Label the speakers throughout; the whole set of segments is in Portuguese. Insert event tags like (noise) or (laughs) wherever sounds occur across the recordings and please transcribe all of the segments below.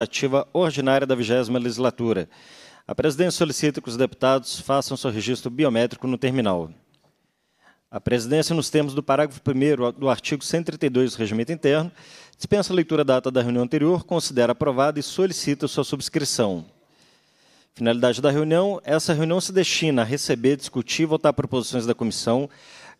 Speaker 1: legislativa ordinária da 20 legislatura. A presidência solicita que os deputados façam seu registro biométrico no terminal. A presidência, nos termos do parágrafo 1 do artigo 132 do Regimento Interno, dispensa a leitura da ata da reunião anterior, considera aprovada e solicita sua subscrição. Finalidade da reunião: essa reunião se destina a receber, discutir e votar proposições da comissão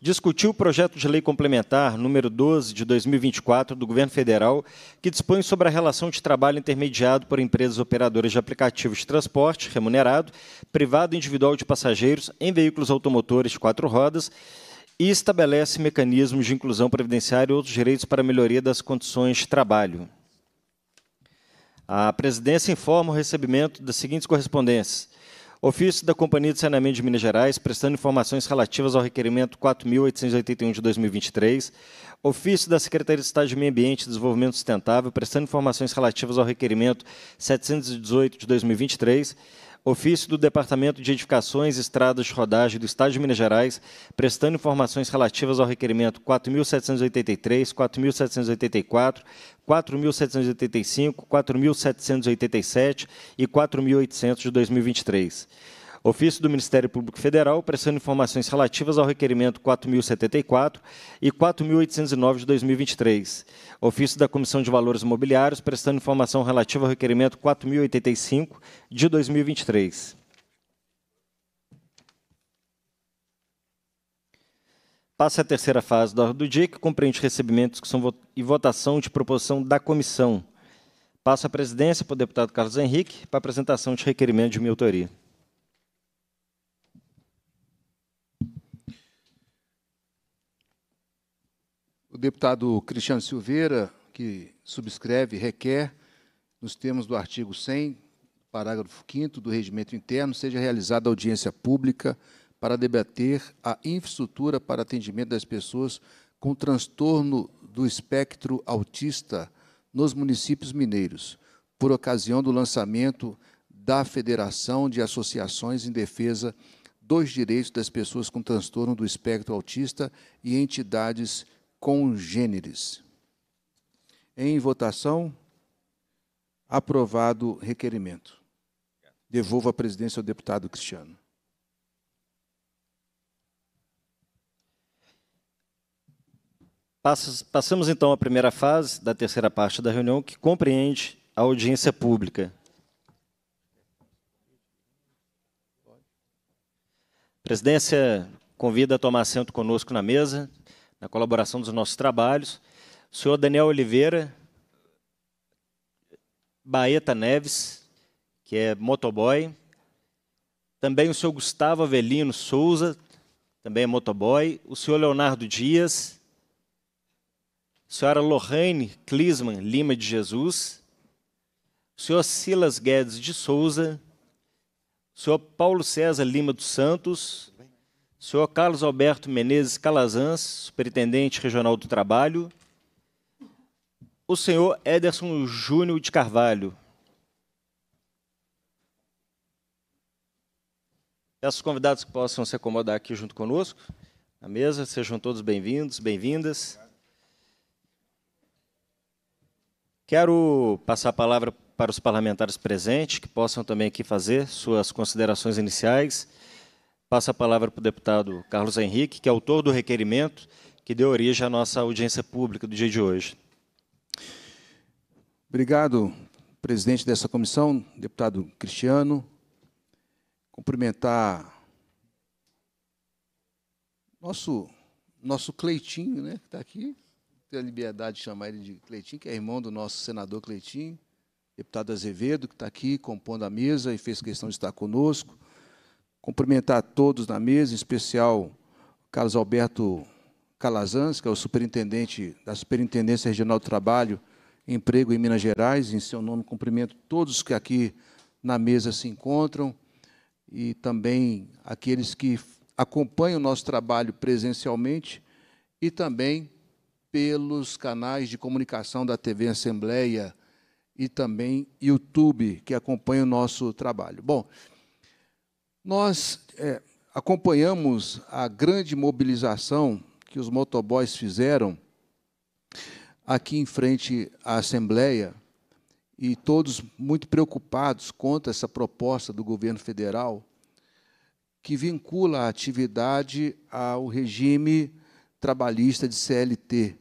Speaker 1: discutiu o projeto de lei complementar número 12 de 2024 do governo federal, que dispõe sobre a relação de trabalho intermediado por empresas operadoras de aplicativos de transporte remunerado, privado individual de passageiros em veículos automotores de quatro rodas e estabelece mecanismos de inclusão previdenciária e outros direitos para melhoria das condições de trabalho. A presidência informa o recebimento das seguintes correspondências. Ofício da Companhia de Saneamento de Minas Gerais, prestando informações relativas ao requerimento 4.881 de 2023. Ofício da Secretaria de Estado de Meio Ambiente e Desenvolvimento Sustentável, prestando informações relativas ao requerimento 718 de 2023 Ofício do Departamento de Edificações, Estradas de Rodagem do Estado de Minas Gerais, prestando informações relativas ao requerimento 4.783, 4.784, 4.785, 4.787 e 4.800 de 2023. Ofício do Ministério Público Federal, prestando informações relativas ao requerimento 4074 e 4809 de 2023. Ofício da Comissão de Valores Mobiliários, prestando informação relativa ao requerimento 4085 de 2023. Passa a terceira fase da ordem do dia, que compreende recebimento, e votação de proposição da comissão. Passo a presidência para o deputado Carlos Henrique para apresentação de requerimento de minha autoria.
Speaker 2: deputado Cristiano Silveira, que subscreve, requer, nos termos do artigo 100, parágrafo 5 do Regimento Interno, seja realizada audiência pública para debater a infraestrutura para atendimento das pessoas com transtorno do espectro autista nos municípios mineiros, por ocasião do lançamento da Federação de Associações em Defesa dos Direitos das Pessoas com Transtorno do Espectro Autista e entidades congêneres. Em votação, aprovado requerimento. Devolvo a presidência ao deputado Cristiano.
Speaker 1: Passamos então à primeira fase da terceira parte da reunião, que compreende a audiência pública. A presidência convida a tomar assento conosco na mesa na colaboração dos nossos trabalhos. O senhor Daniel Oliveira Baeta Neves, que é motoboy. Também o senhor Gustavo Avelino Souza, também é motoboy. O senhor Leonardo Dias. A senhora Lorraine Klisman Lima de Jesus. O senhor Silas Guedes de Souza. O senhor Paulo César Lima dos Santos. Senhor Carlos Alberto Menezes Calazans, Superintendente Regional do Trabalho. O senhor Ederson Júnior de Carvalho. Peço aos convidados que possam se acomodar aqui junto conosco, na mesa. Sejam todos bem-vindos, bem-vindas. Quero passar a palavra para os parlamentares presentes, que possam também aqui fazer suas considerações iniciais Passo a palavra para o deputado Carlos Henrique, que é autor do requerimento que deu origem à nossa audiência pública do dia de hoje. Obrigado, presidente
Speaker 2: dessa comissão, deputado Cristiano. Cumprimentar nosso, nosso Cleitinho, né, que está aqui. Tenho a liberdade de chamar ele de Cleitinho, que é irmão do nosso senador Cleitinho. Deputado Azevedo, que está aqui compondo a mesa e fez questão de estar conosco cumprimentar todos na mesa, em especial Carlos Alberto Calazans, que é o superintendente da Superintendência Regional do Trabalho e Emprego em Minas Gerais. Em seu nome, cumprimento todos que aqui na mesa se encontram e também aqueles que acompanham o nosso trabalho presencialmente e também pelos canais de comunicação da TV Assembleia e também YouTube, que acompanha o nosso trabalho. Bom, nós é, acompanhamos a grande mobilização que os motoboys fizeram aqui em frente à Assembleia e todos muito preocupados contra essa proposta do governo federal que vincula a atividade ao regime trabalhista de CLT.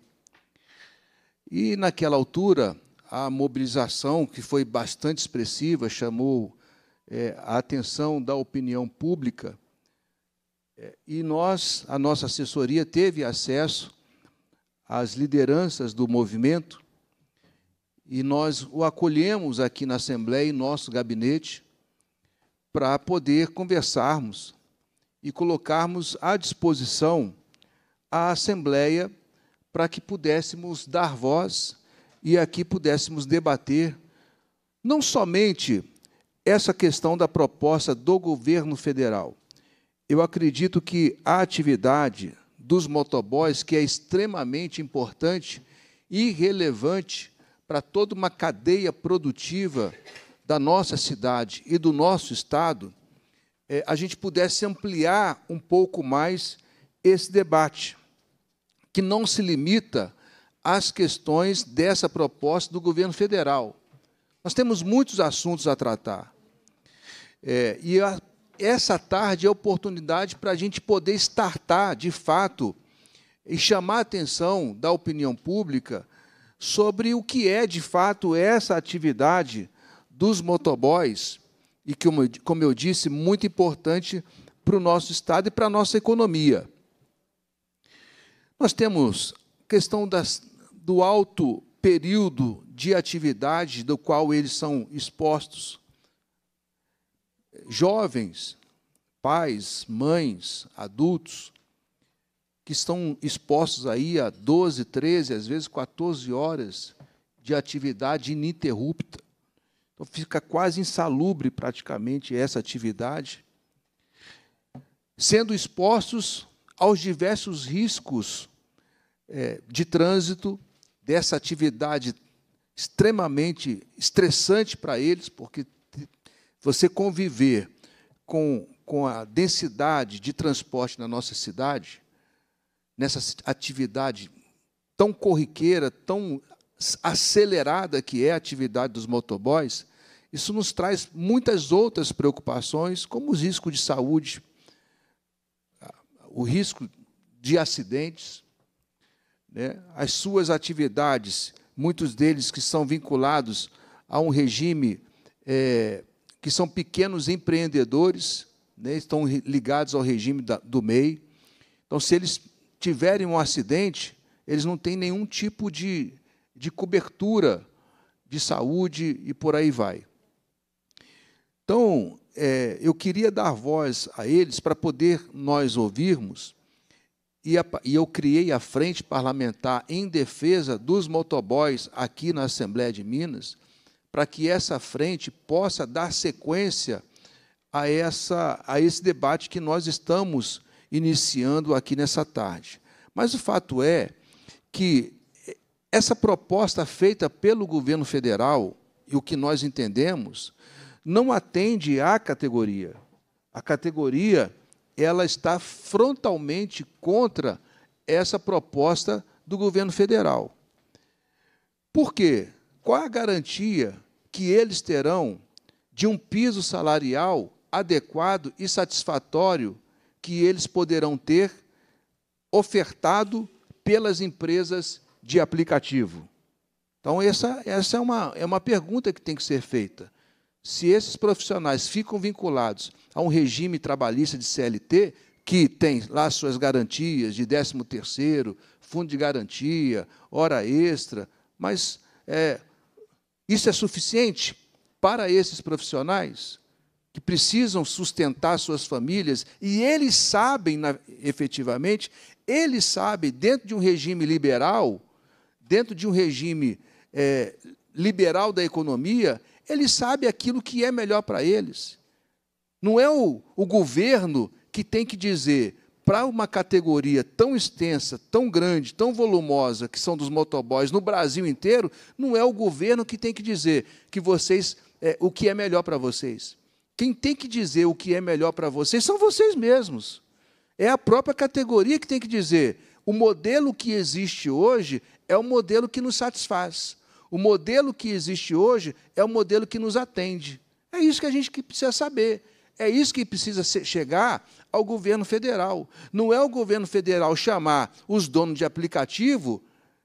Speaker 2: E naquela altura, a mobilização, que foi bastante expressiva, chamou é, a atenção da opinião pública. É, e nós, a nossa assessoria, teve acesso às lideranças do movimento e nós o acolhemos aqui na Assembleia, em nosso gabinete, para poder conversarmos e colocarmos à disposição a Assembleia para que pudéssemos dar voz e aqui pudéssemos debater não somente essa questão da proposta do governo federal. Eu acredito que a atividade dos motoboys, que é extremamente importante e relevante para toda uma cadeia produtiva da nossa cidade e do nosso Estado, é, a gente pudesse ampliar um pouco mais esse debate, que não se limita às questões dessa proposta do governo federal. Nós temos muitos assuntos a tratar. É, e a, essa tarde é a oportunidade para a gente poder estartar, de fato, e chamar a atenção da opinião pública sobre o que é, de fato, essa atividade dos motoboys, e que, como eu disse, muito importante para o nosso Estado e para a nossa economia. Nós temos a questão das, do alto período de atividade do qual eles são expostos jovens, pais, mães, adultos, que estão expostos aí a 12, 13, às vezes 14 horas de atividade ininterrupta. Então fica quase insalubre praticamente essa atividade, sendo expostos aos diversos riscos é, de trânsito dessa atividade extremamente estressante para eles, porque você conviver com, com a densidade de transporte na nossa cidade, nessa atividade tão corriqueira, tão acelerada que é a atividade dos motoboys, isso nos traz muitas outras preocupações, como o risco de saúde, o risco de acidentes, né? as suas atividades, muitos deles que são vinculados a um regime é, que são pequenos empreendedores, né, estão ligados ao regime da, do MEI. Então, se eles tiverem um acidente, eles não têm nenhum tipo de, de cobertura de saúde e por aí vai. Então, é, eu queria dar voz a eles para poder nós ouvirmos, e, a, e eu criei a Frente Parlamentar em Defesa dos Motoboys aqui na Assembleia de Minas, para que essa frente possa dar sequência a, essa, a esse debate que nós estamos iniciando aqui nessa tarde. Mas o fato é que essa proposta feita pelo governo federal, e o que nós entendemos, não atende à categoria. A categoria ela está frontalmente contra essa proposta do governo federal. Por quê? Qual a garantia que eles terão de um piso salarial adequado e satisfatório que eles poderão ter ofertado pelas empresas de aplicativo? Então, essa, essa é, uma, é uma pergunta que tem que ser feita. Se esses profissionais ficam vinculados a um regime trabalhista de CLT, que tem lá suas garantias de 13 terceiro, fundo de garantia, hora extra, mas é, isso é suficiente para esses profissionais que precisam sustentar suas famílias e eles sabem, efetivamente, eles sabem, dentro de um regime liberal, dentro de um regime é, liberal da economia, eles sabem aquilo que é melhor para eles. Não é o, o governo que tem que dizer para uma categoria tão extensa, tão grande, tão volumosa, que são dos motoboys no Brasil inteiro, não é o governo que tem que dizer que vocês é, o que é melhor para vocês. Quem tem que dizer o que é melhor para vocês são vocês mesmos. É a própria categoria que tem que dizer. O modelo que existe hoje é o modelo que nos satisfaz. O modelo que existe hoje é o modelo que nos atende. É isso que a gente precisa saber. É isso que precisa ser, chegar ao governo federal. Não é o governo federal chamar os donos de aplicativo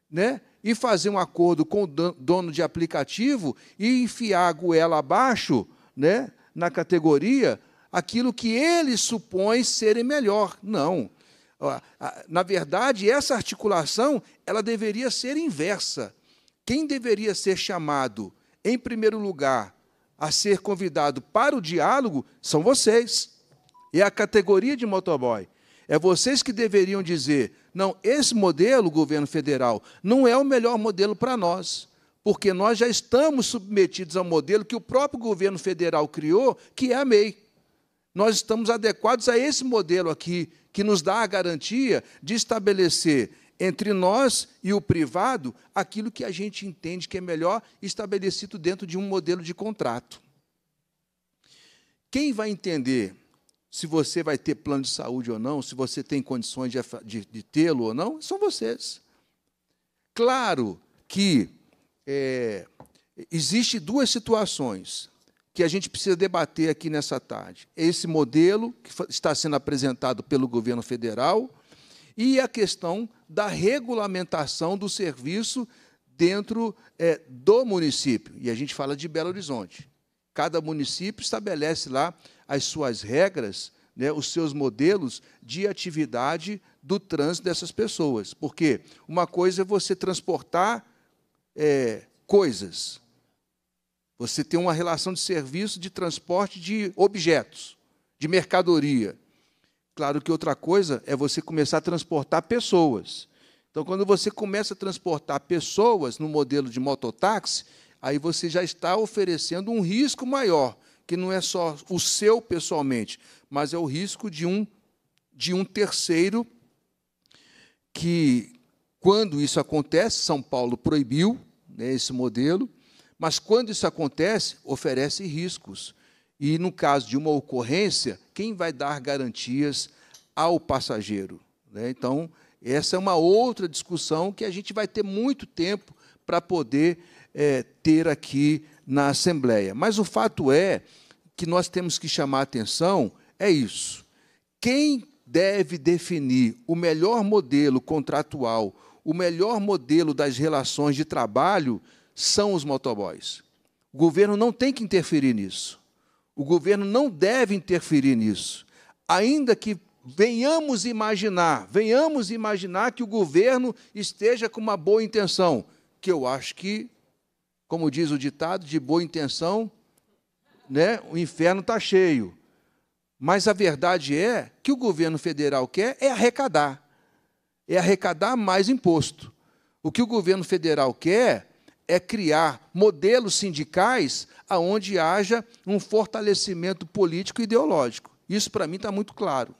Speaker 2: né, e fazer um acordo com o dono de aplicativo e enfiar a goela abaixo né, na categoria aquilo que ele supõe serem melhor. Não. Na verdade, essa articulação ela deveria ser inversa. Quem deveria ser chamado, em primeiro lugar, a ser convidado para o diálogo são vocês. e é a categoria de motoboy. É vocês que deveriam dizer: não, esse modelo, governo federal, não é o melhor modelo para nós, porque nós já estamos submetidos ao modelo que o próprio governo federal criou, que é a MEI. Nós estamos adequados a esse modelo aqui, que nos dá a garantia de estabelecer entre nós e o privado aquilo que a gente entende que é melhor estabelecido dentro de um modelo de contrato. Quem vai entender se você vai ter plano de saúde ou não, se você tem condições de, de, de tê-lo ou não, são vocês. Claro que é, existe duas situações que a gente precisa debater aqui nessa tarde. Esse modelo que está sendo apresentado pelo governo federal e a questão da regulamentação do serviço dentro é, do município. E a gente fala de Belo Horizonte. Cada município estabelece lá as suas regras, né, os seus modelos de atividade do trânsito dessas pessoas. Porque uma coisa é você transportar é, coisas. Você tem uma relação de serviço de transporte de objetos, de mercadoria. Claro que outra coisa é você começar a transportar pessoas. Então, quando você começa a transportar pessoas no modelo de mototáxi, aí você já está oferecendo um risco maior, que não é só o seu pessoalmente, mas é o risco de um, de um terceiro que, quando isso acontece, São Paulo proibiu né, esse modelo, mas quando isso acontece, oferece riscos. E no caso de uma ocorrência, quem vai dar garantias ao passageiro? Né? Então, essa é uma outra discussão que a gente vai ter muito tempo para poder é, ter aqui na Assembleia. Mas o fato é que nós temos que chamar atenção é isso. Quem deve definir o melhor modelo contratual, o melhor modelo das relações de trabalho são os motoboys. O governo não tem que interferir nisso. O governo não deve interferir nisso, ainda que venhamos imaginar, venhamos imaginar que o governo esteja com uma boa intenção, que eu acho que, como diz o ditado, de boa intenção, né, o inferno está cheio. Mas a verdade é que o governo federal quer é arrecadar, é arrecadar mais imposto. O que o governo federal quer é criar modelos sindicais aonde haja um fortalecimento político e ideológico. Isso, para mim, está muito claro.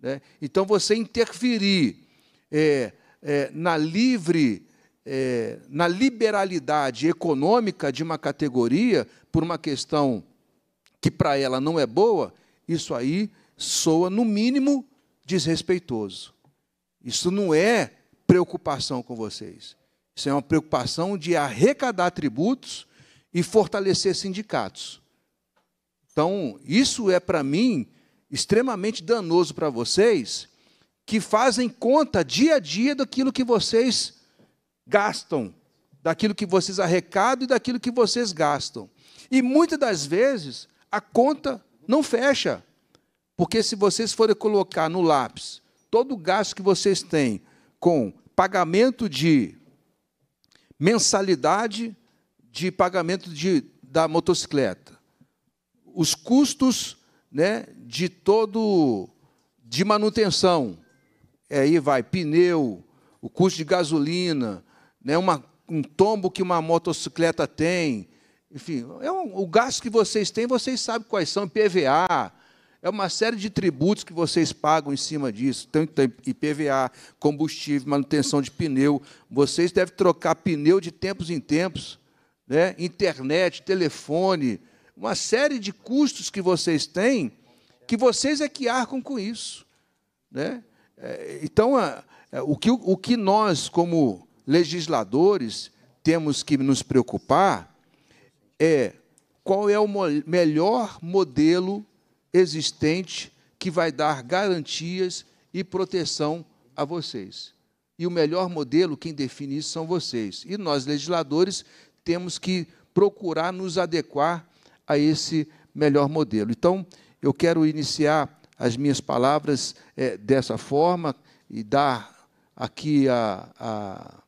Speaker 2: Né? Então, você interferir é, é, na livre é, na liberalidade econômica de uma categoria por uma questão que para ela não é boa, isso aí soa, no mínimo, desrespeitoso. Isso não é preocupação com vocês. Isso é uma preocupação de arrecadar tributos e fortalecer sindicatos. Então, isso é para mim extremamente danoso para vocês que fazem conta dia a dia daquilo que vocês gastam, daquilo que vocês arrecadam e daquilo que vocês gastam. E muitas das vezes a conta não fecha. Porque se vocês forem colocar no lápis todo o gasto que vocês têm com pagamento de mensalidade de pagamento de, da motocicleta, os custos né, de todo de manutenção, é, aí vai pneu, o custo de gasolina, né, uma, um tombo que uma motocicleta tem, enfim, é um, o gasto que vocês têm, vocês sabem quais são, PVA, é uma série de tributos que vocês pagam em cima disso, tanto IPVA, combustível, manutenção de pneu. Vocês devem trocar pneu de tempos em tempos, né? internet, telefone, uma série de custos que vocês têm, que vocês é que arcam com isso. Né? É, então, é, o que, o que nós, como legisladores, temos que nos preocupar é qual é o melhor modelo existente que vai dar garantias e proteção a vocês. E o melhor modelo, quem define isso são vocês. E nós, legisladores, temos que procurar nos adequar a esse melhor modelo. Então, eu quero iniciar as minhas palavras é, dessa forma e dar aqui a, a,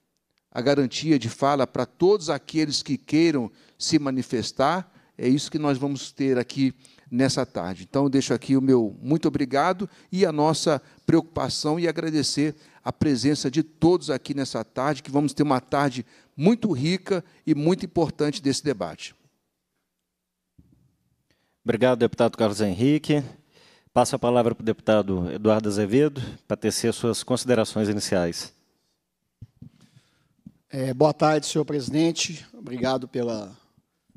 Speaker 2: a garantia de fala para todos aqueles que queiram se manifestar. É isso que nós vamos ter aqui nessa tarde. Então, deixo aqui o meu muito obrigado e a nossa preocupação e agradecer a presença de todos aqui nessa tarde, que vamos ter uma tarde muito rica e muito importante desse debate.
Speaker 1: Obrigado, deputado Carlos Henrique. Passo a palavra para o deputado Eduardo Azevedo para tecer suas considerações iniciais.
Speaker 3: É, boa tarde, senhor presidente. Obrigado pela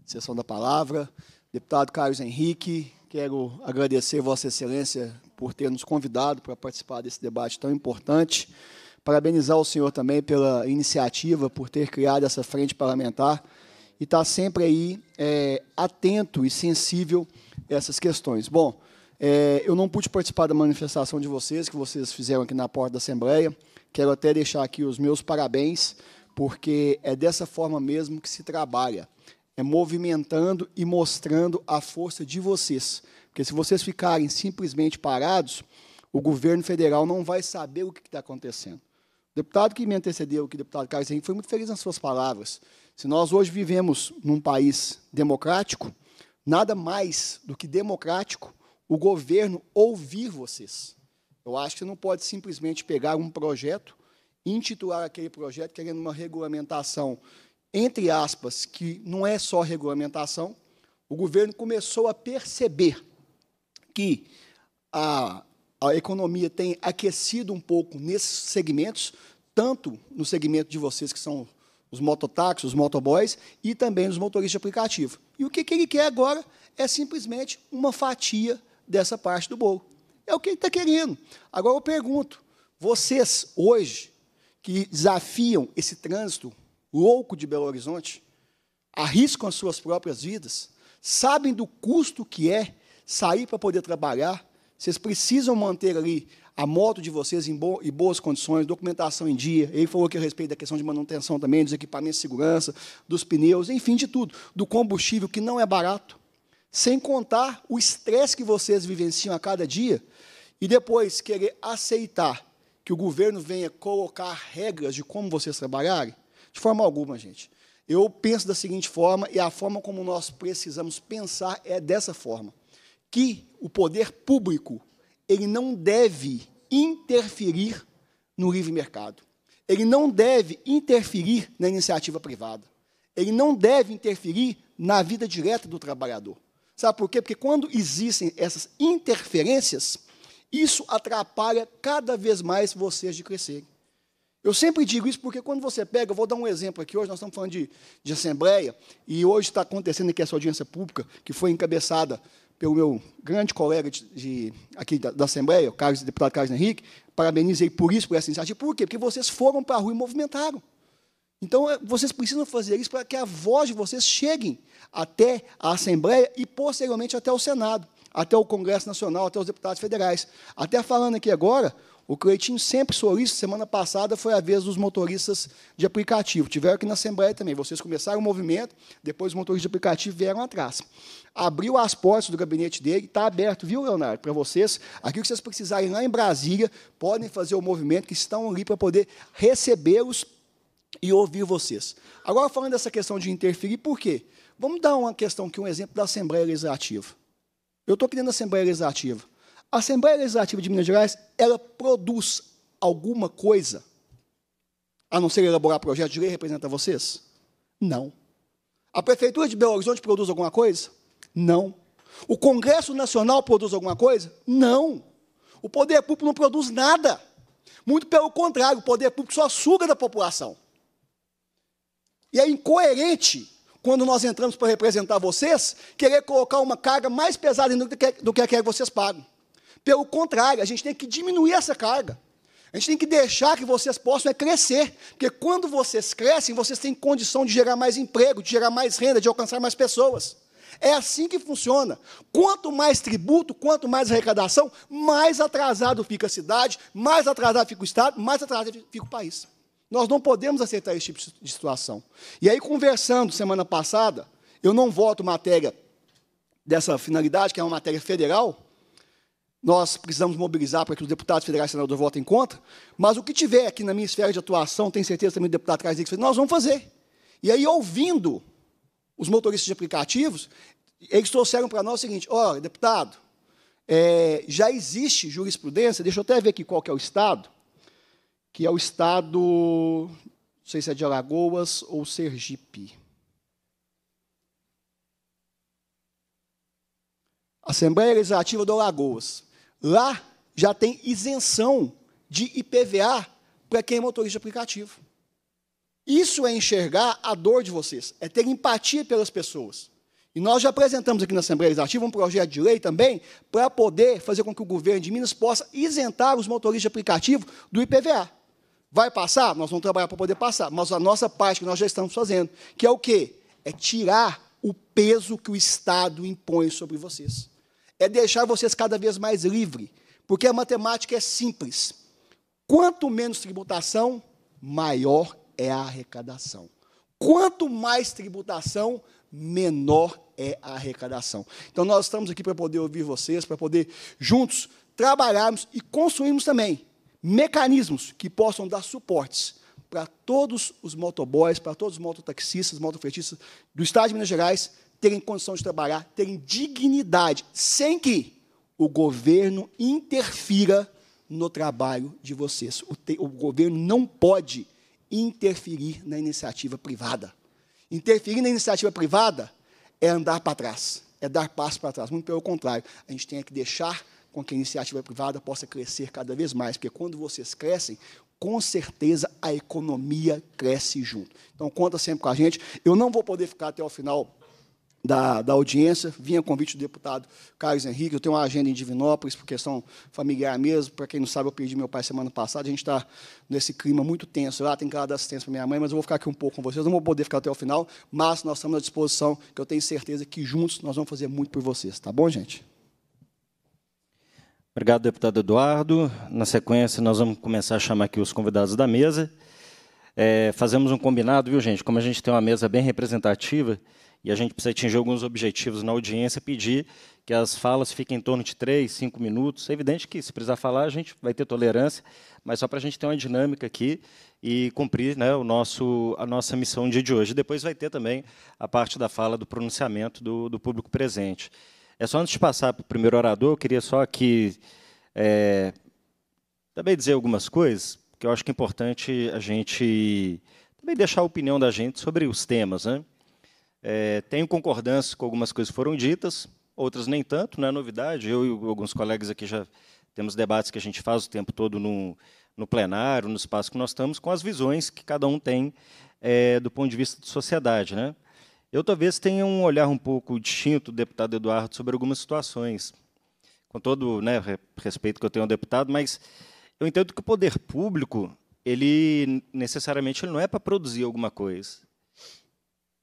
Speaker 3: sessão da palavra deputado Carlos Henrique, quero agradecer Vossa Excelência por ter nos convidado para participar desse debate tão importante. Parabenizar o senhor também pela iniciativa, por ter criado essa frente parlamentar e estar tá sempre aí é, atento e sensível a essas questões. Bom, é, eu não pude participar da manifestação de vocês, que vocês fizeram aqui na porta da Assembleia. Quero até deixar aqui os meus parabéns, porque é dessa forma mesmo que se trabalha é movimentando e mostrando a força de vocês. Porque se vocês ficarem simplesmente parados, o governo federal não vai saber o que está acontecendo. O deputado que me antecedeu, que o deputado Carlos Henrique, foi muito feliz nas suas palavras. Se nós hoje vivemos num país democrático, nada mais do que democrático o governo ouvir vocês. Eu acho que você não pode simplesmente pegar um projeto, intitular aquele projeto querendo uma regulamentação entre aspas, que não é só regulamentação, o governo começou a perceber que a, a economia tem aquecido um pouco nesses segmentos, tanto no segmento de vocês que são os mototáxis, os motoboys e também os motoristas de aplicativo. E o que, que ele quer agora é simplesmente uma fatia dessa parte do bolo. É o que ele está querendo. Agora eu pergunto, vocês hoje que desafiam esse trânsito louco de Belo Horizonte, arriscam as suas próprias vidas, sabem do custo que é sair para poder trabalhar, vocês precisam manter ali a moto de vocês em, bo em, boas condições, documentação em dia. Ele falou que a respeito da questão de manutenção também, dos equipamentos de segurança, dos pneus, enfim, de tudo, do combustível, que não é barato, sem contar o estresse que vocês vivenciam a cada dia, e depois querer aceitar que o governo venha colocar regras de como vocês trabalharem. De forma alguma, gente. Eu penso da seguinte forma, e a forma como nós precisamos pensar é dessa forma: que o poder público ele não deve interferir no livre mercado. Ele não deve interferir na iniciativa privada. Ele não deve interferir na vida direta do trabalhador. Sabe por quê? Porque quando existem essas interferências, isso atrapalha cada vez mais vocês de crescerem. Eu sempre digo isso porque quando você pega, eu vou dar um exemplo aqui, hoje nós estamos falando de, de assembleia, e hoje está acontecendo aqui essa audiência pública, que foi encabeçada pelo meu grande colega de, de aqui da, da, Assembleia, o Carlos, deputado Carlos Henrique, parabenizei por isso, por essa iniciativa. Por quê? Porque vocês foram para a rua e movimentaram. Então, é, vocês precisam fazer isso para que a voz de vocês chegue até a Assembleia e, posteriormente, até o Senado, até o Congresso Nacional, até os deputados federais. Até falando aqui agora, o Cleitinho sempre isso. Semana passada foi a vez dos motoristas de aplicativo. Tiveram aqui na Assembleia também. Vocês começaram o movimento, depois os motoristas de aplicativo vieram atrás. Abriu as portas do gabinete dele, está aberto, viu, Leonardo? Para vocês, aquilo que vocês precisarem lá em Brasília, podem fazer o movimento, que estão ali para poder recebê-los e ouvir vocês. Agora, falando dessa questão de interferir, por quê? Vamos dar uma questão aqui, um exemplo da Assembleia Legislativa. Eu estou aqui dentro da Assembleia Legislativa. A Assembleia Legislativa de Minas Gerais, ela produz alguma coisa, a não ser elaborar projeto de lei e representar vocês? Não. A Prefeitura de Belo Horizonte produz alguma coisa? Não. O Congresso Nacional produz alguma coisa? Não. O poder público não produz nada. Muito pelo contrário, o poder público só suga da população. E é incoerente, quando nós entramos para representar vocês, querer colocar uma carga mais pesada do que, do que a que vocês pagam. Pelo contrário, a gente tem que diminuir essa carga. A gente tem que deixar que vocês possam é crescer, porque quando vocês crescem, vocês têm condição de gerar mais emprego, de gerar mais renda, de alcançar mais pessoas. É assim que funciona. Quanto mais tributo, quanto mais arrecadação, mais atrasado fica a cidade, mais atrasado fica o Estado, mais atrasado fica o país. Nós não podemos aceitar esse tipo de situação. E aí, conversando semana passada, eu não voto matéria dessa finalidade, que é uma matéria federal, nós precisamos mobilizar para que os deputados federais e senadores votem contra, mas o que tiver aqui na minha esfera de atuação, tenho certeza também o deputado traz isso, nós vamos fazer. E aí, ouvindo os motoristas de aplicativos, eles trouxeram para nós o seguinte, olha, deputado, é, já existe jurisprudência, deixa eu até ver aqui qual que é o estado, que é o estado, não sei se é de Alagoas ou Sergipe. Assembleia Legislativa do Alagoas. Lá já tem isenção de IPVA para quem é motorista aplicativo. Isso é enxergar a dor de vocês, é ter empatia pelas pessoas. E nós já apresentamos aqui na Assembleia Legislativa um projeto de lei também para poder fazer com que o governo de Minas possa isentar os motoristas de aplicativo do IPVA. Vai passar? Nós vamos trabalhar para poder passar, mas a nossa parte que nós já estamos fazendo, que é o quê? É tirar o peso que o Estado impõe sobre vocês é deixar vocês cada vez mais livre, porque a matemática é simples. Quanto menos tributação, maior é a arrecadação. Quanto mais tributação, menor é a arrecadação. Então nós estamos aqui para poder ouvir vocês, para poder juntos trabalharmos e construirmos também mecanismos que possam dar suportes para todos os motoboys, para todos os mototaxistas, motofretistas do estado de Minas Gerais terem condição de trabalhar, terem dignidade, sem que o governo interfira no trabalho de vocês. O, te, o, governo não pode interferir na iniciativa privada. Interferir na iniciativa privada é andar para trás, é dar passo para trás. Muito pelo contrário, a gente tem que deixar com que a iniciativa privada possa crescer cada vez mais, porque quando vocês crescem, com certeza a economia cresce junto. Então conta sempre com a gente. Eu não vou poder ficar até o final da, da audiência. Vinha convite do deputado Carlos Henrique. Eu tenho uma agenda em Divinópolis, por questão familiar mesmo. Para quem não sabe, eu perdi meu pai semana passada. A gente está nesse clima muito tenso lá. Ah, tem que dar assistência para minha mãe, mas eu vou ficar aqui um pouco com vocês. Não vou poder ficar até o final, mas nós estamos à disposição, que eu tenho certeza que juntos nós vamos fazer
Speaker 1: muito por vocês. Tá bom, gente? Obrigado, deputado Eduardo. Na sequência, nós vamos começar a chamar aqui os convidados da mesa. É, fazemos um combinado, viu, gente? Como a gente tem uma mesa bem representativa, e a gente precisa atingir alguns objetivos na audiência, pedir que as falas fiquem em torno de três, cinco minutos. É evidente que, se precisar falar, a gente vai ter tolerância, mas só para a gente ter uma dinâmica aqui e cumprir né, o nosso, a nossa missão dia de hoje. Depois vai ter também a parte da fala do pronunciamento do, do público presente. É só antes de passar para o primeiro orador, eu queria só aqui é, também dizer algumas coisas que eu acho que é importante a gente também deixar a opinião da gente sobre os temas. Né? É, tenho concordância com algumas coisas que foram ditas, outras nem tanto, não é novidade. Eu e alguns colegas aqui já temos debates que a gente faz o tempo todo no, no plenário, no espaço que nós estamos, com as visões que cada um tem é, do ponto de vista de sociedade. Né? Eu talvez tenha um olhar um pouco distinto deputado Eduardo sobre algumas situações, com todo né, respeito que eu tenho ao deputado, mas eu entendo que o poder público, ele necessariamente ele não é para produzir alguma coisa,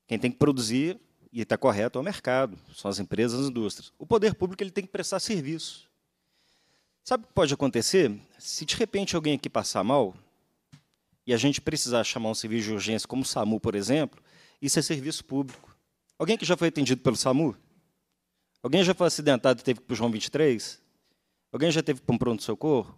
Speaker 1: quem tem que produzir, e está correto, é o mercado, são as empresas, as indústrias. O poder público ele tem que prestar serviço. Sabe o que pode acontecer? Se de repente alguém aqui passar mal, e a gente precisar chamar um serviço de urgência, como o SAMU, por exemplo, isso é serviço público. Alguém que já foi atendido pelo SAMU? Alguém já foi acidentado e teve que ir para o João 23? Alguém já teve que para um pronto-socorro?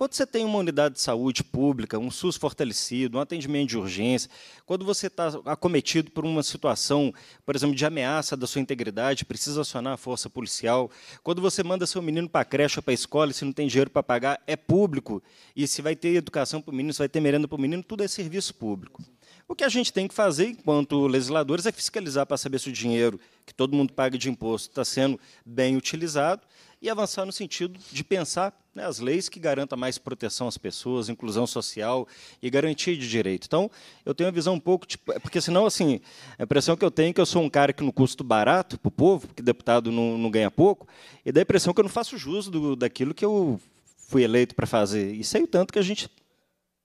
Speaker 1: Quando você tem uma unidade de saúde pública, um SUS fortalecido, um atendimento de urgência, quando você está acometido por uma situação, por exemplo, de ameaça da sua integridade, precisa acionar a força policial, quando você manda seu menino para a creche ou para a escola e se não tem dinheiro para pagar, é público. E se vai ter educação para o menino, se vai ter merenda para o menino, tudo é serviço público. O que a gente tem que fazer enquanto legisladores é fiscalizar para saber se o dinheiro que todo mundo paga de imposto está sendo bem utilizado e avançar no sentido de pensar né, as leis que garantam mais proteção às pessoas, inclusão social e garantia de direito. Então, eu tenho uma visão um pouco, tipo, é porque senão, assim, a impressão que eu tenho é que eu sou um cara que não custo barato para o povo, porque deputado não, não, ganha pouco, e dá a impressão que eu não faço jus do, daquilo que eu fui eleito para fazer. E sei o tanto que a gente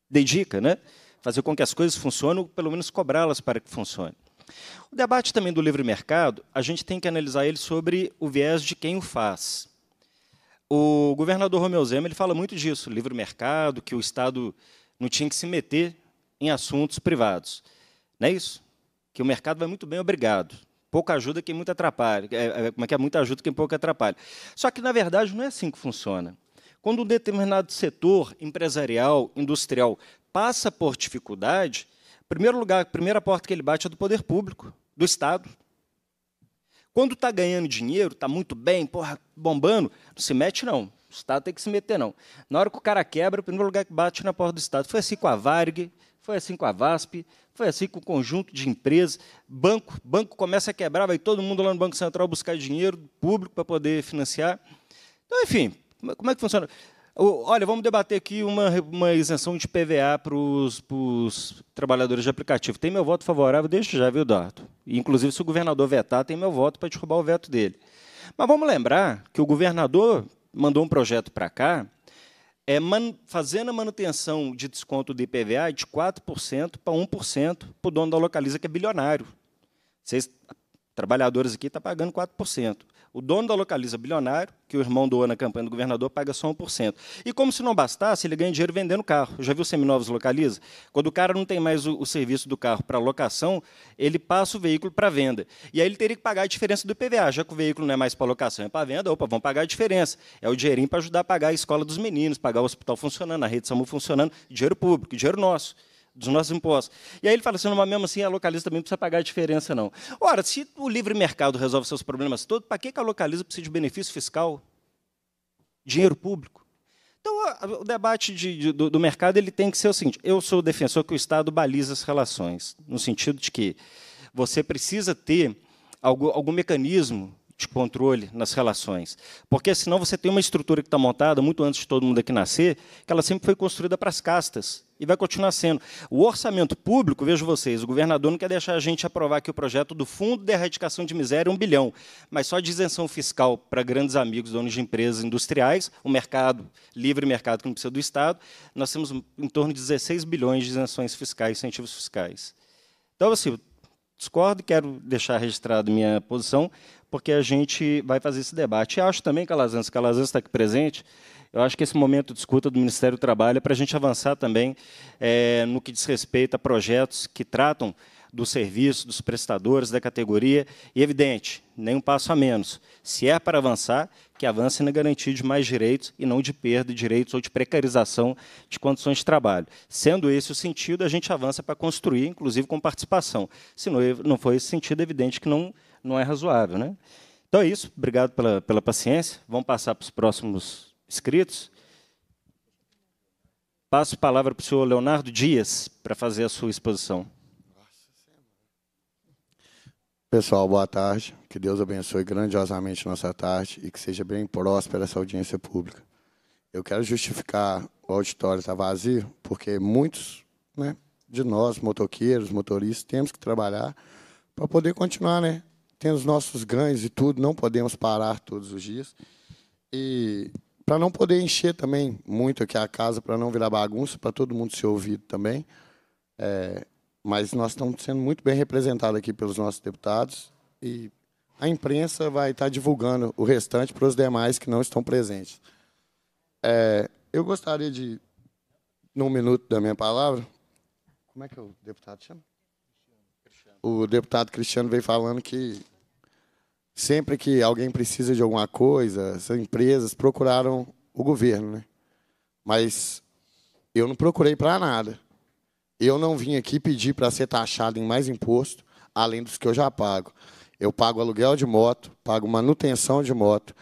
Speaker 1: dedica, né? Fazer com que as coisas funcionem, ou pelo menos cobrá-las para que funcionem. O debate também do livre mercado, a gente tem que analisar ele sobre o viés de quem o faz. O governador Romeu Zema ele fala muito disso, livre mercado, que o Estado não tinha que se meter em assuntos privados. Não é isso? Que o mercado vai muito bem, obrigado. Pouca ajuda quem muito atrapalha. como é que é? Muita ajuda quem pouco atrapalha. Só que, na verdade, não é assim que funciona. Quando um determinado setor empresarial, industrial, passa por dificuldade, primeiro lugar, a primeira porta que ele bate é do poder público, do Estado. Quando está ganhando dinheiro, está muito bem, porra, bombando, não se mete não. O Estado tem que se meter não. Na hora que o cara quebra, o primeiro lugar que bate na porta do Estado. Foi assim com a Varg, foi assim com a VASP, foi assim com o conjunto de empresas. Banco, banco começa a quebrar, vai todo mundo lá no Banco Central buscar dinheiro público para poder financiar. Então, enfim, como é, é que funciona? Olha, vamos debater aqui uma, uma isenção de PVA para os trabalhadores de aplicativo. Tem meu voto favorável, deixa já, viu, Dato? Inclusive, se o governador vetar, tem meu voto para derrubar o veto dele. Mas vamos lembrar que o governador mandou um projeto para cá é, fazendo a manutenção de desconto do IPVA de 4% para 1% para o dono da localiza, que é bilionário. Vocês, trabalhadores aqui, estão tá pagando 4%. O dono da Localiza, bilionário, que é o irmão doou na campanha do governador, paga só 1%. E como se não bastasse, ele ganha dinheiro vendendo carro. Já viu o Seminovos Localiza? Quando o cara não tem mais o, o serviço do carro para locação, ele passa o veículo para venda. E aí ele teria que pagar a diferença do PVA. já que o veículo não é mais para locação, é para venda, opa, vão pagar a diferença. É o dinheirinho para ajudar a pagar a escola dos meninos, pagar o hospital funcionando, a rede SAMU funcionando, dinheiro público, dinheiro nosso dos nossos impostos. E aí ele fala assim, mas mesmo assim a localiza também não precisa pagar a diferença, não. Ora, se o livre mercado resolve seus problemas todos, para que a localiza precisa de benefício fiscal? Dinheiro público?
Speaker 4: Então,
Speaker 1: o debate de, de, do, do, mercado ele tem que ser o seguinte: eu sou defensor que o Estado baliza as relações, no sentido de que você precisa ter algum, algum mecanismo de controle nas relações, porque senão você tem uma estrutura que está montada muito antes de todo mundo aqui nascer, que ela sempre foi construída para as castas e vai continuar sendo. O orçamento público, vejo vocês, o governador não quer deixar a gente aprovar aqui o projeto do Fundo de Erradicação de Miséria, um bilhão, mas só de isenção fiscal para grandes amigos, donos de empresas industriais, o mercado, livre mercado que não precisa do Estado, nós temos em torno de 16 bilhões de isenções fiscais, incentivos fiscais. Então, assim, discordo e quero deixar registrado minha posição, porque a gente vai fazer esse debate. E acho também, Calazans, Calazans está aqui presente, eu acho que esse momento de escuta do Ministério do Trabalho é para a gente avançar também é, no que diz respeito a projetos que tratam do serviço, dos prestadores, da categoria. E, evidente, nenhum passo a menos. Se é para avançar, que avance na garantia de mais direitos e não de perda de direitos ou de precarização de condições de trabalho. Sendo esse o sentido, a gente avança para construir, inclusive com participação. Se não, não for esse sentido, é evidente que não, não é razoável. Né? Então é isso. Obrigado pela, pela paciência. Vamos passar para os próximos inscritos. Passo a palavra para o senhor Leonardo Dias para fazer a sua exposição.
Speaker 5: Pessoal, boa tarde. Que Deus abençoe grandiosamente nossa tarde e que seja bem próspera essa audiência pública. Eu quero justificar o auditório está vazio, porque muitos né, de nós, motoqueiros, motoristas, temos que trabalhar para poder continuar, né? Tendo os nossos ganhos e tudo, não podemos parar todos os dias. E para não poder encher também muito aqui a casa, para não virar bagunça, para todo mundo ser ouvido também. É, mas nós estamos sendo muito bem representados aqui pelos nossos deputados e a imprensa vai estar tá divulgando o restante para os demais que não estão presentes. É, eu gostaria de, num minuto da minha palavra, como é que o deputado chama? O deputado Cristiano veio falando que sempre que alguém precisa de alguma coisa, as empresas procuraram o governo, né? Mas eu não procurei para nada. Eu não vim aqui pedir para ser taxado em mais imposto, além dos que eu já pago. Eu pago aluguel de moto, pago manutenção de moto,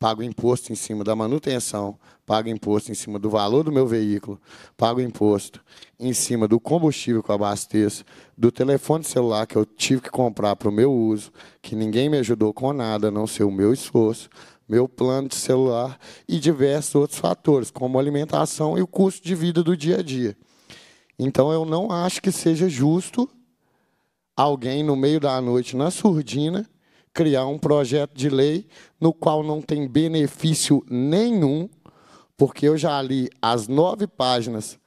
Speaker 5: pago imposto em cima da manutenção, pago imposto em cima do valor do meu veículo, pago imposto em cima do combustível que eu abasteço, do telefone celular que eu tive que comprar para o meu uso, que ninguém me ajudou com nada, a não ser o meu esforço, meu plano de celular e diversos outros fatores, como alimentação e o custo de vida do dia a dia. Então, eu não acho que seja justo alguém no meio da noite, na surdina, criar um projeto de lei no qual não tem benefício nenhum, porque eu já li as nove páginas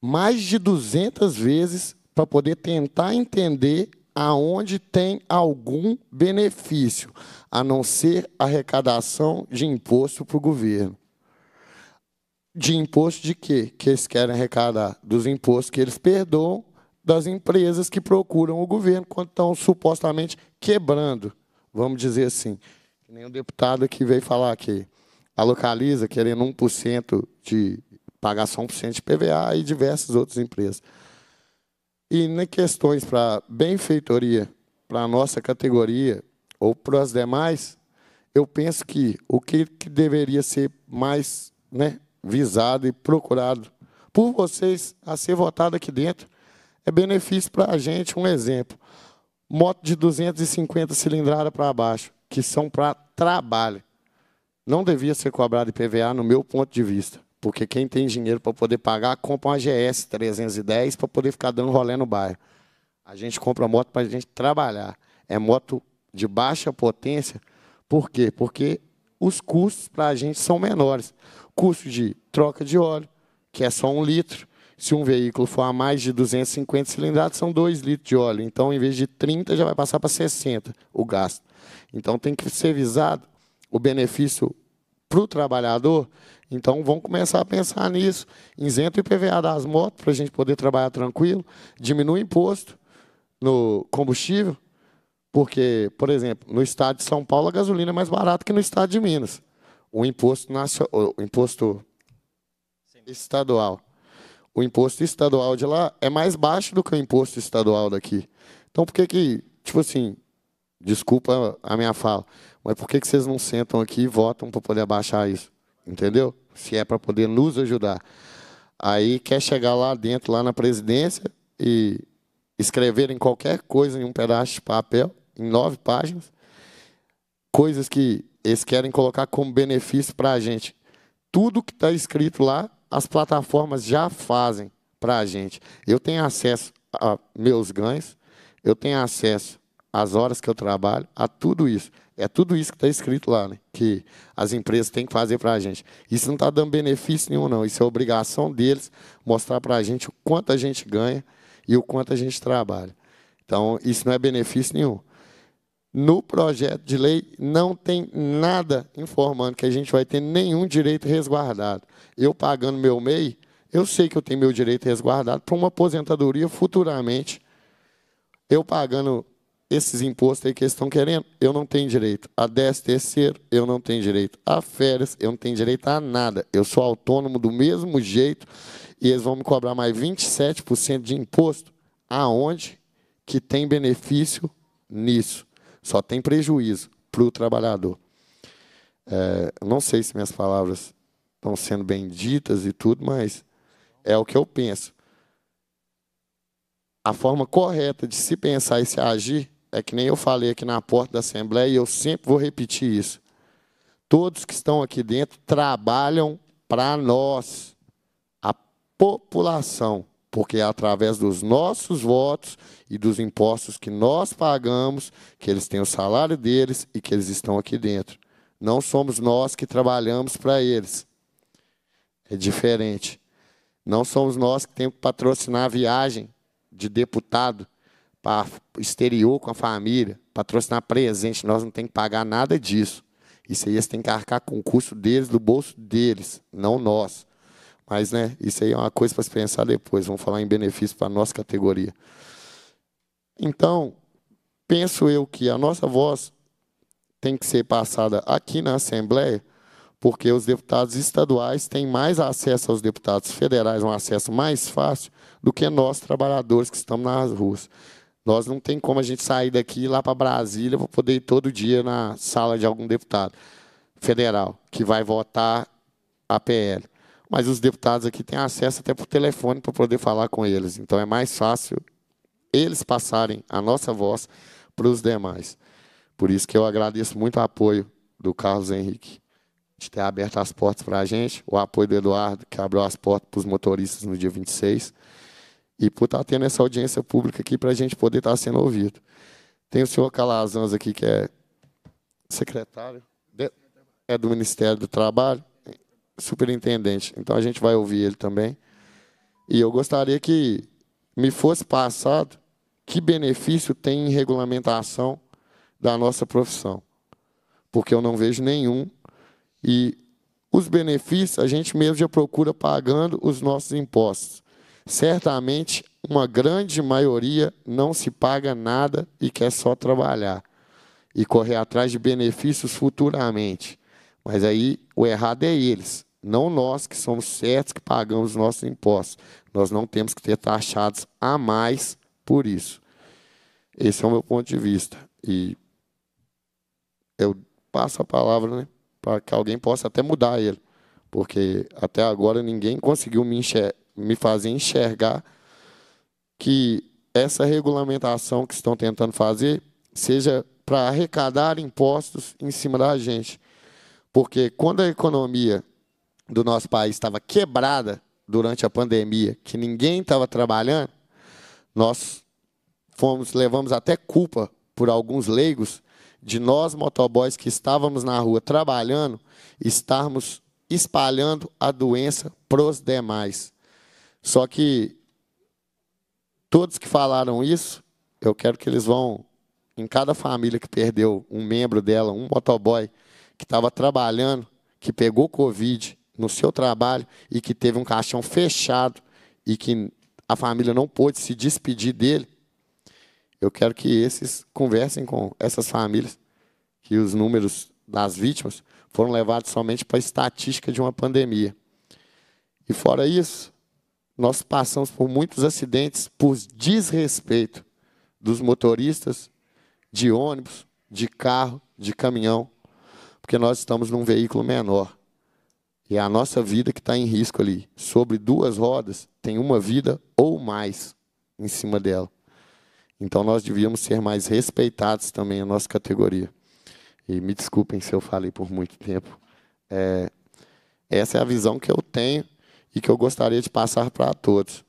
Speaker 5: mais de 200 vezes para poder tentar entender aonde tem algum benefício, a não ser arrecadação de imposto para o governo. De imposto de quê? Que eles querem arrecadar? Dos impostos que eles perdoam das empresas que procuram o governo quando estão supostamente quebrando vamos dizer assim, que nem o um deputado que veio falar que a localiza querendo 1% de pagar só 1% de PVA e diversas outras empresas. E em questões para benfeitoria, para a nossa categoria ou para as demais, eu penso que o que, que deveria ser mais né, visado e procurado por vocês a ser votado aqui dentro é benefício para a gente. Um exemplo, moto de 250 cilindrada para baixo, que são para trabalho. Não devia ser cobrado IPVA no meu ponto de vista, porque quem tem dinheiro para poder pagar, compra uma GS 310 para poder ficar dando rolê no bairro. A gente compra moto para a gente trabalhar. É moto de baixa potência. Por quê? Porque os custos para a gente são menores. Custo de troca de óleo, que é só um litro. Se um veículo for a mais de 250 cilindradas, são 2 litros de óleo. Então, em vez de 30, já vai passar para 60 o gasto. Então, tem que ser visado o benefício para o trabalhador. Então, vamos começar a pensar nisso. Isenta o IPVA das motos para a gente poder trabalhar tranquilo. Diminui o imposto no combustível, porque, por exemplo, no estado de São Paulo a gasolina é mais barata que no estado de Minas. O imposto, nacional, o imposto estadual o imposto estadual de lá é mais baixo do que o imposto estadual daqui. Então, por que que, tipo assim, desculpa a minha fala, mas por que que vocês não sentam aqui e votam para poder abaixar isso? Entendeu? Se é para poder nos ajudar. Aí quer chegar lá dentro, lá na presidência, e escreverem qualquer coisa em um pedaço de papel, em nove páginas, coisas que eles querem colocar como benefício para a gente. Tudo que está escrito lá as plataformas já fazem para a gente. Eu tenho acesso a meus ganhos, eu tenho acesso às horas que eu trabalho, a tudo isso. É tudo isso que está escrito lá, né? que as empresas têm que fazer para a gente. Isso não está dando benefício nenhum, não. Isso é obrigação deles mostrar para a gente o quanto a gente ganha e o quanto a gente trabalha. Então, isso não é benefício nenhum no projeto de lei não tem nada informando que a gente vai ter nenhum direito resguardado. Eu pagando meu MEI, eu sei que eu tenho meu direito resguardado para uma aposentadoria futuramente. Eu pagando esses impostos aí que eles estão querendo, eu não tenho direito a 10 terceiro, eu não tenho direito a férias, eu não tenho direito a nada. Eu sou autônomo do mesmo jeito e eles vão me cobrar mais 27% de imposto. Aonde que tem benefício nisso? Só tem prejuízo para o trabalhador. É, não sei se minhas palavras estão sendo bem ditas e tudo, mas é o que eu penso. A forma correta de se pensar e se agir é que nem eu falei aqui na porta da Assembleia, e eu sempre vou repetir isso. Todos que estão aqui dentro trabalham para nós, a população porque é através dos nossos votos e dos impostos que nós pagamos que eles têm o salário deles e que eles estão aqui dentro. Não somos nós que trabalhamos para eles. É diferente. Não somos nós que temos que patrocinar a viagem de deputado para exterior com a família, patrocinar presente. Nós não temos que pagar nada disso. Isso aí eles têm que arcar com o custo deles, do bolso deles, não nós. Mas, né, isso aí é uma coisa para se pensar depois. Vamos falar em benefício para a nossa categoria. Então, penso eu que a nossa voz tem que ser passada aqui na Assembleia, porque os deputados estaduais têm mais acesso aos deputados federais, um acesso mais fácil do que nós, trabalhadores que estamos nas ruas. Nós não tem como a gente sair daqui e ir lá para Brasília para poder ir todo dia na sala de algum deputado federal que vai votar a PL mas os deputados aqui têm acesso até por telefone para poder falar com eles. Então é mais fácil eles passarem a nossa voz para os demais. Por isso que eu agradeço muito o apoio do Carlos Henrique de ter aberto as portas para a gente, o apoio do Eduardo, que abriu as portas para os motoristas no dia 26, e por estar tá tendo essa audiência pública aqui para a gente poder estar tá sendo ouvido. Tem o senhor Calazans aqui, que é secretário, de, é do Ministério do Trabalho, superintendente. Então a gente vai ouvir ele também. E eu gostaria que me fosse passado que benefício tem em regulamentação da nossa profissão. Porque eu não vejo nenhum. E os benefícios a gente mesmo já procura pagando os nossos impostos. Certamente, uma grande maioria não se paga nada e quer só trabalhar e correr atrás de benefícios futuramente. Mas aí o errado é eles, não nós que somos certos que pagamos nossos impostos. Nós não temos que ter taxados a mais por isso. Esse é o meu ponto de vista. E eu passo a palavra né, para que alguém possa até mudar ele. Porque até agora ninguém conseguiu me, enxer me fazer enxergar que essa regulamentação que estão tentando fazer seja para arrecadar impostos em cima da gente. Porque quando a economia do nosso país estava quebrada durante a pandemia, que ninguém estava trabalhando, nós fomos, levamos até culpa por alguns leigos de nós motoboys que estávamos na rua trabalhando, estarmos espalhando a doença para os demais. Só que todos que falaram isso, eu quero que eles vão em cada família que perdeu um membro dela, um motoboy que estava trabalhando, que pegou Covid, no seu trabalho e que teve um caixão fechado e que a família não pôde se despedir dele, eu quero que esses conversem com essas famílias, que os números das vítimas foram levados somente para a estatística de uma pandemia. E fora isso, nós passamos por muitos acidentes por desrespeito dos motoristas de ônibus, de carro, de caminhão, porque nós estamos num veículo menor. E é a nossa vida que está em risco ali. Sobre duas rodas, tem uma vida ou mais em cima dela. Então nós devíamos ser mais respeitados também a nossa categoria. E me desculpem se eu falei por muito tempo. É, essa é a visão que eu tenho e que eu gostaria de passar para todos.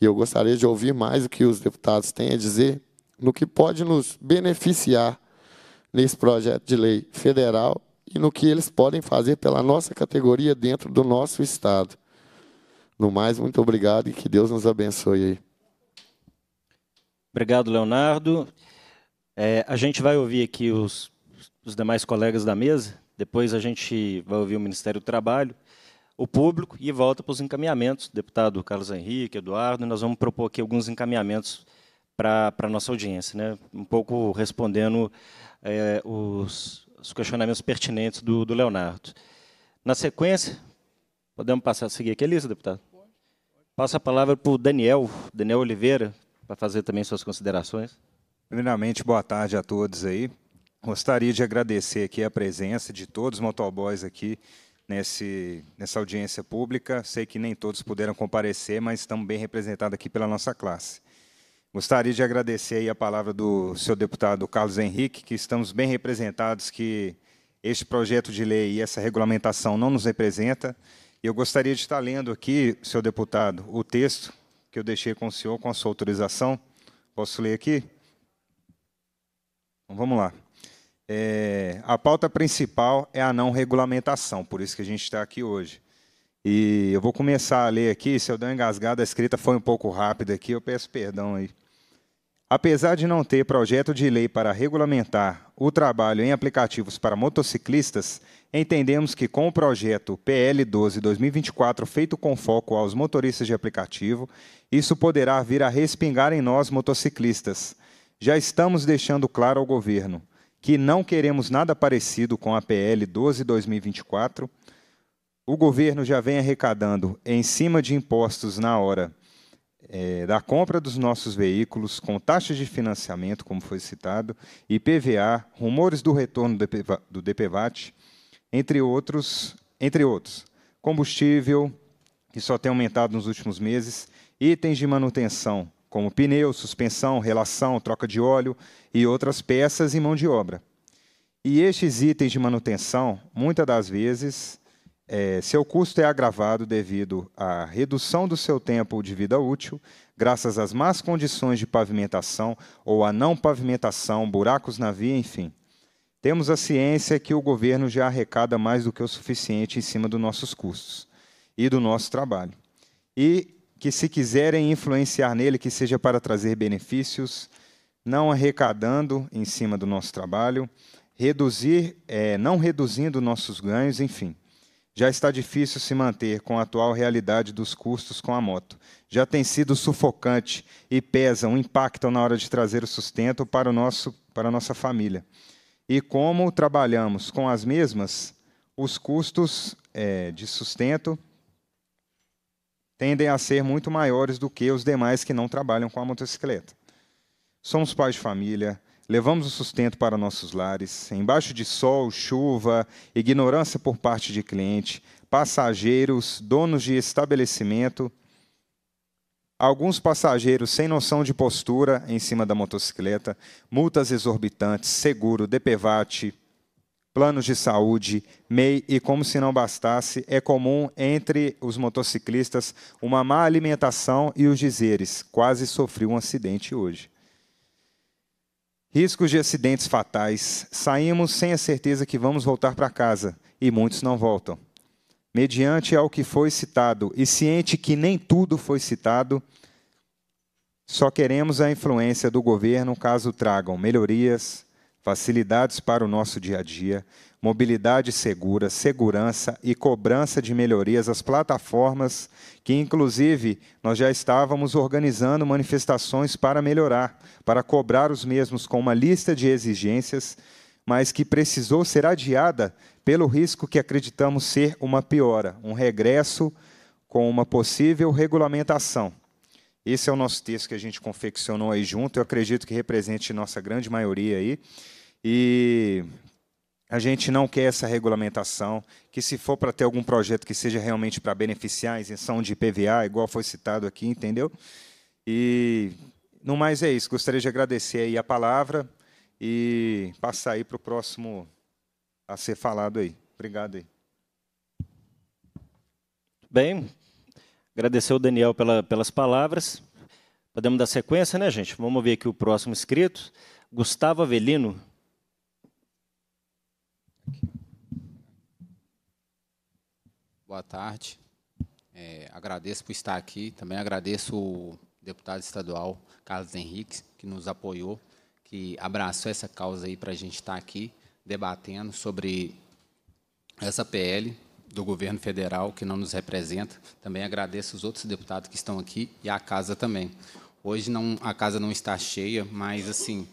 Speaker 5: E eu gostaria de ouvir mais o que os deputados têm a dizer no que pode nos beneficiar nesse projeto de lei federal e no que eles podem fazer pela nossa categoria dentro do nosso estado. No mais, muito obrigado e que Deus nos abençoe aí.
Speaker 1: Obrigado, Leonardo. É, a gente vai ouvir aqui os, os demais colegas da mesa, depois a gente vai ouvir o Ministério do Trabalho, o público e volta para os encaminhamentos. Deputado Carlos Henrique, Eduardo, nós vamos propor aqui alguns encaminhamentos para a nossa audiência, né? um pouco respondendo é, os, os questionamentos pertinentes do, do Leonardo. Na sequência, podemos passar a seguir aqui a lista, deputado? Passa a palavra para o Daniel, Daniel Oliveira, para fazer também suas considerações.
Speaker 6: Primeiramente, boa tarde a todos aí. Gostaria de agradecer aqui a presença de todos os motoboys aqui nesse, nessa audiência pública. Sei que nem todos puderam comparecer, mas estamos bem representados aqui pela nossa classe. Gostaria de agradecer a palavra do seu deputado Carlos Henrique, que estamos bem representados, que este projeto de lei e essa regulamentação não nos representa. Eu gostaria de estar lendo aqui, seu deputado, o texto que eu deixei com o senhor, com a sua autorização. Posso ler aqui? Então, vamos lá. É, a pauta principal é a não regulamentação, por isso que a gente está aqui hoje. E eu vou começar a ler aqui, se eu der uma engasgada, a escrita foi um pouco rápida aqui, eu peço perdão aí. Apesar de não ter projeto de lei para regulamentar o trabalho em aplicativos para motociclistas, entendemos que com o projeto PL 12-2024, feito com foco aos motoristas de aplicativo, isso poderá vir a respingar em nós motociclistas. Já estamos deixando claro ao governo que não queremos nada parecido com a PL 12-2024. O governo já vem arrecadando em cima de impostos na hora é, da compra dos nossos veículos, com taxas de financiamento, como foi citado, IPVA, rumores do retorno do, DPVA, DPVAT, entre outros, entre outros. Combustível, que só tem aumentado nos últimos meses, itens de manutenção, como pneu, suspensão, relação, troca de óleo e outras peças e mão de obra. E estes itens de manutenção, muitas das vezes, é, seu custo é agravado devido à redução do seu tempo de vida útil, graças às más condições de pavimentação ou à não pavimentação, buracos na via, enfim. Temos a ciência que o governo já arrecada mais do que o suficiente em cima dos nossos custos e do nosso trabalho. E que, se quiserem influenciar nele, que seja para trazer benefícios, não arrecadando em cima do nosso trabalho, reduzir, é, não reduzindo nossos ganhos, enfim. Já está difícil se manter com a atual realidade dos custos com a moto. Já tem sido sufocante e pesam, impactam na hora de trazer o sustento para, o nosso, para a nossa família. E como trabalhamos com as mesmas, os custos é, de sustento tendem a ser muito maiores do que os demais que não trabalham com a motocicleta. Somos pais de família, Levamos o sustento para nossos lares, embaixo de sol, chuva, ignorância por parte de cliente, passageiros, donos de estabelecimento, alguns passageiros sem noção de postura em cima da motocicleta, multas exorbitantes, seguro, DPVAT, planos de saúde, MEI e, como se não bastasse, é comum entre os motociclistas uma má alimentação e os dizeres: quase sofri um acidente hoje. Riscos de acidentes fatais. Saímos sem a certeza que vamos voltar para casa, e muitos não voltam. Mediante ao que foi citado, e ciente que nem tudo foi citado, só queremos a influência do governo caso tragam melhorias, facilidades para o nosso dia a dia, mobilidade segura, segurança e cobrança de melhorias às plataformas, que inclusive nós já estávamos organizando manifestações para melhorar, para cobrar os mesmos com uma lista de exigências, mas que precisou ser adiada pelo risco que acreditamos ser uma piora, um regresso com uma possível regulamentação. Esse é o nosso texto que a gente confeccionou aí junto, eu acredito que represente nossa grande maioria aí. E a gente não quer essa regulamentação, que se for para ter algum projeto que seja realmente para beneficiar a isenção de IPVA, igual foi citado aqui, entendeu? E no mais é isso. Gostaria de agradecer aí a palavra e passar aí para o próximo a ser falado aí. Obrigado aí. Bem,
Speaker 1: agradecer o Daniel pela, pelas palavras. Podemos dar sequência, né, gente? Vamos ver aqui o próximo
Speaker 7: inscrito. Gustavo Avelino. Boa tarde. É, agradeço por estar aqui. Também agradeço o deputado estadual Carlos Henrique, que nos apoiou, que abraçou essa causa aí para a gente estar aqui debatendo sobre essa PL do governo federal que não nos representa. Também agradeço os outros deputados que estão aqui e a casa também. Hoje não, a casa não está cheia, mas assim,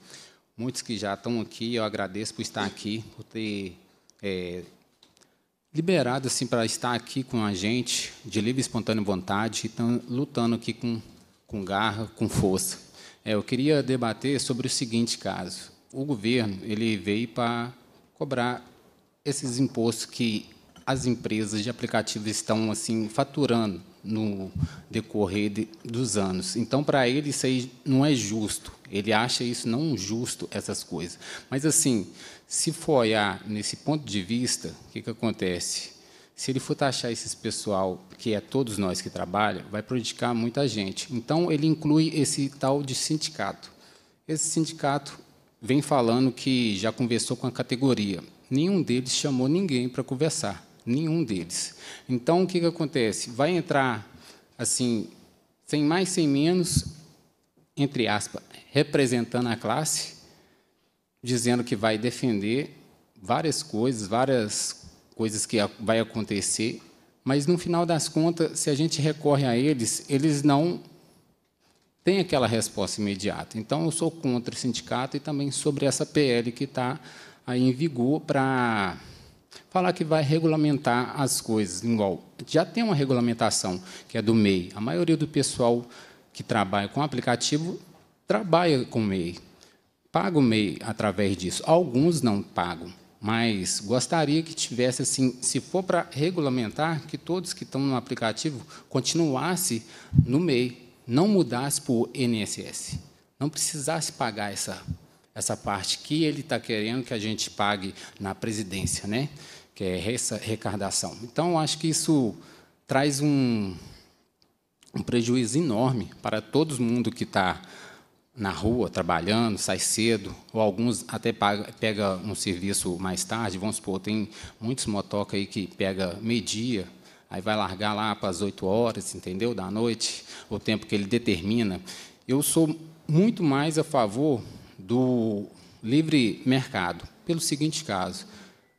Speaker 7: muitos que já estão aqui, eu agradeço por estar aqui, por ter é, liberado assim para estar aqui com a gente de livre e espontânea vontade, então lutando aqui com com garra, com força. É, eu queria debater sobre o seguinte caso: o governo ele veio para cobrar esses impostos que as empresas de aplicativos estão assim faturando no decorrer de, dos anos. Então, para ele isso aí não é justo. Ele acha isso não justo essas coisas. Mas assim, se for olhar nesse ponto de vista, o que, que acontece? Se ele for taxar esse pessoal, que é todos nós que trabalham, vai prejudicar muita gente. Então, ele inclui esse tal de sindicato. Esse sindicato vem falando que já conversou com a categoria. Nenhum deles chamou ninguém para conversar. Nenhum deles. Então, o que, que acontece? Vai entrar, assim, sem mais, sem menos, entre aspas, representando a classe, dizendo que vai defender várias coisas, várias coisas que vai acontecer, mas no final das contas, se a gente recorre a eles, eles não têm aquela resposta imediata. Então, eu sou contra o sindicato e também sobre essa PL que está aí em vigor para falar que vai regulamentar as coisas. Igual, já tem uma regulamentação que é do MEI. A maioria do pessoal que trabalha com aplicativo trabalha com MEI o MEI através disso. Alguns não pagam, mas gostaria que tivesse assim, se for para regulamentar, que todos que estão no aplicativo continuasse no MEI, não mudasse para o INSS, não precisasse pagar essa essa parte que ele está querendo que a gente pague na presidência, né? Que é essa recardação. Então, acho que isso traz um, um prejuízo enorme para todo mundo que está na rua trabalhando, sai cedo, ou alguns até pega um serviço mais tarde, vamos supor, tem muitos motoca aí que pega meio-dia, aí vai largar lá para as 8 horas, entendeu? Da noite, o tempo que ele determina. Eu sou muito mais a favor do livre mercado, pelo seguinte caso,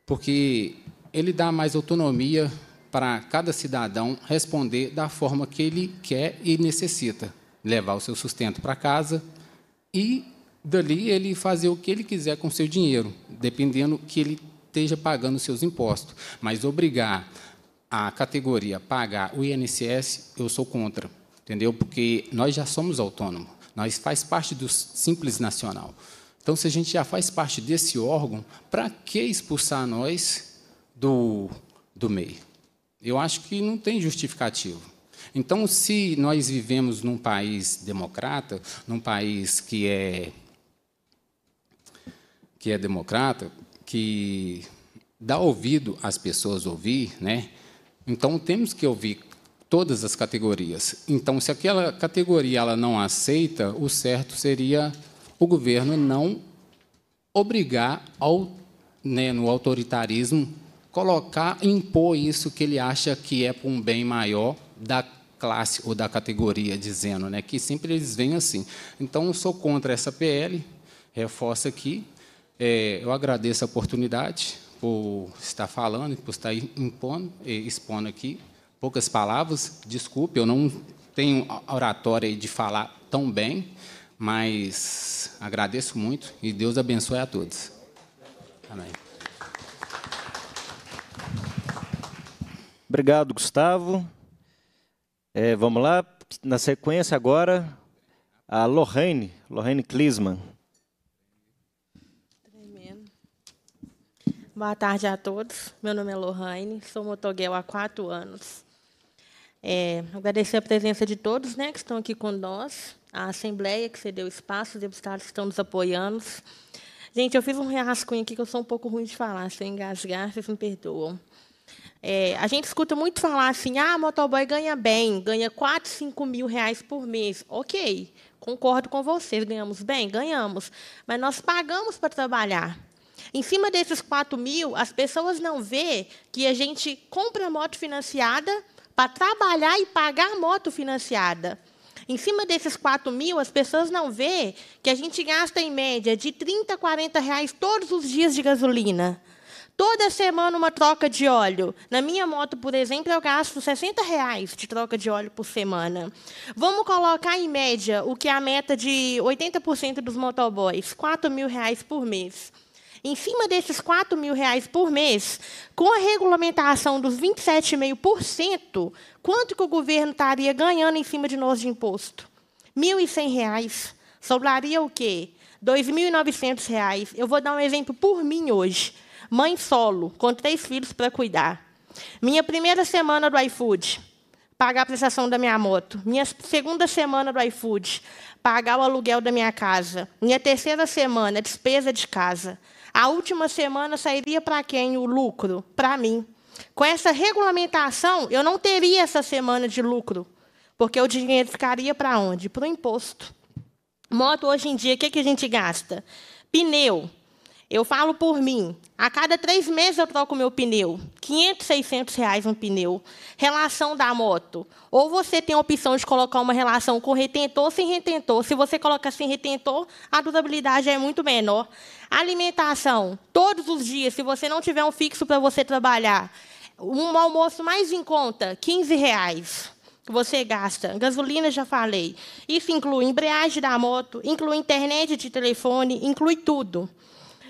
Speaker 7: porque ele dá mais autonomia para cada cidadão responder da forma que ele quer e necessita, levar o seu sustento para casa, e dali ele fazer o que ele quiser com seu dinheiro, dependendo que ele esteja pagando seus impostos. Mas obrigar a categoria a pagar o INSS, eu sou contra, entendeu? Porque nós já somos autônomos, nós faz parte do Simples Nacional. Então, se a gente já faz parte desse órgão, para que expulsar nós do, do meio? Eu acho que não tem justificativo. Então, se nós vivemos num país democrata, num país que é que é democrata, que dá ouvido às pessoas ouvir, né? Então temos que ouvir todas as categorias. Então, se aquela categoria ela não aceita, o certo seria o governo não obrigar ao né, no autoritarismo colocar, impor isso que ele acha que é para um bem maior da classe ou da categoria, dizendo, né, que sempre eles vêm assim. Então, sou contra essa PL, reforço aqui. É, eu agradeço a oportunidade por estar falando, por estar impondo, expondo aqui. Poucas palavras, desculpe, eu não tenho oratória de falar tão bem, mas agradeço muito e Deus abençoe a todos. Amém. Obrigado, Gustavo. É, vamos
Speaker 1: lá, na sequência agora, a Lorraine, Lorraine Klisman.
Speaker 8: Tremendo. Boa tarde a todos. Meu nome é Lorraine, sou motoguel há quatro anos. É, agradecer a presença de todos né, que estão aqui com nós, a Assembleia que cedeu espaço, os deputados que estão nos apoiando. Gente, eu fiz um rascunho aqui que eu sou um pouco ruim de falar, sem engasgar, vocês me perdoam. É, a gente escuta muito falar assim, ah, motoboy ganha bem, ganha 4, 5 mil reais por mês. Ok, concordo com vocês, ganhamos bem? Ganhamos. Mas nós pagamos para trabalhar. Em cima desses 4 mil, as pessoas não vê que a gente compra moto financiada para trabalhar e pagar a moto financiada. Em cima desses 4 mil, as pessoas não vê que a gente gasta, em média, de 30, 40 reais todos os dias de gasolina. Toda semana uma troca de óleo. Na minha moto, por exemplo, eu gasto 60 reais de troca de óleo por semana. Vamos colocar em média o que é a meta de 80% dos motoboys, 4 mil reais por mês. Em cima desses 4 mil reais por mês, com a regulamentação dos 27,5%, quanto que o governo estaria ganhando em cima de nós de imposto? R$ 1.100. Sobraria o quê? R$ 2.900. Eu vou dar um exemplo por mim hoje. Mãe solo, com três filhos para cuidar. Minha primeira semana do iFood, pagar a prestação da minha moto. Minha segunda semana do iFood, pagar o aluguel da minha casa. Minha terceira semana, despesa de casa. A última semana sairia para quem o lucro? Para mim. Com essa regulamentação, eu não teria essa semana de lucro, porque o dinheiro ficaria para onde? Para o imposto. Moto, hoje em dia, o que, que a gente gasta? Pneu, eu falo por mim. A cada três meses eu troco meu pneu. 500, 600 reais um pneu. Relação da moto. Ou você tem a opção de colocar uma relação com retentor sem retentor. Se você coloca sem retentor, a durabilidade é muito menor. Alimentação. Todos os dias, se você não tiver um fixo para você trabalhar, um almoço mais em conta, 15 reais que você gasta. Gasolina, já falei. Isso inclui embreagem da moto, inclui internet de telefone, inclui tudo.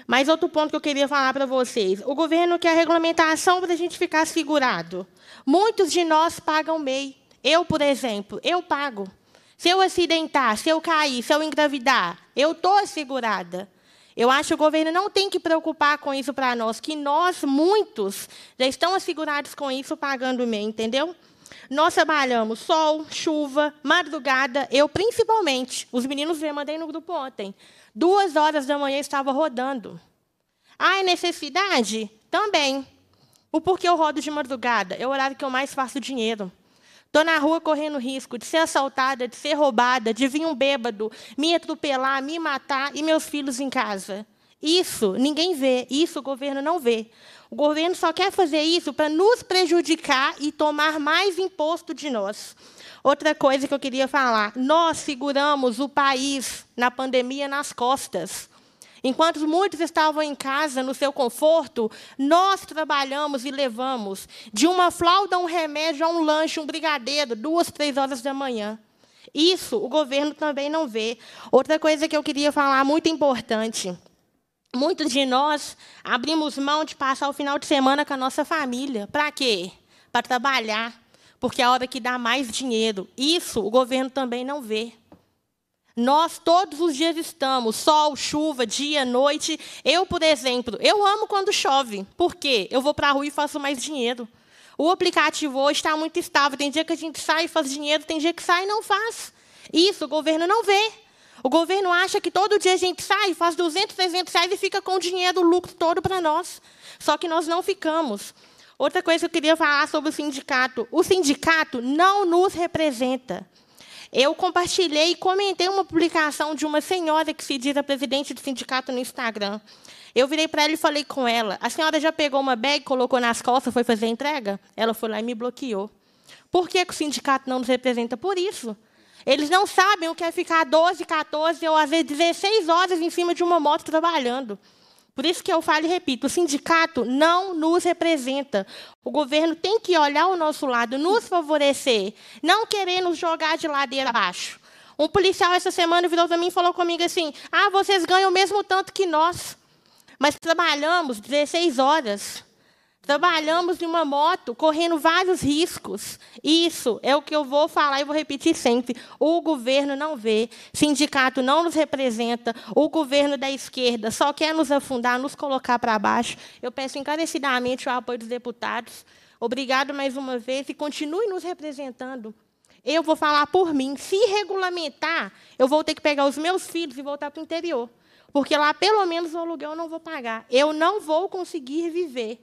Speaker 8: Mas outro ponto que eu queria falar para vocês: o governo quer regulamentação para a gente ficar segurado. Muitos de nós pagam MEI. Eu, por exemplo, eu pago. Se eu acidentar, se eu cair, se eu engravidar, eu estou segurada. Eu acho que o governo não tem que preocupar com isso para nós, que nós, muitos, já estamos assegurados com isso pagando MEI, entendeu? Nós trabalhamos sol, chuva, madrugada, eu principalmente. Os meninos eu mandei no grupo ontem. Duas horas da manhã estava rodando. Ah, é necessidade? Também. O porquê eu rodo de madrugada? É o horário que eu mais faço dinheiro. Estou na rua correndo risco de ser assaltada, de ser roubada, de vir um bêbado, me atropelar, me matar e meus filhos em casa. Isso ninguém vê, isso o governo não vê. O governo só quer fazer isso para nos prejudicar e tomar mais imposto de nós. Outra coisa que eu queria falar: nós seguramos o país na pandemia nas costas. Enquanto muitos estavam em casa, no seu conforto, nós trabalhamos e levamos de uma flauta, um remédio, a um lanche, um brigadeiro, duas, três horas da manhã. Isso o governo também não vê. Outra coisa que eu queria falar, muito importante. Muitos de nós abrimos mão de passar o final de semana com a nossa família. Para quê? Para trabalhar. Porque é a hora que dá mais dinheiro, isso o governo também não vê. Nós todos os dias estamos, sol, chuva, dia, noite. Eu, por exemplo, eu amo quando chove. Por quê? Eu vou para a rua e faço mais dinheiro. O aplicativo hoje está muito estável. Tem dia que a gente sai e faz dinheiro, tem dia que sai e não faz. Isso o governo não vê. O governo acha que todo dia a gente sai, faz 200, 300 reais e fica com o dinheiro, o lucro todo para nós. Só que nós não ficamos. Outra coisa que eu queria falar sobre o sindicato. O sindicato não nos representa. Eu compartilhei e comentei uma publicação de uma senhora que se diz a presidente do sindicato no Instagram. Eu virei para ela e falei com ela: a senhora já pegou uma bag, colocou nas costas, foi fazer entrega? Ela foi lá e me bloqueou. Por que, que o sindicato não nos representa? Por isso. Eles não sabem o que é ficar 12, 14 ou às vezes 16 horas em cima de uma moto trabalhando. Por isso que eu falo e repito, o sindicato não nos representa. O governo tem que olhar o nosso lado, nos favorecer, não querer nos jogar de ladeira abaixo. Um policial essa semana virou para mim e falou comigo assim: "Ah, vocês ganham o mesmo tanto que nós, mas trabalhamos 16 horas. Trabalhamos em uma moto, correndo vários riscos. Isso é o que eu vou falar e vou repetir sempre. O governo não vê, sindicato não nos representa, o governo da esquerda só quer nos afundar, nos colocar para baixo. Eu peço encarecidamente o apoio dos deputados. Obrigado mais uma vez e continue nos representando. Eu vou falar por mim. Se regulamentar, eu vou ter que pegar os meus filhos e voltar para o interior. Porque lá, pelo menos, o aluguel eu não vou pagar. Eu não vou conseguir viver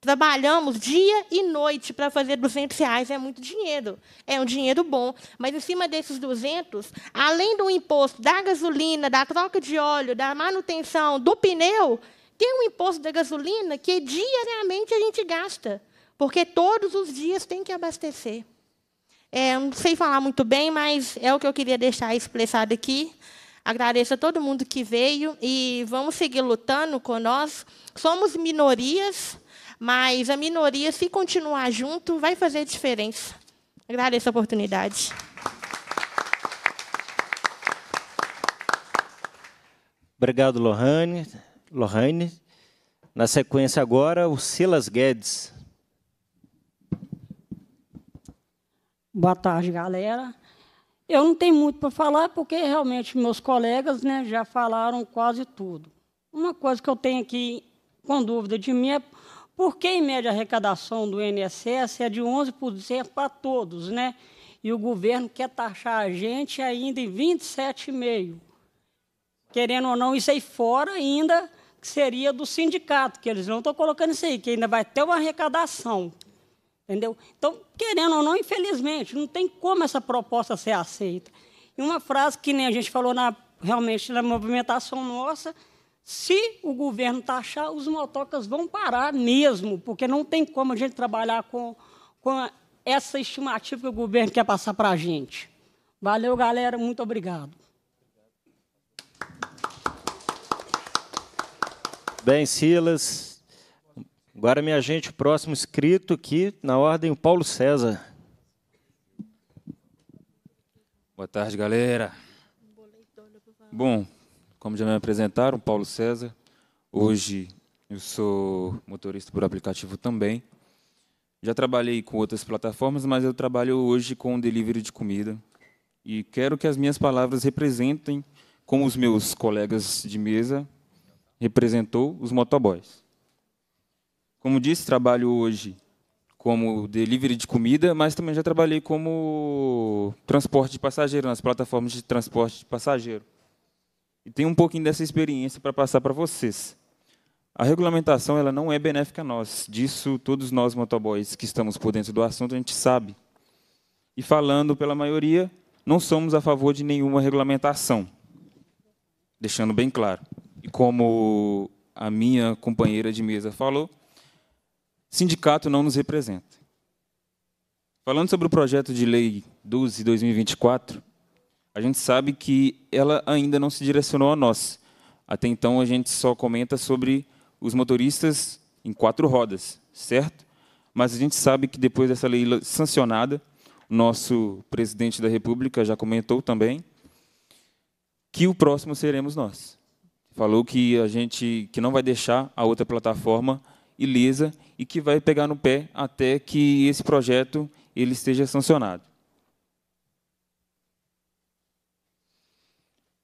Speaker 8: Trabalhamos dia e noite para fazer 200 reais, é muito dinheiro. É um dinheiro bom. Mas em cima desses 200, além do imposto da gasolina, da troca de óleo, da manutenção, do pneu, tem um imposto da gasolina que diariamente a gente gasta, porque todos os dias tem que abastecer. É, não sei falar muito bem, mas é o que eu queria deixar expressado aqui. Agradeço a todo mundo que veio e vamos seguir lutando conosco. Somos minorias mas a minoria, se continuar junto, vai fazer diferença. Agradeço a oportunidade.
Speaker 1: Obrigado, Lohane. Lohane. Na sequência agora, o Silas Guedes.
Speaker 9: Boa tarde, galera. Eu não tenho muito para falar, porque realmente meus colegas né, já falaram quase tudo. Uma coisa que eu tenho aqui com dúvida de mim é por que, em média, a arrecadação do INSS é de 11% para todos, né? E o governo quer taxar a gente ainda em 27,5%. Querendo ou não, isso aí fora ainda que seria do sindicato, que eles não estão colocando isso aí, que ainda vai ter uma arrecadação. Entendeu? Então, querendo ou não, infelizmente, não tem como essa proposta ser aceita. E uma frase que nem a gente falou na, realmente na movimentação nossa, se o governo taxar, tá os motocas vão parar mesmo, porque não tem como a gente trabalhar com, com essa estimativa que o governo quer passar para a gente. Valeu, galera. Muito obrigado.
Speaker 1: Bem, Silas. Agora, minha gente, o próximo inscrito aqui, na ordem, o Paulo César.
Speaker 10: Boa tarde, galera. Bom, como já me apresentaram, Paulo César. Hoje eu sou motorista por aplicativo também. Já trabalhei com outras plataformas, mas eu trabalho hoje com delivery de comida. E quero que as minhas palavras representem, como os meus colegas de mesa representou, os motoboys. Como disse, trabalho hoje como delivery de comida, mas também já trabalhei como transporte de passageiro, nas plataformas de transporte de passageiro. E tenho um pouquinho dessa experiência para passar para vocês. A regulamentação ela não é benéfica a nós. Disso todos nós motoboys que estamos por dentro do assunto a gente sabe. E falando pela maioria, não somos a favor de nenhuma regulamentação. Deixando bem claro. E como a minha companheira de mesa falou, sindicato não nos representa. Falando sobre o projeto de lei 12/2024, a gente sabe que ela ainda não se direcionou a nós. Até então, a gente só comenta sobre os motoristas em quatro rodas, certo? Mas a gente sabe que depois dessa lei sancionada, o nosso presidente da República já comentou também que o próximo seremos nós. Falou que a gente que não vai deixar a outra plataforma ilesa e que vai pegar no pé até que esse projeto ele esteja sancionado.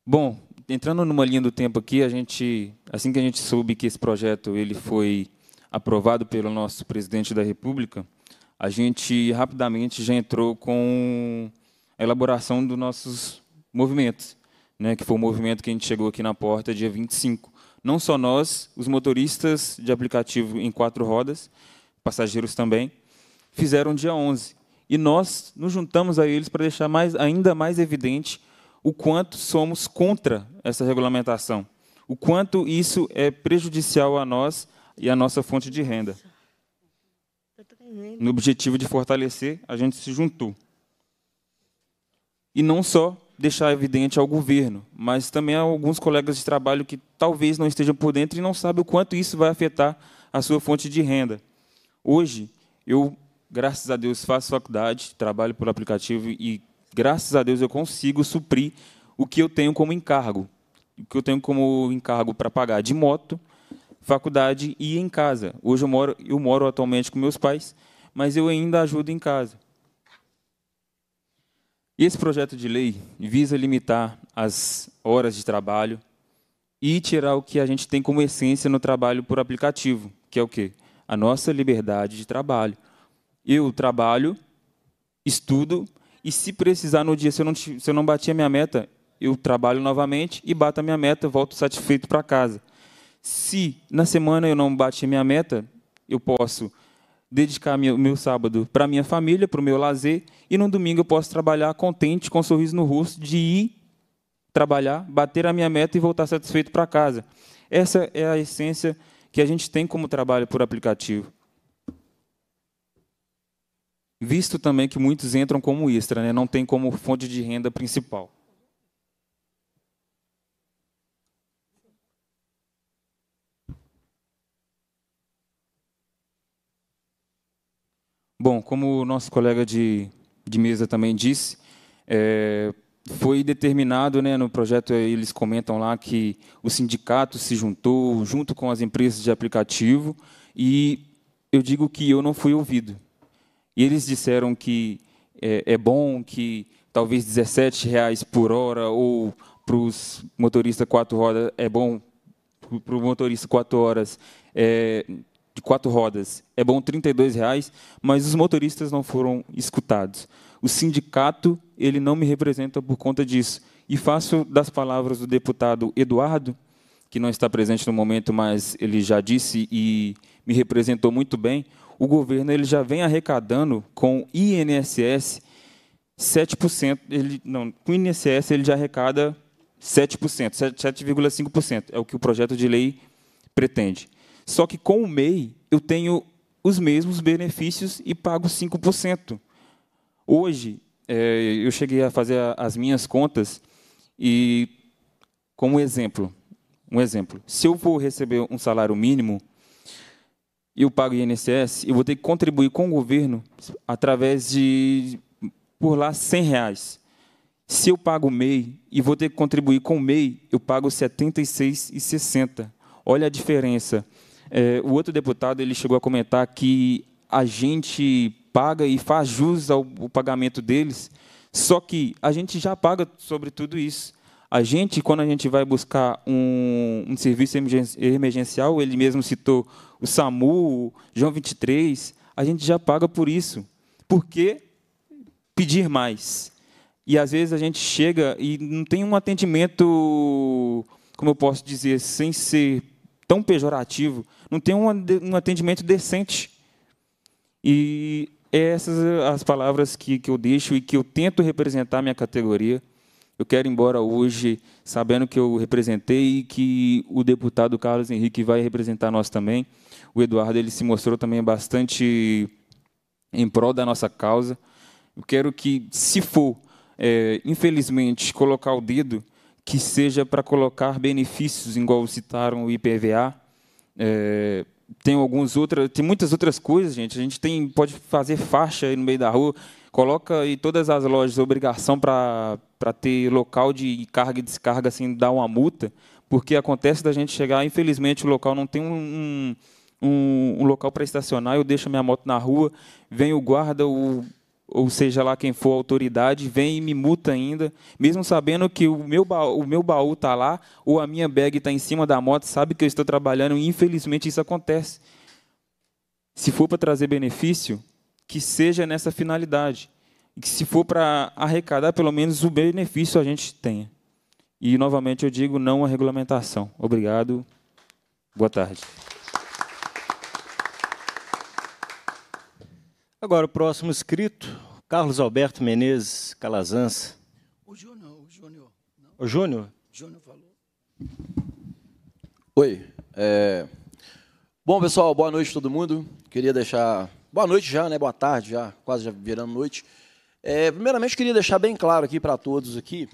Speaker 10: Bom, entrando numa linha do tempo aqui, a gente, assim que a gente soube que esse projeto ele foi aprovado pelo nosso presidente da República, a gente rapidamente já entrou com a elaboração dos nossos movimentos, né, que foi o movimento que a gente chegou aqui na porta dia 25. Não só nós, os motoristas de aplicativo em quatro rodas, passageiros também, fizeram dia 11. E nós nos juntamos a eles para deixar mais, ainda mais evidente o quanto somos contra essa regulamentação, o quanto isso é prejudicial a nós e à nossa fonte de renda. No objetivo de fortalecer, a gente se juntou. E não só deixar evidente ao governo, mas também a alguns colegas de trabalho que talvez não estejam por dentro e não sabem o quanto isso vai afetar a sua fonte de renda. Hoje, eu, graças a Deus, faço faculdade, trabalho por aplicativo e graças a Deus eu consigo suprir o que eu tenho como encargo, o que eu tenho como encargo para pagar de moto, faculdade e em casa. Hoje eu moro, eu moro atualmente com meus pais, mas eu ainda ajudo em casa. Esse projeto de lei visa limitar as horas de trabalho e tirar o que a gente tem como essência no trabalho por aplicativo, que é o quê? A nossa liberdade de trabalho. Eu trabalho, estudo e se precisar no dia, se eu não, se eu não bati a minha meta, eu trabalho novamente e bato a minha meta, volto satisfeito para casa. Se na semana eu não bati a minha meta, eu posso dedicar meu, meu sábado para minha família, para o meu lazer, e no domingo eu posso trabalhar contente, com um sorriso no rosto, de ir trabalhar, bater a minha meta e voltar satisfeito para casa. Essa é a essência que a gente tem como trabalho por aplicativo visto também que muitos entram como extra, né? não tem como fonte de renda principal. Bom, como o nosso colega de, de mesa também disse, é, foi determinado, né, no projeto é, eles comentam lá que o sindicato se juntou junto com as empresas de aplicativo e eu digo que eu não fui ouvido. E eles disseram que é, é bom que talvez 17 reais por hora ou para os motoristas quatro rodas é bom para o motorista quatro horas é, de quatro rodas é bom 32 reais, mas os motoristas não foram escutados. O sindicato ele não me representa por conta disso e faço das palavras do deputado Eduardo que não está presente no momento, mas ele já disse e me representou muito bem o governo ele já vem arrecadando com o INSS 7%, ele, não, com o INSS ele já arrecada 7%, 7,5%, é o que o projeto de lei pretende. Só que com o MEI eu tenho os mesmos benefícios e pago 5%. Hoje, é, eu cheguei a fazer as minhas contas e, como exemplo, um exemplo, se eu vou receber um salário mínimo, eu pago INSS, eu vou ter que contribuir com o governo através de, por lá, 100 reais. Se eu pago o MEI e vou ter que contribuir com o MEI, eu pago R$ 76,60. Olha a diferença. É, o outro deputado ele chegou a comentar que a gente paga e faz jus ao, ao pagamento deles, só que a gente já paga sobre tudo isso. A gente, quando a gente vai buscar um, um serviço emergencial, ele mesmo citou o SAMU, João 23, a gente já paga por isso. Por que pedir mais? E às vezes a gente chega e não tem um atendimento, como eu posso dizer, sem ser tão pejorativo, não tem um atendimento decente. E essas as palavras que, que eu deixo e que eu tento representar a minha categoria. Eu quero ir embora hoje sabendo que eu representei e que o deputado Carlos Henrique vai representar nós também. O Eduardo ele se mostrou também bastante em prol da nossa causa. Eu quero que, se for, é, infelizmente, colocar o dedo, que seja para colocar benefícios, igual citaram o IPVA. É, tem alguns outras, tem muitas outras coisas, gente. A gente tem, pode fazer faixa aí no meio da rua coloca aí todas as lojas obrigação para ter local de carga e descarga, assim, dar uma multa, porque acontece da gente chegar, infelizmente o local não tem um, um, um local para estacionar, eu deixo minha moto na rua, vem o guarda, o ou seja lá quem for a autoridade, vem e me multa ainda, mesmo sabendo que o meu baú, o meu baú tá lá ou a minha bag está em cima da moto, sabe que eu estou trabalhando e infelizmente isso acontece. Se for para trazer benefício, que seja nessa finalidade. E que, se for para arrecadar, pelo menos o benefício a gente tenha. E, novamente, eu digo não à regulamentação. Obrigado. Boa tarde.
Speaker 1: Agora, o próximo inscrito, Carlos Alberto Menezes Calazans.
Speaker 11: O Júnior. O Júnior, o Júnior? O Júnior falou.
Speaker 12: Oi. É... Bom, pessoal, boa noite a todo mundo. Queria deixar Boa noite já, né? Boa tarde já, quase já virando noite. É, primeiramente, queria deixar bem claro aqui para todos aqui,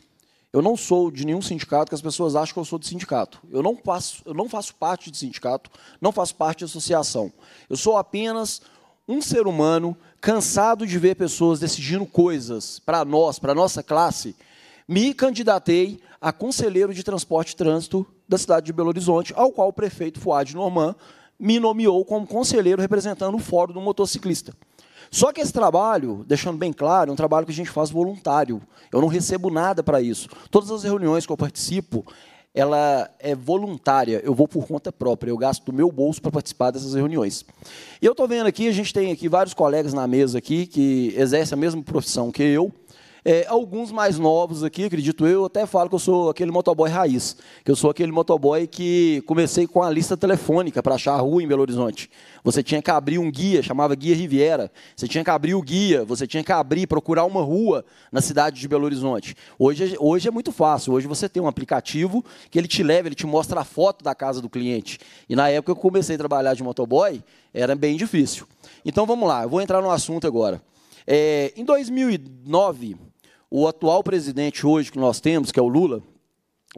Speaker 12: eu não sou de nenhum sindicato que as pessoas acham que eu sou de sindicato. Eu não faço, eu não faço parte de sindicato, não faço parte de associação. Eu sou apenas um ser humano cansado de ver pessoas decidindo coisas para nós, para nossa classe. Me candidatei a conselheiro de transporte e trânsito da cidade de Belo Horizonte, ao qual o prefeito Fuad Norman me nomeou como conselheiro representando o Fórum do Motociclista. Só que esse trabalho, deixando bem claro, é um trabalho que a gente faz voluntário. Eu não recebo nada para isso. Todas as reuniões que eu participo, ela é voluntária. Eu vou por conta própria. Eu gasto do meu bolso para participar dessas reuniões. E eu estou vendo aqui, a gente tem aqui vários colegas na mesa aqui que exercem a mesma profissão que eu. É, alguns mais novos aqui, acredito eu, até falo que eu sou aquele motoboy raiz, que eu sou aquele motoboy que comecei com a lista telefônica para achar a rua em Belo Horizonte. Você tinha que abrir um guia, chamava Guia Riviera. Você tinha que abrir o guia, você tinha que abrir, procurar uma rua na cidade de Belo Horizonte. Hoje, hoje é muito fácil. Hoje você tem um aplicativo que ele te leva, ele te mostra a foto da casa do cliente. E na época que eu comecei a trabalhar de motoboy, era bem difícil. Então vamos lá, eu vou entrar no assunto agora. É, em 2009, o atual presidente hoje que nós temos, que é o Lula,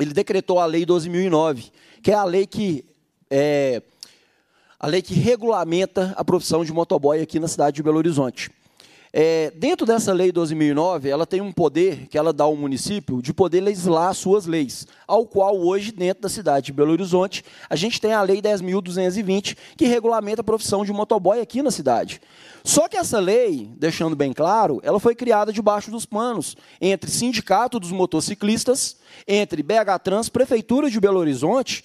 Speaker 12: ele decretou a Lei 12.009, que é a lei que é, a lei que regulamenta a profissão de motoboy aqui na cidade de Belo Horizonte. É, dentro dessa lei 12.009, ela tem um poder que ela dá ao município de poder legislar suas leis, ao qual hoje, dentro da cidade de Belo Horizonte, a gente tem a Lei 10.220, que regulamenta a profissão de motoboy aqui na cidade. Só que essa lei, deixando bem claro, ela foi criada debaixo dos panos, entre Sindicato dos Motociclistas, entre BH Trans, Prefeitura de Belo Horizonte,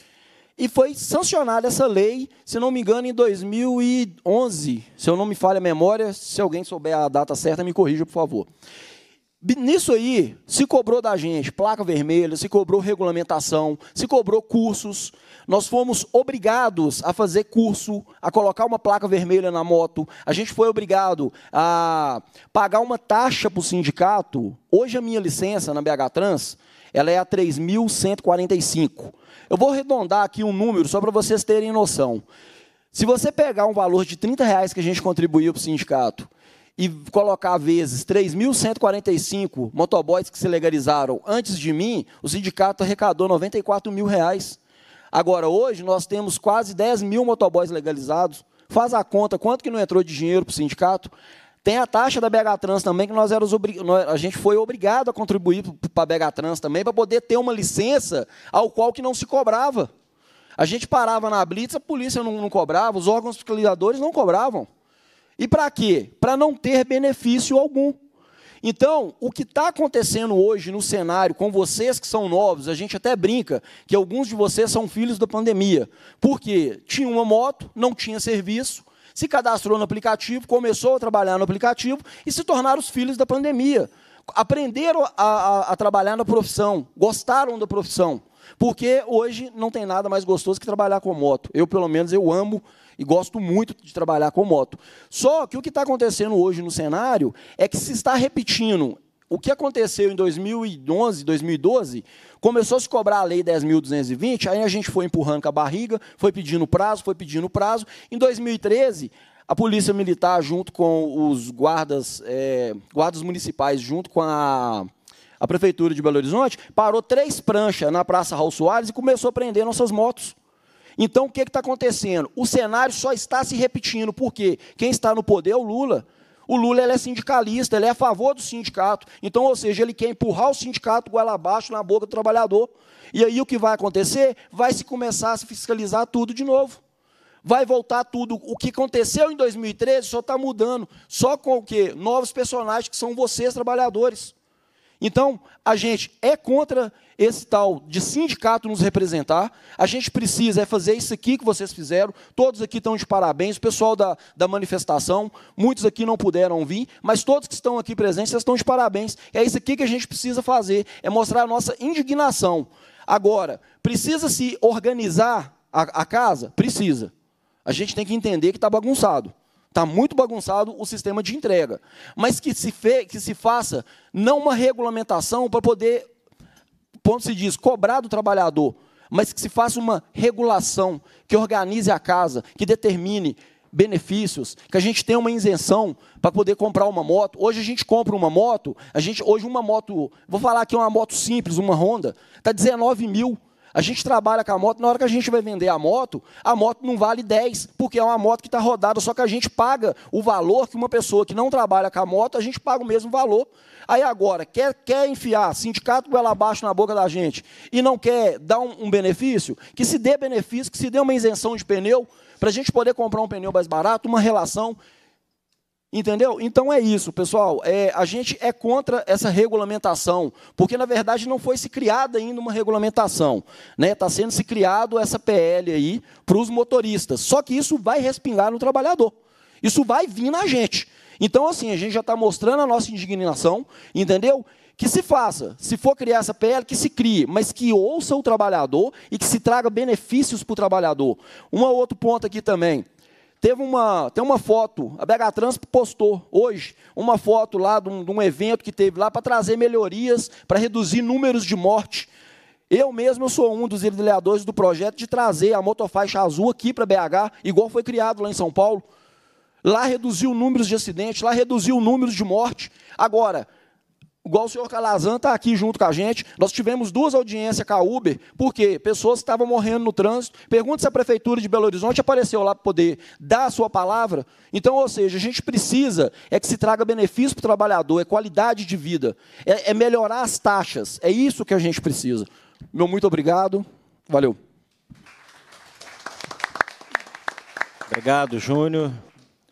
Speaker 12: e foi sancionada essa lei, se não me engano, em 2011. Se eu não me falha a memória, se alguém souber a data certa, me corrija, por favor. Nisso aí, se cobrou da gente placa vermelha, se cobrou regulamentação, se cobrou cursos. Nós fomos obrigados a fazer curso, a colocar uma placa vermelha na moto. A gente foi obrigado a pagar uma taxa para o sindicato. Hoje a minha licença na BH Trans, ela é a 3.145. Eu vou arredondar aqui um número só para vocês terem noção. Se você pegar um valor de 30 reais que a gente contribuiu para o sindicato e colocar vezes 3.145 motoboys que se legalizaram antes de mim, o sindicato arrecadou 94 mil reais. Agora, hoje, nós temos quase 10 mil motoboys legalizados. Faz a conta, quanto que não entrou de dinheiro para o sindicato? Tem a taxa da BH Trans também, que nós éramos a gente foi obrigado a contribuir para a BH Trans também, para poder ter uma licença ao qual que não se cobrava. A gente parava na Blitz, a polícia não, não cobrava, os órgãos fiscalizadores não cobravam. E para quê? Para não ter benefício algum. Então, o que está acontecendo hoje no cenário com vocês que são novos, a gente até brinca que alguns de vocês são filhos da pandemia. Porque tinha uma moto, não tinha serviço, se cadastrou no aplicativo, começou a trabalhar no aplicativo e se tornaram os filhos da pandemia. Aprenderam a, a, a trabalhar na profissão, gostaram da profissão. Porque hoje não tem nada mais gostoso que trabalhar com moto. Eu, pelo menos, eu amo e gosto muito de trabalhar com moto. Só que o que está acontecendo hoje no cenário é que se está repetindo o que aconteceu em 2011, 2012, começou a se cobrar a lei 10.220, aí a gente foi empurrando com a barriga, foi pedindo prazo, foi pedindo prazo. Em 2013, a Polícia Militar, junto com os guardas, é, guardas municipais, junto com a, a Prefeitura de Belo Horizonte, parou três pranchas na Praça Raul Soares e começou a prender nossas motos. Então, o que está acontecendo? O cenário só está se repetindo, porque quem está no poder é o Lula. O Lula ele é sindicalista, ele é a favor do sindicato. Então, ou seja, ele quer empurrar o sindicato goela abaixo na boca do trabalhador. E aí o que vai acontecer? Vai se começar a se fiscalizar tudo de novo. Vai voltar tudo. O que aconteceu em 2013 só está mudando. Só com o quê? Novos personagens que são vocês, trabalhadores. Então, a gente é contra esse tal de sindicato nos representar, a gente precisa é fazer isso aqui que vocês fizeram, todos aqui estão de parabéns, o pessoal da, da manifestação, muitos aqui não puderam vir, mas todos que estão aqui presentes, vocês estão de parabéns, é isso aqui que a gente precisa fazer, é mostrar a nossa indignação. Agora, precisa se organizar a, a casa? Precisa. A gente tem que entender que está bagunçado. Está muito bagunçado o sistema de entrega. Mas que se, fe, que se faça não uma regulamentação para poder, como se diz, cobrar do trabalhador, mas que se faça uma regulação que organize a casa, que determine benefícios, que a gente tenha uma isenção para poder comprar uma moto. Hoje a gente compra uma moto, a gente hoje uma moto, vou falar aqui é uma moto simples, uma Honda, está 19 mil. A gente trabalha com a moto, na hora que a gente vai vender a moto, a moto não vale 10, porque é uma moto que está rodada, só que a gente paga o valor que uma pessoa que não trabalha com a moto, a gente paga o mesmo valor. Aí agora, quer, quer enfiar sindicato goela abaixo na boca da gente e não quer dar um, um benefício, que se dê benefício, que se dê uma isenção de pneu, para a gente poder comprar um pneu mais barato, uma relação Entendeu? Então é isso, pessoal. É, a gente é contra essa regulamentação, porque na verdade não foi se criada ainda uma regulamentação. Está né? Tá sendo se criado essa PL aí para os motoristas. Só que isso vai respingar no trabalhador. Isso vai vir na gente. Então, assim, a gente já está mostrando a nossa indignação, entendeu? Que se faça. Se for criar essa PL, que se crie, mas que ouça o trabalhador e que se traga benefícios para o trabalhador. Um outro ponto aqui também. Teve uma, tem uma foto, a BH Trans postou hoje, uma foto lá de um, de um evento que teve lá para trazer melhorias, para reduzir números de morte. Eu mesmo eu sou um dos idealizadores do projeto de trazer a motofaixa azul aqui para BH, igual foi criado lá em São Paulo. Lá reduziu números de acidentes, lá reduziu números de morte. Agora, Igual o senhor Calazan está aqui junto com a gente. Nós tivemos duas audiências com a Uber, porque pessoas estavam morrendo no trânsito. Pergunta se a Prefeitura de Belo Horizonte apareceu lá para poder dar a sua palavra. Então, ou seja, a gente precisa é que se traga benefício para o trabalhador, é qualidade de vida, é, é melhorar as taxas. É isso que a gente precisa. Meu muito obrigado. Valeu.
Speaker 1: Obrigado, Júnior.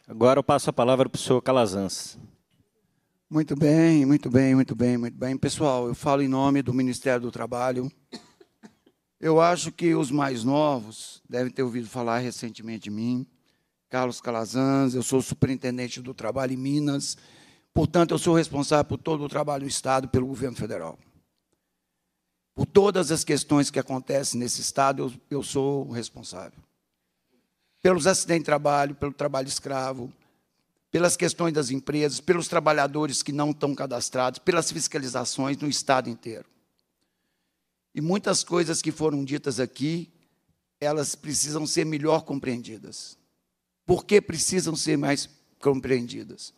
Speaker 1: Agora eu passo a palavra para o senhor Calazans.
Speaker 11: Muito bem, muito bem, muito bem, muito bem. Pessoal, eu falo em nome do Ministério do Trabalho. Eu acho que os mais novos devem ter ouvido falar recentemente de mim. Carlos Calazans, eu sou superintendente do trabalho em Minas. Portanto, eu sou responsável por todo o trabalho do Estado, pelo governo federal. Por todas as questões que acontecem nesse Estado, eu, eu sou responsável. Pelos acidentes de trabalho, pelo trabalho escravo, pelas questões das empresas, pelos trabalhadores que não estão cadastrados, pelas fiscalizações no estado inteiro. E muitas coisas que foram ditas aqui, elas precisam ser melhor compreendidas. Por que precisam ser mais compreendidas?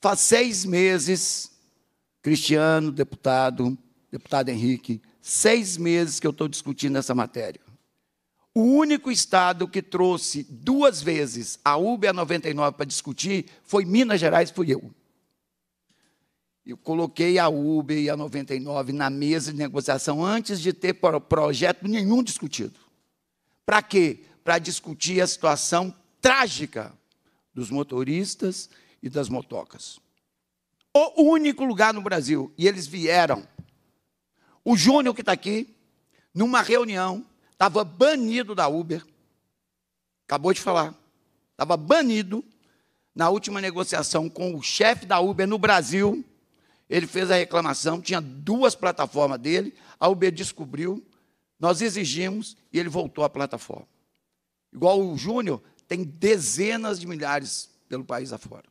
Speaker 11: Faz seis meses, Cristiano, deputado, deputado Henrique, seis meses que eu estou discutindo essa matéria. O único estado que trouxe duas vezes a UB a 99 para discutir foi Minas Gerais, fui eu. Eu coloquei a UB e a 99 na mesa de negociação antes de ter projeto nenhum discutido. Para quê? Para discutir a situação trágica dos motoristas e das motocas. O único lugar no Brasil, e eles vieram. O Júnior que está aqui, numa reunião, estava banido da Uber, acabou de falar, estava banido na última negociação com o chefe da Uber no Brasil. Ele fez a reclamação, tinha duas plataformas dele, a Uber descobriu, nós exigimos e ele voltou à plataforma. Igual o Júnior, tem dezenas de milhares pelo país afora,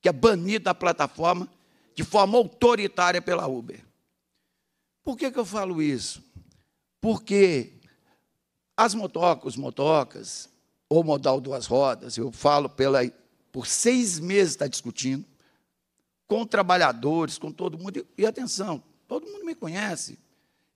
Speaker 11: que é banido da plataforma de forma autoritária pela Uber. Por que, que eu falo isso? Porque as motocas, motocas, ou modal duas rodas, eu falo pela, por seis meses está discutindo, com trabalhadores, com todo mundo. E, e atenção, todo mundo me conhece.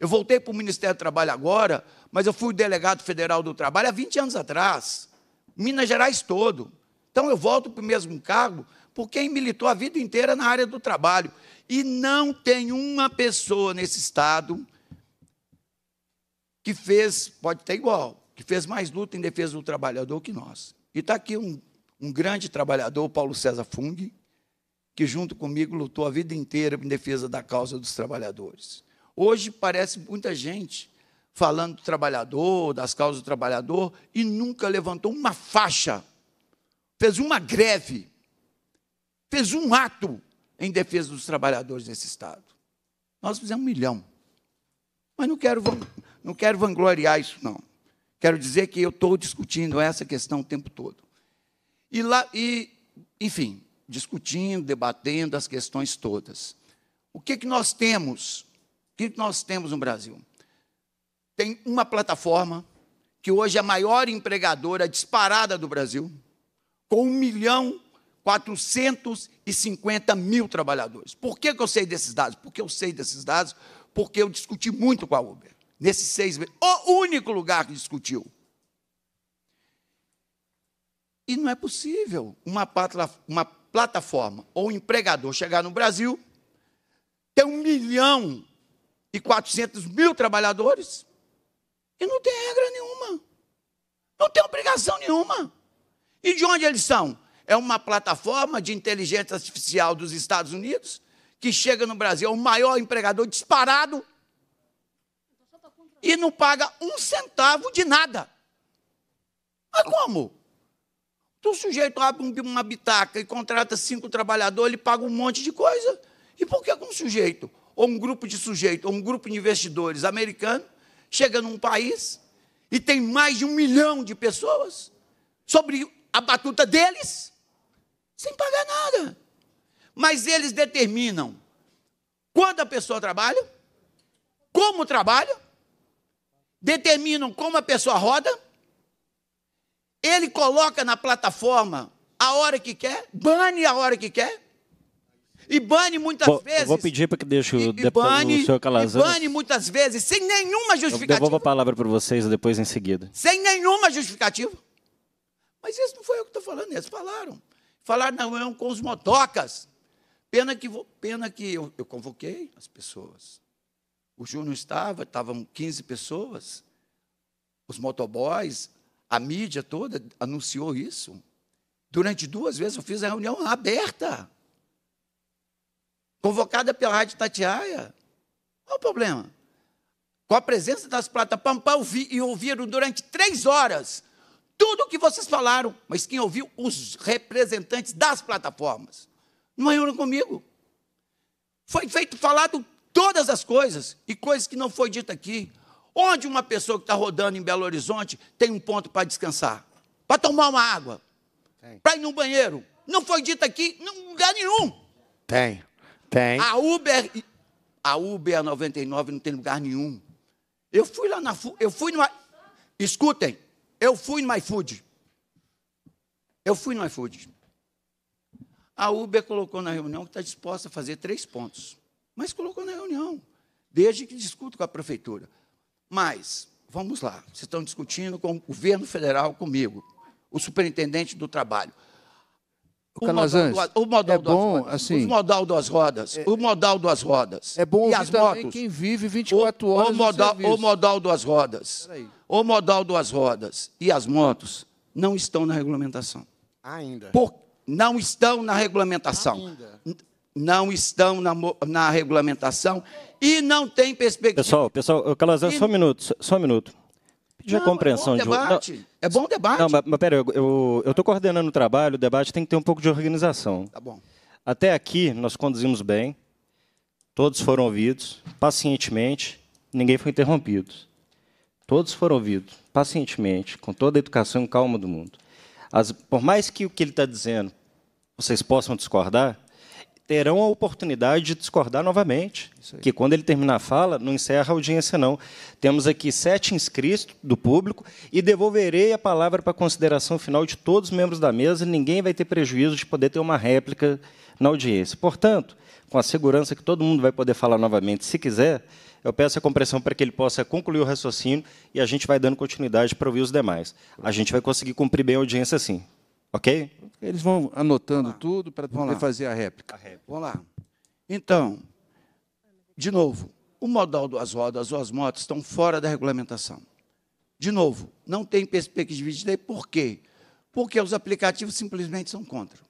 Speaker 11: Eu voltei para o Ministério do Trabalho agora, mas eu fui delegado federal do trabalho há 20 anos atrás, Minas Gerais todo. Então eu volto para o mesmo cargo por quem militou a vida inteira na área do trabalho. E não tem uma pessoa nesse Estado que fez, pode ter igual, que fez mais luta em defesa do trabalhador que nós. E está aqui um, um grande trabalhador, Paulo César Fung, que junto comigo lutou a vida inteira em defesa da causa dos trabalhadores. Hoje parece muita gente falando do trabalhador, das causas do trabalhador, e nunca levantou uma faixa, fez uma greve, fez um ato em defesa dos trabalhadores nesse Estado. Nós fizemos um milhão. Mas não quero não quero vangloriar isso, não. Quero dizer que eu estou discutindo essa questão o tempo todo. E, lá, e enfim, discutindo, debatendo as questões todas. O que, que nós temos? O que, que nós temos no Brasil? Tem uma plataforma que hoje é a maior empregadora disparada do Brasil, com 1 milhão 450 mil trabalhadores. Por que, que eu sei desses dados? Porque eu sei desses dados, porque eu discuti muito com a Uber nesses seis meses. O único lugar que discutiu. E não é possível uma, uma plataforma ou um empregador chegar no Brasil, ter um milhão e quatrocentos mil trabalhadores e não tem regra nenhuma. Não tem obrigação nenhuma. E de onde eles são? É uma plataforma de inteligência artificial dos Estados Unidos que chega no Brasil, é o maior empregador disparado e não paga um centavo de nada. Mas como? Então, o sujeito abre uma bitaca e contrata cinco trabalhadores, ele paga um monte de coisa. E por que um sujeito, ou um grupo de sujeitos, ou um grupo de investidores americanos, chega num país e tem mais de um milhão de pessoas sobre a batuta deles, sem pagar nada? Mas eles determinam quando a pessoa trabalha, como trabalha, determinam como a pessoa roda, ele coloca na plataforma a hora que quer, bane a hora que quer, e bane muitas vou, vezes. Vou
Speaker 1: pedir para que deixe o deputado o senhor Calazans. bane
Speaker 11: muitas vezes, sem nenhuma justificativa. Eu
Speaker 1: devolvo a palavra para vocês depois em seguida.
Speaker 11: Sem nenhuma justificativa. Mas isso não foi eu que estou falando, eles falaram. Falaram na reunião é com os motocas. Pena que, pena que eu, eu convoquei as pessoas. O Júnior estava, estavam 15 pessoas, os motoboys, a mídia toda anunciou isso. Durante duas vezes eu fiz a reunião aberta, convocada pela Rádio Tatiaia. Qual o problema? Com a presença das plataformas ouvi, e ouviram durante três horas tudo o que vocês falaram, mas quem ouviu? Os representantes das plataformas. Não reúnam comigo. Foi feito, falado todas as coisas, e coisas que não foi dita aqui. Onde uma pessoa que está rodando em Belo Horizonte tem um ponto para descansar, para tomar uma água, para ir no banheiro? Não foi dito aqui em lugar nenhum. Tem, tem. A Uber, a Uber 99 não tem lugar nenhum. Eu fui lá na, eu fui no escutem, eu fui no iFood. Eu fui no iFood. A Uber colocou na reunião que está disposta a fazer três pontos. Mas colocou na reunião, desde que discuto com a prefeitura. Mas, vamos lá, vocês estão discutindo com o governo federal comigo, o superintendente do trabalho.
Speaker 2: O, Calazans,
Speaker 11: o modal, é bom, rodas, assim, o modal das rodas, é, o modal das rodas. É bom e as motos. quem vive 24 horas o, modal, o modal das rodas. O modal das rodas e as motos não estão na regulamentação. Ainda. Por, não estão na regulamentação. Ainda não estão na, na regulamentação e não tem
Speaker 1: perspectiva. Pessoal, pessoal, Calazan, e... só um minuto, só um minuto. Pedir a é compreensão é bom de debate. Não, é bom debate. Não, mas, mas pera, eu estou coordenando o trabalho, o debate tem que ter um pouco de organização. Tá bom. Até aqui nós conduzimos bem, todos foram ouvidos, pacientemente, ninguém foi interrompido. Todos foram ouvidos, pacientemente, com toda a educação e calma do mundo. As, por mais que o que ele está dizendo vocês possam discordar, terão a oportunidade de discordar novamente. Que quando ele terminar a fala, não encerra a audiência, não. Temos aqui sete inscritos do público e devolverei a palavra para a consideração final de todos os membros da mesa. Ninguém vai ter prejuízo de poder ter uma réplica na audiência. Portanto, com a segurança que todo mundo vai poder falar novamente, se quiser, eu peço a compressão para que ele possa concluir o raciocínio e a gente vai dando continuidade para ouvir os demais. A gente vai conseguir cumprir bem a audiência, sim. Ok? Eles vão anotando
Speaker 2: tudo para poder fazer a
Speaker 1: réplica. a réplica.
Speaker 2: Vamos lá. Então, de novo, o
Speaker 11: modal do rodas ou as motos estão fora da regulamentação. De novo, não tem perspectiva de lei, por quê? Porque os aplicativos simplesmente são contra.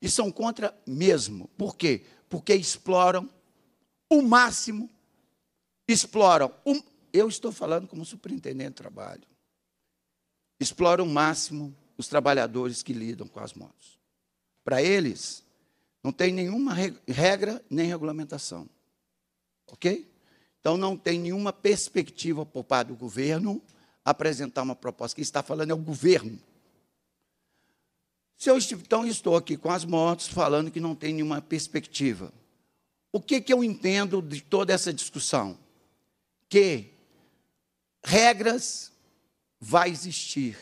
Speaker 11: E são contra mesmo. Por quê? Porque exploram o máximo, exploram. O... Eu estou falando como superintendente de trabalho. Exploram o máximo os trabalhadores que lidam com as motos. Para eles, não tem nenhuma regra nem regulamentação. Ok? Então, não tem nenhuma perspectiva por parte do governo apresentar uma proposta. Quem está falando é o governo. Se eu então, estou aqui com as motos falando que não tem nenhuma perspectiva. O que, que eu entendo de toda essa discussão? Que regras vai existir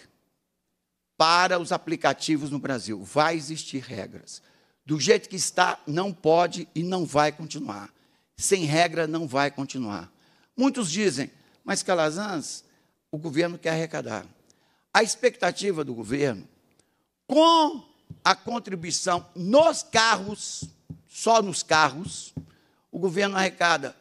Speaker 11: para os aplicativos no Brasil. Vai existir regras. Do jeito que está, não pode e não vai continuar. Sem regra, não vai continuar. Muitos dizem, mas Calazans, o governo quer arrecadar. A expectativa do governo, com a contribuição nos carros, só nos carros, o governo arrecada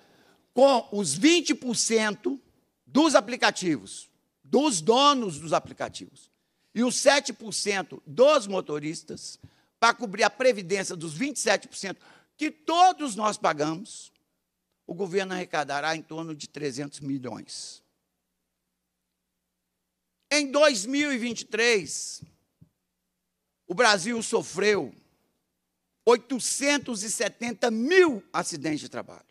Speaker 11: com os 20% dos aplicativos, dos donos dos aplicativos e os 7% dos motoristas para cobrir a previdência dos 27% que todos nós pagamos, o governo arrecadará em torno de 300 milhões. Em 2023, o Brasil sofreu 870 mil acidentes de trabalho.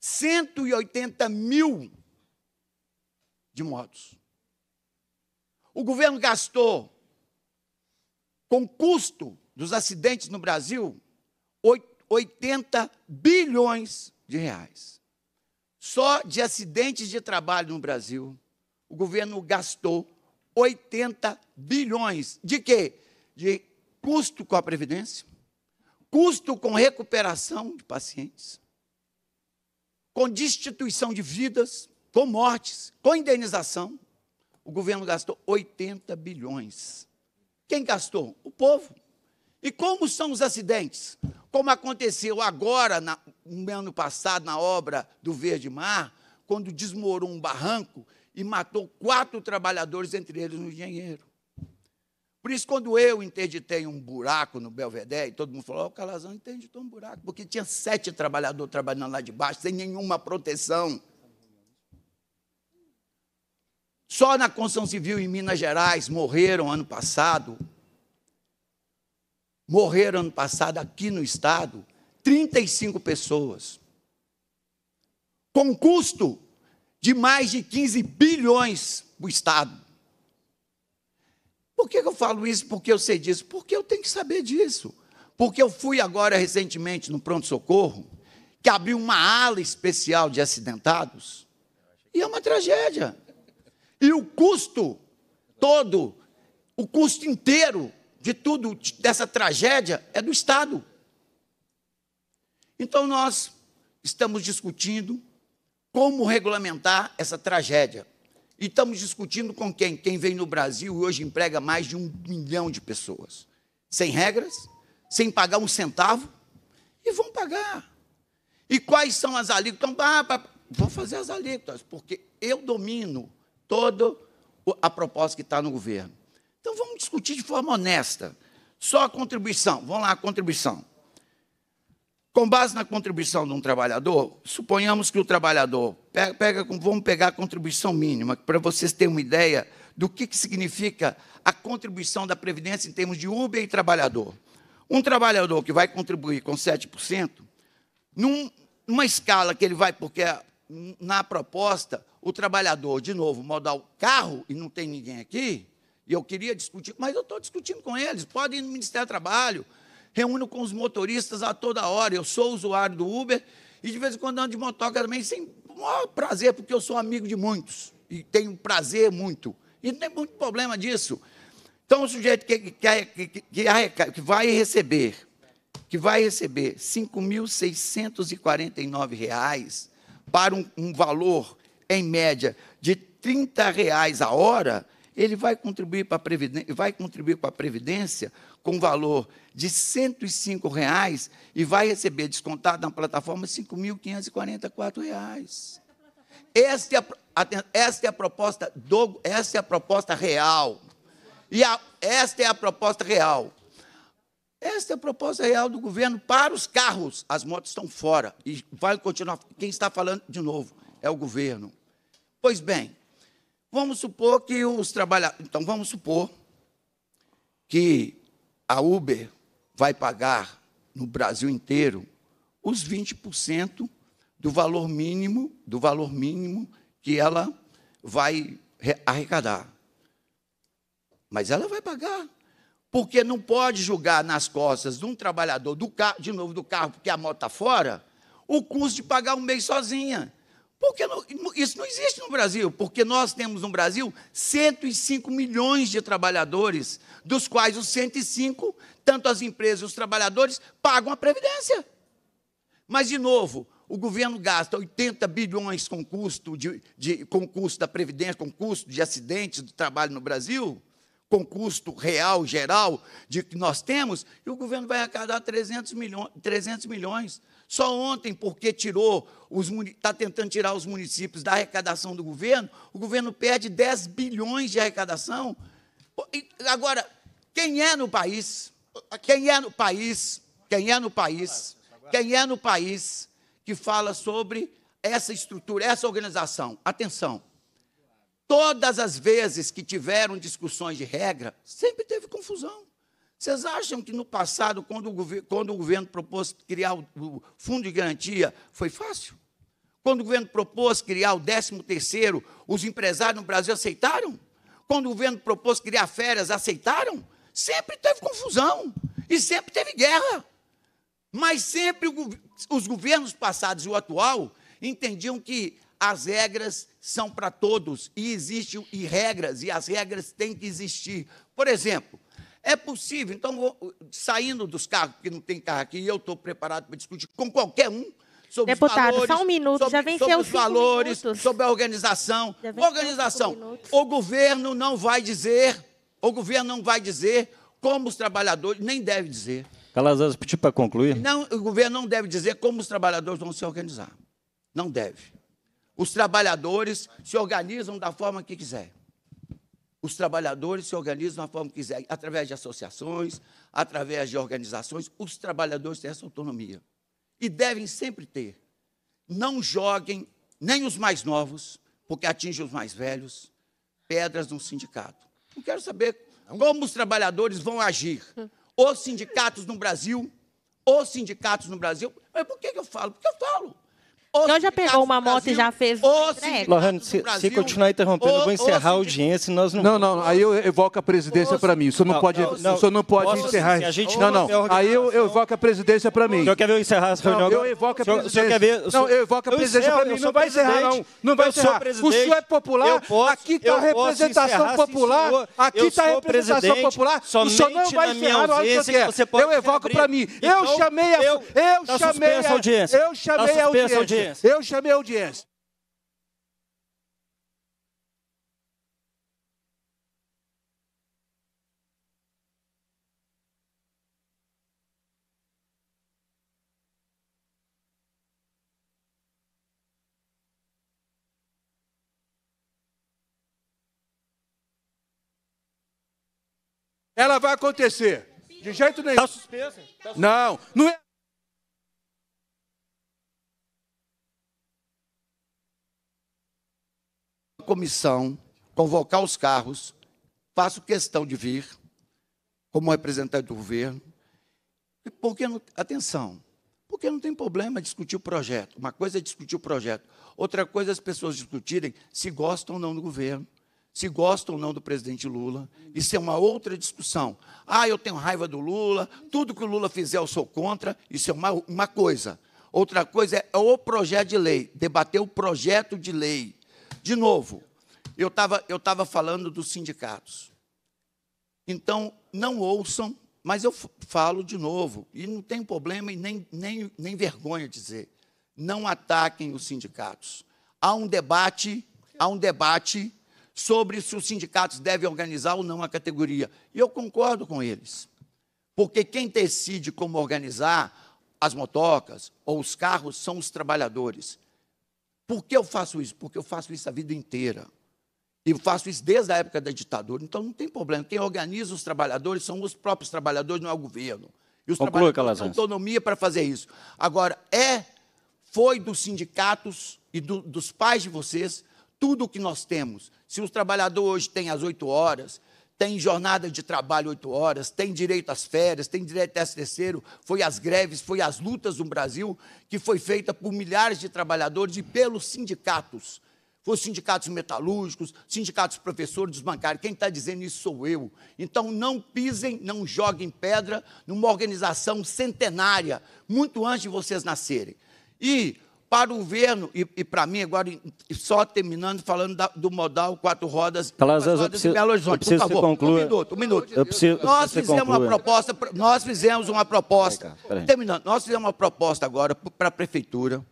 Speaker 11: 180 mil de mortos. O governo gastou, com custo dos acidentes no Brasil, 80 bilhões de reais. Só de acidentes de trabalho no Brasil, o governo gastou 80 bilhões. De quê? De custo com a Previdência, custo com recuperação de pacientes, com destituição de vidas, com mortes, com indenização, o governo gastou 80 bilhões. Quem gastou? O povo. E como são os acidentes? Como aconteceu agora, na, no ano passado, na obra do Verde Mar, quando desmorou um barranco e matou quatro trabalhadores, entre eles um engenheiro. Por isso, quando eu interditei um buraco no Belvedere, todo mundo falou: oh, o Calazão interditou um buraco, porque tinha sete trabalhadores trabalhando lá de baixo, sem nenhuma proteção. Só na construção civil em Minas Gerais morreram ano passado, morreram ano passado aqui no estado 35 pessoas. Com custo de mais de 15 bilhões para o estado. Por que eu falo isso? Porque eu sei disso? Porque eu tenho que saber disso. Porque eu fui agora recentemente no pronto-socorro, que abriu uma ala especial de acidentados, e é uma tragédia. E o custo todo, o custo inteiro de tudo, dessa tragédia, é do Estado. Então nós estamos discutindo como regulamentar essa tragédia. E estamos discutindo com quem? Quem vem no Brasil e hoje emprega mais de um milhão de pessoas. Sem regras, sem pagar um centavo, e vão pagar. E quais são as alíquotas? Então, ah, vou fazer as alíquotas, porque eu domino toda a proposta que está no governo. Então vamos discutir de forma honesta. Só a contribuição, vamos lá, a contribuição. Com base na contribuição de um trabalhador, suponhamos que o trabalhador pega, pega vamos pegar a contribuição mínima, para vocês terem uma ideia do que, que significa a contribuição da Previdência em termos de Uber e trabalhador. Um trabalhador que vai contribuir com 7%, num, numa escala que ele vai, porque na proposta o trabalhador, de novo, modal carro, e não tem ninguém aqui, e eu queria discutir, mas eu estou discutindo com eles, podem ir no Ministério do Trabalho, reúno com os motoristas a toda hora, eu sou usuário do Uber, e de vez em quando ando de motoca também, sem o maior prazer, porque eu sou amigo de muitos, e tenho prazer muito, e não tem muito problema disso. Então, o sujeito que, que, que, que vai receber, que vai receber R$ 5.649, para um, um valor, em média, de 30 reais a hora, ele vai contribuir para a Previdência, vai contribuir para a Previdência com valor de R$ 105,00 e vai receber descontado na plataforma R$ 5.544. Esta é, a, esta é a proposta do, esta é a proposta real. E a, esta é a proposta real. Esta é a proposta real do governo para os carros. As motos estão fora e vai continuar. Quem está falando de novo é o governo. Pois bem, vamos supor que os trabalhadores. Então, vamos supor que a Uber vai pagar no Brasil inteiro os 20% do valor mínimo, do valor mínimo que ela vai arrecadar. Mas ela vai pagar porque não pode julgar nas costas de um trabalhador do carro, de novo do carro, porque a moto está fora, o custo de pagar um mês sozinha. Porque não, isso não existe no Brasil, porque nós temos no Brasil 105 milhões de trabalhadores, dos quais os 105, tanto as empresas e os trabalhadores, pagam a Previdência. Mas, de novo, o governo gasta 80 bilhões com custo, de, de, com custo da Previdência, com custo de acidentes do trabalho no Brasil, com custo real, geral, de que nós temos, e o governo vai arrecadar 300 milhões. 300 milhões. Só ontem, porque tirou os está tentando tirar os municípios da arrecadação do governo, o governo perde 10 bilhões de arrecadação. Agora, quem é no país? Quem é no país? Quem é no país? Quem é no país que fala sobre essa estrutura, essa organização? Atenção. Todas as vezes que tiveram discussões de regra, sempre teve confusão. Vocês acham que no passado, quando o, governo, quando o governo propôs criar o fundo de garantia, foi fácil? Quando o governo propôs criar o 13º, os empresários no Brasil aceitaram? Quando o governo propôs criar férias, aceitaram? Sempre teve confusão e sempre teve guerra. Mas sempre o, os governos passados e o atual entendiam que as regras são para todos e existem e regras e as regras têm que existir. Por exemplo, é possível, então, saindo dos carros, que não tem carro aqui, e eu estou preparado para discutir com qualquer um sobre Deputado, os valores, só um
Speaker 8: minuto, sobre, já venceu sobre os valores,
Speaker 11: minutos. sobre a organização. Organização. O governo não vai dizer, o governo não vai dizer como os trabalhadores, nem deve
Speaker 1: dizer. Calazans, pediu para concluir? Não,
Speaker 11: o governo não deve dizer como os trabalhadores vão se organizar. Não deve. Os trabalhadores se organizam da forma que quiser. Os trabalhadores se organizam da forma que quiser, através de associações, através de organizações. Os trabalhadores têm essa autonomia. E devem sempre ter. Não joguem, nem os mais novos, porque atinge os mais velhos, pedras no sindicato. Eu quero saber é como os trabalhadores vão agir. Os sindicatos no Brasil, os sindicatos no Brasil. Mas por que eu falo? Porque eu falo.
Speaker 8: Então já pegou uma moto e já fez uma entrega? Lohane, se, se, continuar interrompendo, eu vou encerrar a
Speaker 1: audiência. e Nós não, não, não, aí eu evoco a presidência para mim. O senhor não, não pode, não, o senhor não pode encerrar. Sim, a gente não, não. Aí
Speaker 2: eu, eu evoco a presidência para mim. O senhor quer ver eu encerrar essa reunião? Eu evoco a presidência. O senhor quer ver? Não, eu evoco a presidência para mim. Não vai encerrar, não. Não vai encerrar. O senhor é popular, aqui está a representação popular, aqui está a representação popular. O senhor não vai encerrar na que quer. Eu evoco para mim. Eu então, chamei a... Eu tá chamei a audiência. Eu chamei a audiência audiência. Eu chamei a audiência. Ela vai acontecer. De jeito nenhum. Está
Speaker 4: suspensa? Tá suspensa. Não,
Speaker 2: não é.
Speaker 11: comissão, convocar os carros, faço questão de vir, como representante do governo. Porque, não, atenção, porque não tem problema discutir o projeto. Uma coisa é discutir o projeto, outra coisa é as pessoas discutirem se gostam ou não do governo, se gostam ou não do presidente Lula. Isso é uma outra discussão. Ah, eu tenho raiva do Lula, tudo que o Lula fizer eu sou contra. Isso é uma, uma coisa. Outra coisa é, é o projeto de lei, debater o projeto de lei de novo, eu estava eu tava falando dos sindicatos. Então, não ouçam, mas eu falo de novo, e não tem problema e nem, nem, nem vergonha dizer. Não ataquem os sindicatos. Há um debate, há um debate sobre se os sindicatos devem organizar ou não a categoria. E eu concordo com eles. Porque quem decide como organizar as motocas ou os carros são os trabalhadores. Por que eu faço isso? Porque eu faço isso a vida inteira. E faço isso desde a época da ditadura. Então não tem problema. Quem organiza os trabalhadores são os próprios trabalhadores, não é o governo. E os trabalhadores têm autonomia para fazer isso. Agora, é, foi dos sindicatos e do, dos pais de vocês tudo o que nós temos. Se os trabalhadores hoje têm as oito horas, tem jornada de trabalho oito horas, tem direito às férias, tem direito a terceiro, foi as greves, foi as lutas no Brasil, que foi feita por milhares de trabalhadores e pelos sindicatos. Foi os sindicatos metalúrgicos, sindicatos professores, bancários. Quem está dizendo isso sou eu. Então, não pisem, não joguem pedra numa organização centenária, muito antes de vocês nascerem. E para o governo, e, e para mim, agora, só terminando, falando da, do modal quatro rodas, Calazans, rodas preciso, em Belo Horizonte. Por favor, conclua. um minuto, um minuto.
Speaker 1: Eu preciso, eu nós fizemos uma proposta,
Speaker 11: nós fizemos uma proposta, cara, terminando, nós fizemos uma proposta agora para a prefeitura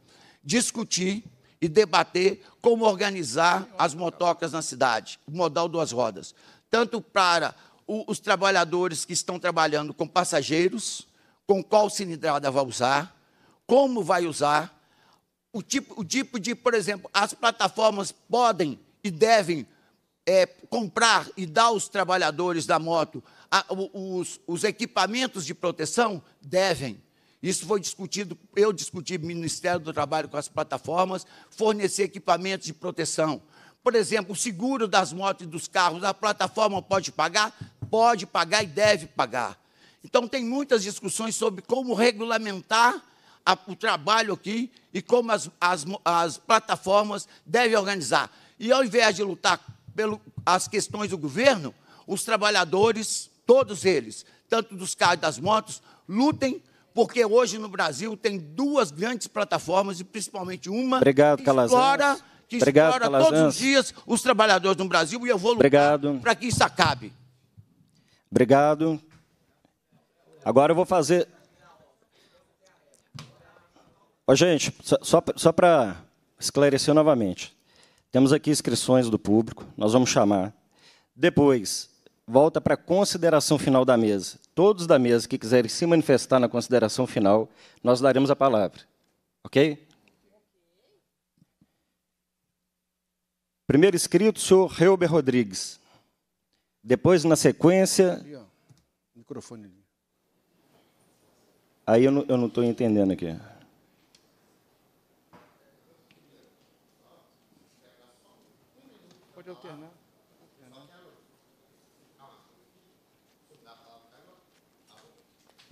Speaker 11: discutir e debater como organizar as motocas na cidade, o modal duas rodas, tanto para o, os trabalhadores que estão trabalhando com passageiros, com qual cilindrada vai usar, como vai usar, o tipo, o tipo de, por exemplo, as plataformas podem e devem é, comprar e dar aos trabalhadores da moto a, os, os, equipamentos de proteção? Devem. Isso foi discutido, eu discuti no Ministério do Trabalho com as plataformas, fornecer equipamentos de proteção. Por exemplo, o seguro das motos e dos carros, a plataforma pode pagar? Pode pagar e deve pagar. Então, tem muitas discussões sobre como regulamentar a, o trabalho aqui e como as, as, as plataformas devem organizar. E ao invés de lutar pelas questões do governo, os trabalhadores, todos eles, tanto dos carros e das motos, lutem, porque hoje no Brasil tem duas grandes plataformas, e principalmente uma Obrigado, que explora, que Obrigado, explora todos os dias os trabalhadores no Brasil, e eu vou lutar para que isso acabe.
Speaker 1: Obrigado. Agora eu vou fazer Ó, gente, só, só para esclarecer novamente. Temos aqui inscrições do público, nós vamos chamar. Depois, volta para a consideração final da mesa. Todos da mesa que quiserem se manifestar na consideração final, nós daremos a palavra. Ok? Primeiro inscrito, o senhor Reuber Rodrigues. Depois, na sequência.
Speaker 2: Ali, ó. Microfone ali.
Speaker 1: Aí eu não estou entendendo aqui.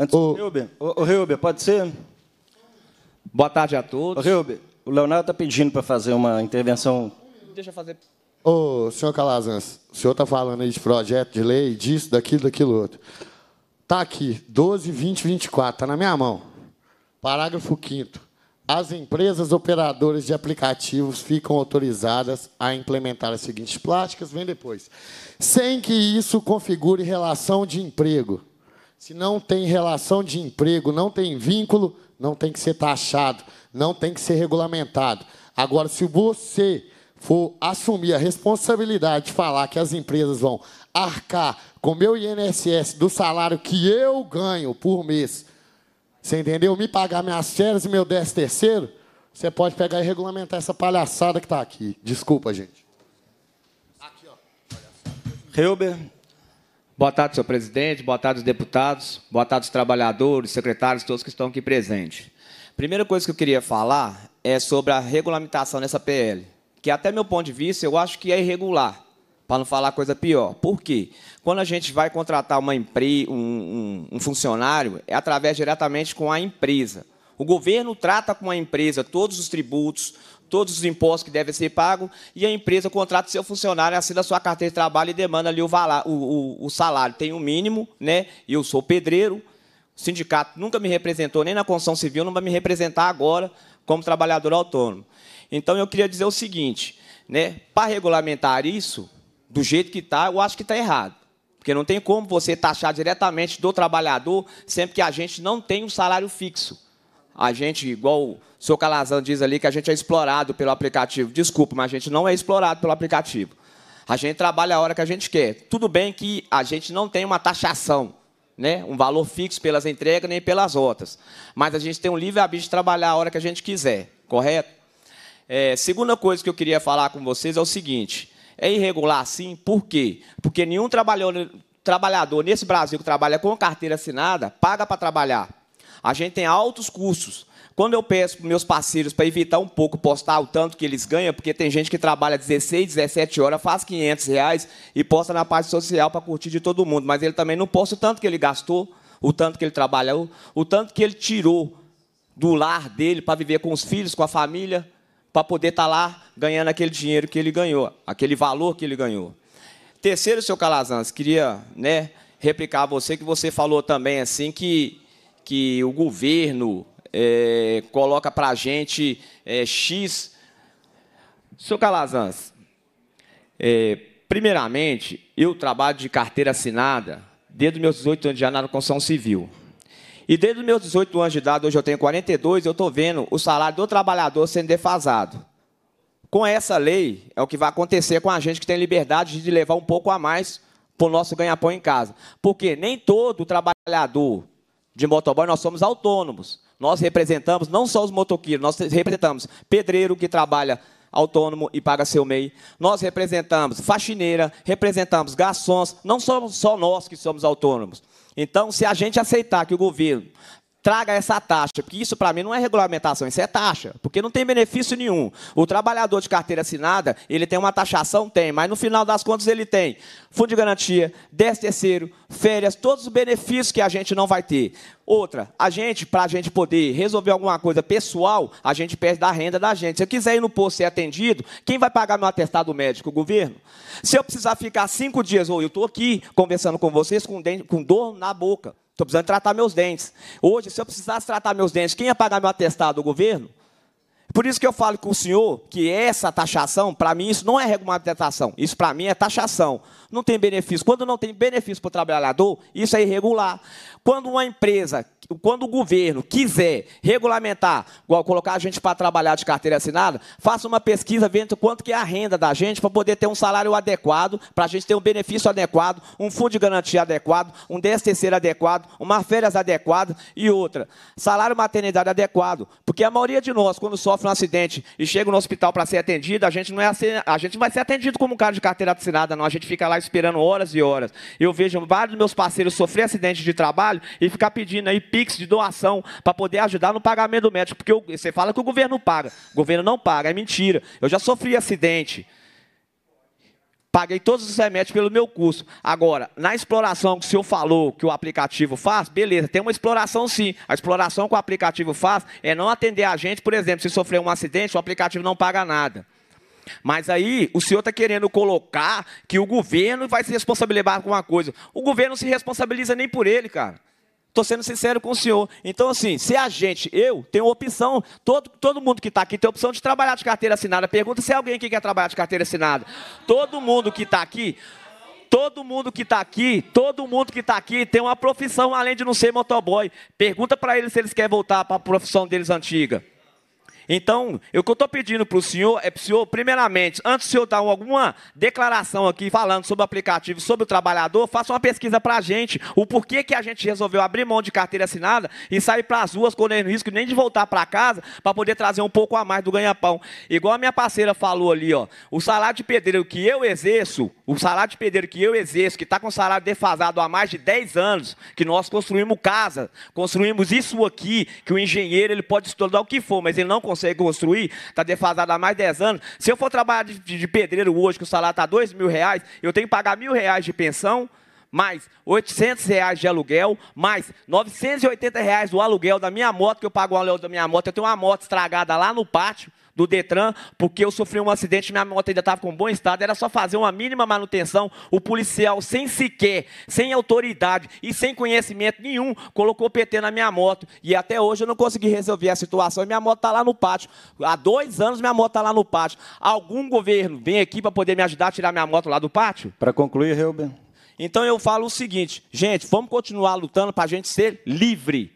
Speaker 1: Antes o Reuber, pode ser? Boa tarde a todos. O Reuber, o Leonardo está pedindo para fazer uma intervenção. Deixa
Speaker 13: eu fazer.
Speaker 5: Ô, senhor Calazans, o senhor está falando aí de projeto de lei, disso, daquilo, daquilo outro. Está aqui, 12, 20, 24, está na minha mão. Parágrafo 5 As empresas operadoras de aplicativos ficam autorizadas a implementar as seguintes práticas, vem depois, sem que isso configure relação de emprego se não tem relação de emprego, não tem vínculo, não tem que ser taxado, não tem que ser regulamentado. Agora, se você for assumir a responsabilidade de falar que as empresas vão arcar com meu INSS do salário que eu ganho por mês, você entendeu? Me pagar minhas férias e meu décimo terceiro, você pode pegar e regulamentar essa palhaçada que está aqui. Desculpa, gente.
Speaker 6: Aqui, ó.
Speaker 13: Reuber, Boa tarde, senhor presidente, boa tarde, deputados, boa tarde, trabalhadores, secretários, todos que estão aqui presentes. Primeira coisa que eu queria falar é sobre a regulamentação dessa PL, que até meu ponto de vista eu acho que é irregular, para não falar coisa pior. Por quê? Quando a gente vai contratar uma um, um, um funcionário, é através diretamente com a empresa. O governo trata com a empresa todos os tributos, todos os impostos que devem ser pagos, e a empresa contrata seu funcionário, assina sua carteira de trabalho e demanda ali o, valar, o, o, o salário. Tem o um mínimo, né? Eu sou pedreiro, o sindicato nunca me representou, nem na construção civil, não vai me representar agora como trabalhador autônomo. Então, eu queria dizer o seguinte, né? para regulamentar isso, do jeito que está, eu acho que está errado. Porque não tem como você taxar diretamente do trabalhador sempre que a gente não tem um salário fixo. A gente, igual o seu Calazan diz ali, que a gente é explorado pelo aplicativo. Desculpa, mas a gente não é explorado pelo aplicativo. A gente trabalha a hora que a gente quer. Tudo bem que a gente não tem uma taxação, né? um valor fixo pelas entregas nem pelas rotas. Mas a gente tem um livre-arbítrio de trabalhar a hora que a gente quiser, correto? É, segunda coisa que eu queria falar com vocês é o seguinte: é irregular sim, por quê? Porque nenhum trabalhador nesse Brasil que trabalha com carteira assinada paga para trabalhar. A gente tem altos custos. Quando eu peço para meus parceiros para evitar um pouco postar o tanto que eles ganham, porque tem gente que trabalha 16, 17 horas, faz 500 reais e posta na parte social para curtir de todo mundo, mas ele também não posta o tanto que ele gastou, o tanto que ele trabalhou, o tanto que ele tirou do lar dele para viver com os filhos, com a família, para poder estar tá lá ganhando aquele dinheiro que ele ganhou, aquele valor que ele ganhou. Terceiro, seu Calazans, queria né, replicar a você que você falou também assim que que o governo é, coloca para a gente é, X. Sr. Calazans, é, primeiramente, eu trabalho de carteira assinada desde os meus 18 anos de idade na construção civil. E desde os meus 18 anos de idade, hoje eu tenho 42, eu estou vendo o salário do trabalhador sendo defasado. Com essa lei, é o que vai acontecer com a gente que tem liberdade de levar um pouco a mais para o nosso ganha-pão em casa. Porque nem todo trabalhador de motoboy, nós somos autônomos. Nós representamos não só os motoqueiros, nós representamos pedreiro que trabalha autônomo e paga seu MEI. Nós representamos faxineira, representamos garçons, não somos só nós que somos autônomos. Então, se a gente aceitar que o governo traga essa taxa, porque isso para mim não é regulamentação, isso é taxa, porque não tem benefício nenhum. O trabalhador de carteira assinada, ele tem uma taxação, tem, mas no final das contas ele tem fundo de garantia, 10 terceiro, férias, todos os benefícios que a gente não vai ter. Outra, a gente, para a gente poder resolver alguma coisa pessoal, a gente perde da renda da gente. Se eu quiser ir no posto ser atendido, quem vai pagar meu atestado médico? O governo? Se eu precisar ficar cinco dias, ou eu estou aqui conversando com vocês com, com dor na boca, Estou precisando tratar meus dentes. Hoje, se eu precisasse tratar meus dentes, quem ia pagar meu atestado? O governo? Por isso que eu falo com o senhor que essa taxação, para mim, isso não é regulamentação. Isso, para mim, é taxação não tem benefício. Quando não tem benefício para o trabalhador, isso é irregular. Quando uma empresa, quando o governo quiser regulamentar, colocar a gente para trabalhar de carteira assinada, faça uma pesquisa vendo quanto que é a renda da gente para poder ter um salário adequado, para a gente ter um benefício adequado, um fundo de garantia adequado, um décimo terceiro adequado, uma férias adequada e outra. Salário maternidade adequado. Porque a maioria de nós, quando sofre um acidente e chega no hospital para ser atendido, a gente não é a gente não vai ser atendido como um cara de carteira assinada, não. A gente fica lá esperando horas e horas. Eu vejo vários meus parceiros sofrer acidente de trabalho e ficar pedindo aí pix de doação para poder ajudar no pagamento do médico. Porque eu, você fala que o governo paga. O governo não paga, é mentira. Eu já sofri acidente. Paguei todos os remédios pelo meu custo. Agora, na exploração que o senhor falou que o aplicativo faz, beleza, tem uma exploração sim. A exploração que o aplicativo faz é não atender a gente, por exemplo, se sofrer um acidente, o aplicativo não paga nada. Mas aí o senhor está querendo colocar que o governo vai se responsabilizar por uma coisa. O governo não se responsabiliza nem por ele, cara. Estou sendo sincero com o senhor. Então, assim, se a gente, eu, tenho opção, todo, todo mundo que está aqui tem opção de trabalhar de carteira assinada. Pergunta se é alguém aqui quer trabalhar de carteira assinada. Todo mundo que está aqui, todo mundo que está aqui, todo mundo que está aqui tem uma profissão além de não ser motoboy. Pergunta para eles se eles querem voltar para a profissão deles antiga. Então, o que eu estou pedindo para o senhor é para o senhor, primeiramente, antes do senhor dar alguma declaração aqui falando sobre o aplicativo, sobre o trabalhador, faça uma pesquisa para a gente. O porquê que a gente resolveu abrir mão de carteira assinada e sair para as ruas correndo risco nem de voltar para casa para poder trazer um pouco a mais do ganha-pão. Igual a minha parceira falou ali, ó, o salário de pedreiro que eu exerço o salário de pedreiro que eu exerço, que está com salário defasado há mais de 10 anos, que nós construímos casa, construímos isso aqui, que o engenheiro ele pode estudar o que for, mas ele não consegue construir, está defasado há mais de 10 anos. Se eu for trabalhar de, de pedreiro hoje, que o salário está dois mil reais, eu tenho que pagar mil reais de pensão, mais 800 reais de aluguel, mais 980 reais do aluguel da minha moto, que eu pago o aluguel da minha moto. Eu tenho uma moto estragada lá no pátio, do Detran, porque eu sofri um acidente, minha moto ainda estava com bom estado, era só fazer uma mínima manutenção. O policial, sem sequer, sem autoridade e sem conhecimento nenhum, colocou PT na minha moto. E até hoje eu não consegui resolver a situação. minha moto está lá no pátio. Há dois anos minha moto está lá no pátio. Algum governo vem aqui para poder me ajudar a tirar minha moto lá do pátio? Para concluir, Reuben. Então eu falo o seguinte, gente, vamos continuar lutando para a gente ser livre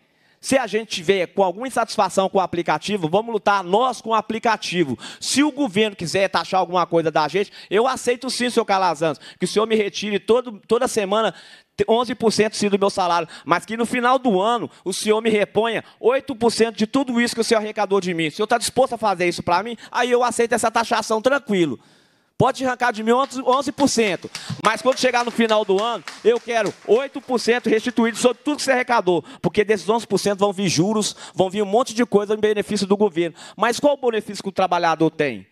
Speaker 13: se a gente tiver com alguma insatisfação com o aplicativo, vamos lutar nós com o aplicativo. Se o governo quiser taxar alguma coisa da gente, eu aceito sim, seu Calazans, que o senhor me retire todo, toda semana 11% sim do meu salário, mas que no final do ano o senhor me reponha 8% de tudo isso que o senhor arrecadou de mim. O senhor está disposto a fazer isso para mim? Aí eu aceito essa taxação tranquilo. Pode arrancar de mim 11%, mas quando chegar no final do ano, eu quero 8% restituído sobre tudo que você arrecadou, porque desses 11% vão vir juros, vão vir um monte de coisa em benefício do governo. Mas qual o benefício que o trabalhador tem?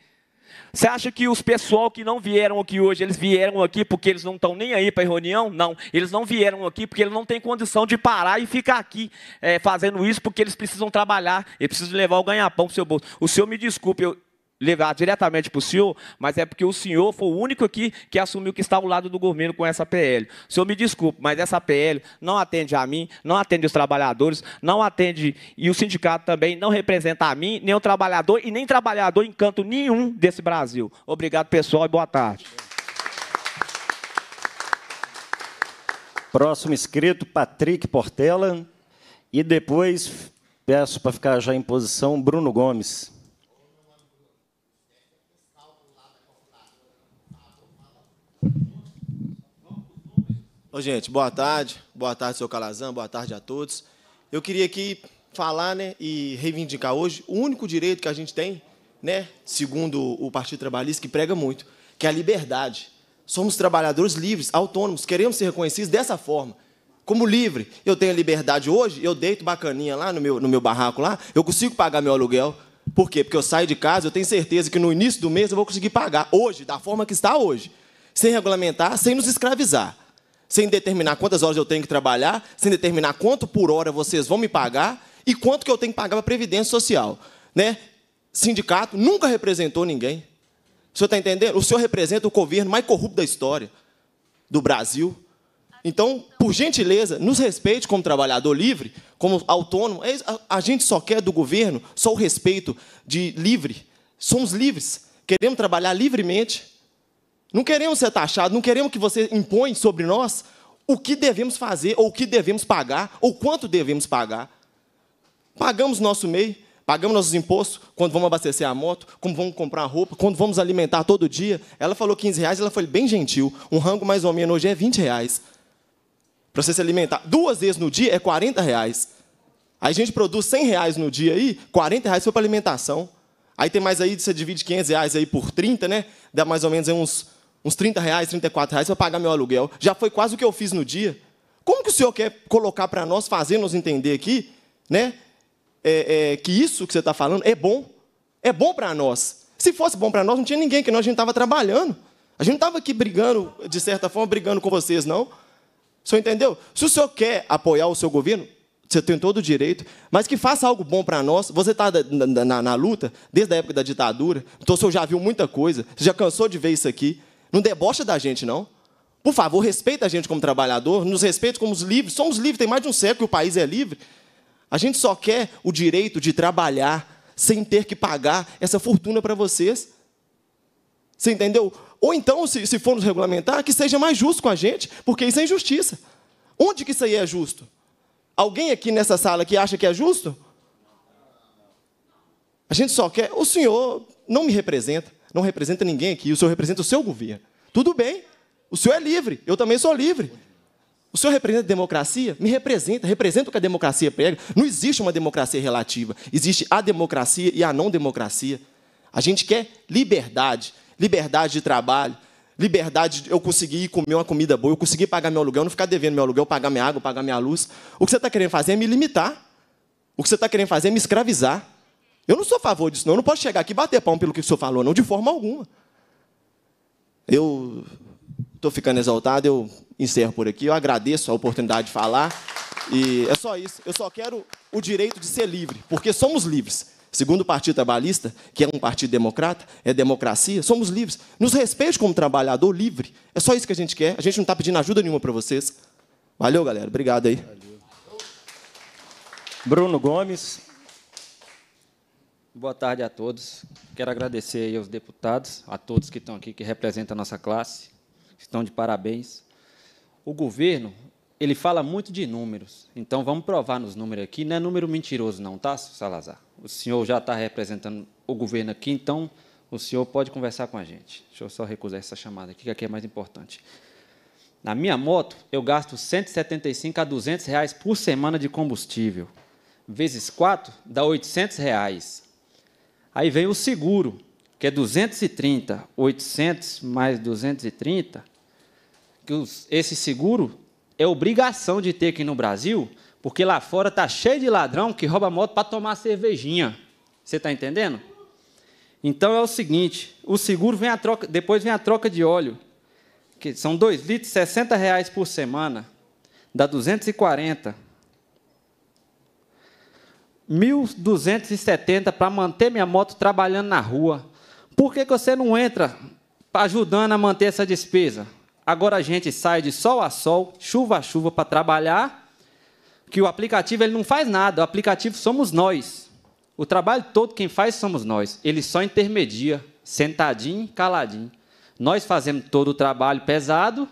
Speaker 13: Você acha que os pessoal que não vieram aqui hoje, eles vieram aqui porque eles não estão nem aí para a reunião? Não, eles não vieram aqui porque eles não têm condição de parar e ficar aqui é, fazendo isso porque eles precisam trabalhar, eles precisam levar o ganha-pão para o seu bolso. O senhor me desculpe, eu, levar diretamente para o senhor, mas é porque o senhor foi o único aqui que assumiu que está ao lado do governo com essa PL. O senhor me desculpe, mas essa PL não atende a mim, não atende os trabalhadores, não atende, e o sindicato também não representa a mim, nem o trabalhador e nem trabalhador em
Speaker 1: canto nenhum desse Brasil. Obrigado, pessoal, e boa tarde. Próximo inscrito, Patrick Portela. E depois, peço para ficar já em posição, Bruno Gomes.
Speaker 14: Ô, gente, boa tarde. Boa tarde, seu Calazan. Boa tarde a todos. Eu queria aqui falar né, e reivindicar hoje o único direito que a gente tem, né, segundo o Partido Trabalhista, que prega muito, que é a liberdade. Somos trabalhadores livres, autônomos, queremos ser reconhecidos dessa forma. Como livre, eu tenho a liberdade hoje, eu deito bacaninha lá no meu, no meu barraco lá, eu consigo pagar meu aluguel. Por quê? Porque eu saio de casa, eu tenho certeza que no início do mês eu vou conseguir pagar, hoje, da forma que está hoje. Sem regulamentar, sem nos escravizar sem determinar quantas horas eu tenho que trabalhar, sem determinar quanto por hora vocês vão me pagar e quanto que eu tenho que pagar para a Previdência Social. Né? Sindicato nunca representou ninguém. O senhor está entendendo? O senhor representa o governo mais corrupto da história do Brasil. Então, por gentileza, nos respeite como trabalhador livre, como autônomo. É a gente só quer do governo só o respeito de livre. Somos livres, queremos trabalhar livremente. Não queremos ser taxados, não queremos que você impõe sobre nós o que devemos fazer, ou o que devemos pagar, ou quanto devemos pagar. Pagamos nosso meio, pagamos nossos impostos quando vamos abastecer a moto, quando vamos comprar roupa, quando vamos alimentar todo dia. Ela falou 15 reais, ela foi bem gentil. Um rango mais ou menos hoje é 20 reais. Para você se alimentar duas vezes no dia é 40 reais. Aí a gente produz 100 reais no dia aí, 40 reais foi para alimentação. Aí tem mais aí, você divide 500 reais aí por 30, né? Dá mais ou menos uns uns 30 reais, 34 reais para pagar meu aluguel. Já foi quase o que eu fiz no dia. Como que o senhor quer colocar para nós, fazer nos entender aqui, né? É, é, que isso que você está falando é bom. É bom para nós. Se fosse bom para nós, não tinha ninguém que nós a gente estava trabalhando. A gente não estava aqui brigando, de certa forma, brigando com vocês, não. O senhor entendeu? Se o senhor quer apoiar o seu governo, você tem todo o direito, mas que faça algo bom para nós. Você está na, na, na, luta desde a época da ditadura, então o senhor já viu muita coisa, você já cansou de ver isso aqui. Não debocha da gente, não. Por favor, respeita a gente como trabalhador, nos respeite como os livres. Somos livres, tem mais de um século que o país é livre. A gente só quer o direito de trabalhar sem ter que pagar essa fortuna para vocês. Você entendeu? Ou então, se, se for nos regulamentar, que seja mais justo com a gente, porque isso é injustiça. Onde que isso aí é justo? Alguém aqui nessa sala que acha que é justo? A gente só quer. O senhor não me representa não representa ninguém aqui, o senhor representa o seu governo. Tudo bem, o senhor é livre, eu também sou livre. O senhor representa a democracia? Me representa, representa o que a democracia prega. Não existe uma democracia relativa, existe a democracia e a não democracia. A gente quer liberdade, liberdade de trabalho, liberdade de eu conseguir comer uma comida boa, eu conseguir pagar meu aluguel, não ficar devendo meu aluguel, pagar minha água, pagar minha luz. O que você está querendo fazer é me limitar. O que você está querendo fazer é me escravizar. Eu não sou a favor disso, não. Eu não posso chegar aqui e bater pão pelo que o senhor falou, não, de forma alguma. Eu estou ficando exaltado, eu encerro por aqui. Eu agradeço a oportunidade de falar. E é só isso. Eu só quero o direito de ser livre, porque somos livres. Segundo o Partido Trabalhista, que é um partido democrata, é democracia, somos livres. Nos respeite como trabalhador livre. É só isso que a gente quer. A gente não está pedindo ajuda nenhuma para vocês. Valeu, galera. Obrigado aí. Valeu. Bruno Gomes.
Speaker 15: Boa tarde a todos. Quero agradecer aos deputados, a todos que estão aqui, que representam a nossa classe, estão de parabéns. O governo, ele fala muito de números, então vamos provar nos números aqui. Não é número mentiroso não, tá, Salazar? O senhor já está representando o governo aqui, então o senhor pode conversar com a gente. Deixa eu só recusar essa chamada aqui, que aqui é mais importante. Na minha moto, eu gasto 175 a 200 reais por semana de combustível. Vezes 4, dá 800 reais. Aí vem o seguro, que é 230, 800 mais 230, que os, esse seguro é obrigação de ter aqui no Brasil, porque lá fora tá cheio de ladrão que rouba moto para tomar cervejinha. Você está entendendo? Então é o seguinte, o seguro vem a troca, depois vem a troca de óleo, que são 2 litros, 60 reais por semana, dá 240. 1.270 para manter minha moto trabalhando na rua. Por que, que você não entra ajudando a manter essa despesa? Agora a gente sai de sol a sol, chuva a chuva para trabalhar, que o aplicativo ele não faz nada, o aplicativo somos nós. O trabalho todo quem faz somos nós. Ele só intermedia, sentadinho, caladinho. Nós fazemos todo o trabalho pesado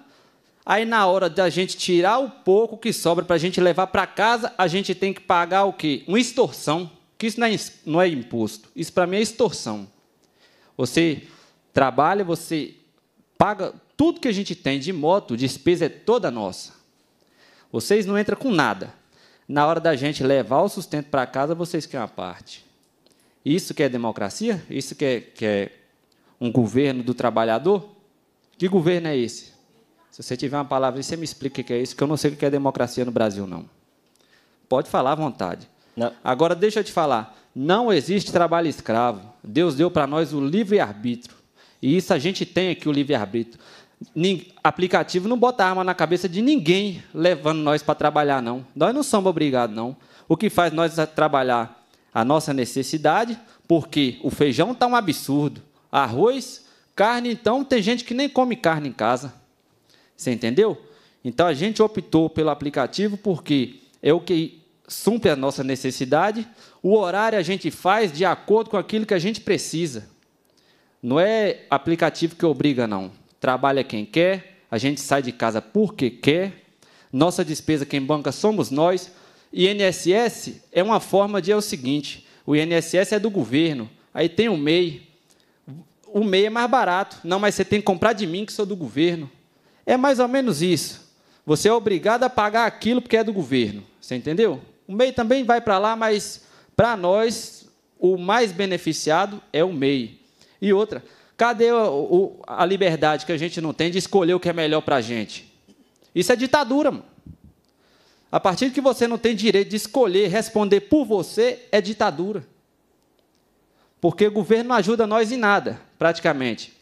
Speaker 15: Aí na hora da gente tirar o pouco que sobra para a gente levar para casa, a gente tem que pagar o quê? Uma extorsão. Que isso não é, não é imposto. Isso para mim é extorsão. Você trabalha, você paga tudo que a gente tem de moto, despesa é toda nossa. Vocês não entram com nada. Na hora da gente levar o sustento para casa, vocês querem a parte. Isso que é democracia? Isso que é, que é um governo do trabalhador? Que governo é esse? Se você tiver uma palavra, você me explica o que é isso, que eu não sei o que é democracia no Brasil, não. Pode falar à vontade. Não. Agora, deixa eu te falar. Não existe trabalho escravo. Deus deu para nós o livre-arbítrio. E isso a gente tem aqui, o livre-arbítrio. Aplicativo não bota arma na cabeça de ninguém levando nós para trabalhar, não. Nós não somos obrigados, não. O que faz nós é trabalhar a nossa necessidade, porque o feijão está um absurdo. Arroz, carne, então, tem gente que nem come carne em casa. Você entendeu? Então a gente optou pelo aplicativo porque é o que supre a nossa necessidade. O horário a gente faz de acordo com aquilo que a gente precisa. Não é aplicativo que obriga, não. Trabalha quem quer, a gente sai de casa porque quer, nossa despesa quem banca somos nós. INSS é uma forma de é o seguinte: o INSS é do governo, aí tem o MEI. O MEI é mais barato. Não, mas você tem que comprar de mim, que sou do governo. É mais ou menos isso. Você é obrigado a pagar aquilo porque é do governo. Você entendeu? O MEI também vai para lá, mas para nós, o mais beneficiado é o MEI. E outra, cadê a, liberdade que a gente não tem de escolher o que é melhor para a gente? Isso é ditadura, mano. A partir do que você não tem direito de escolher, responder por você, é ditadura. Porque o governo não ajuda nós em nada, praticamente.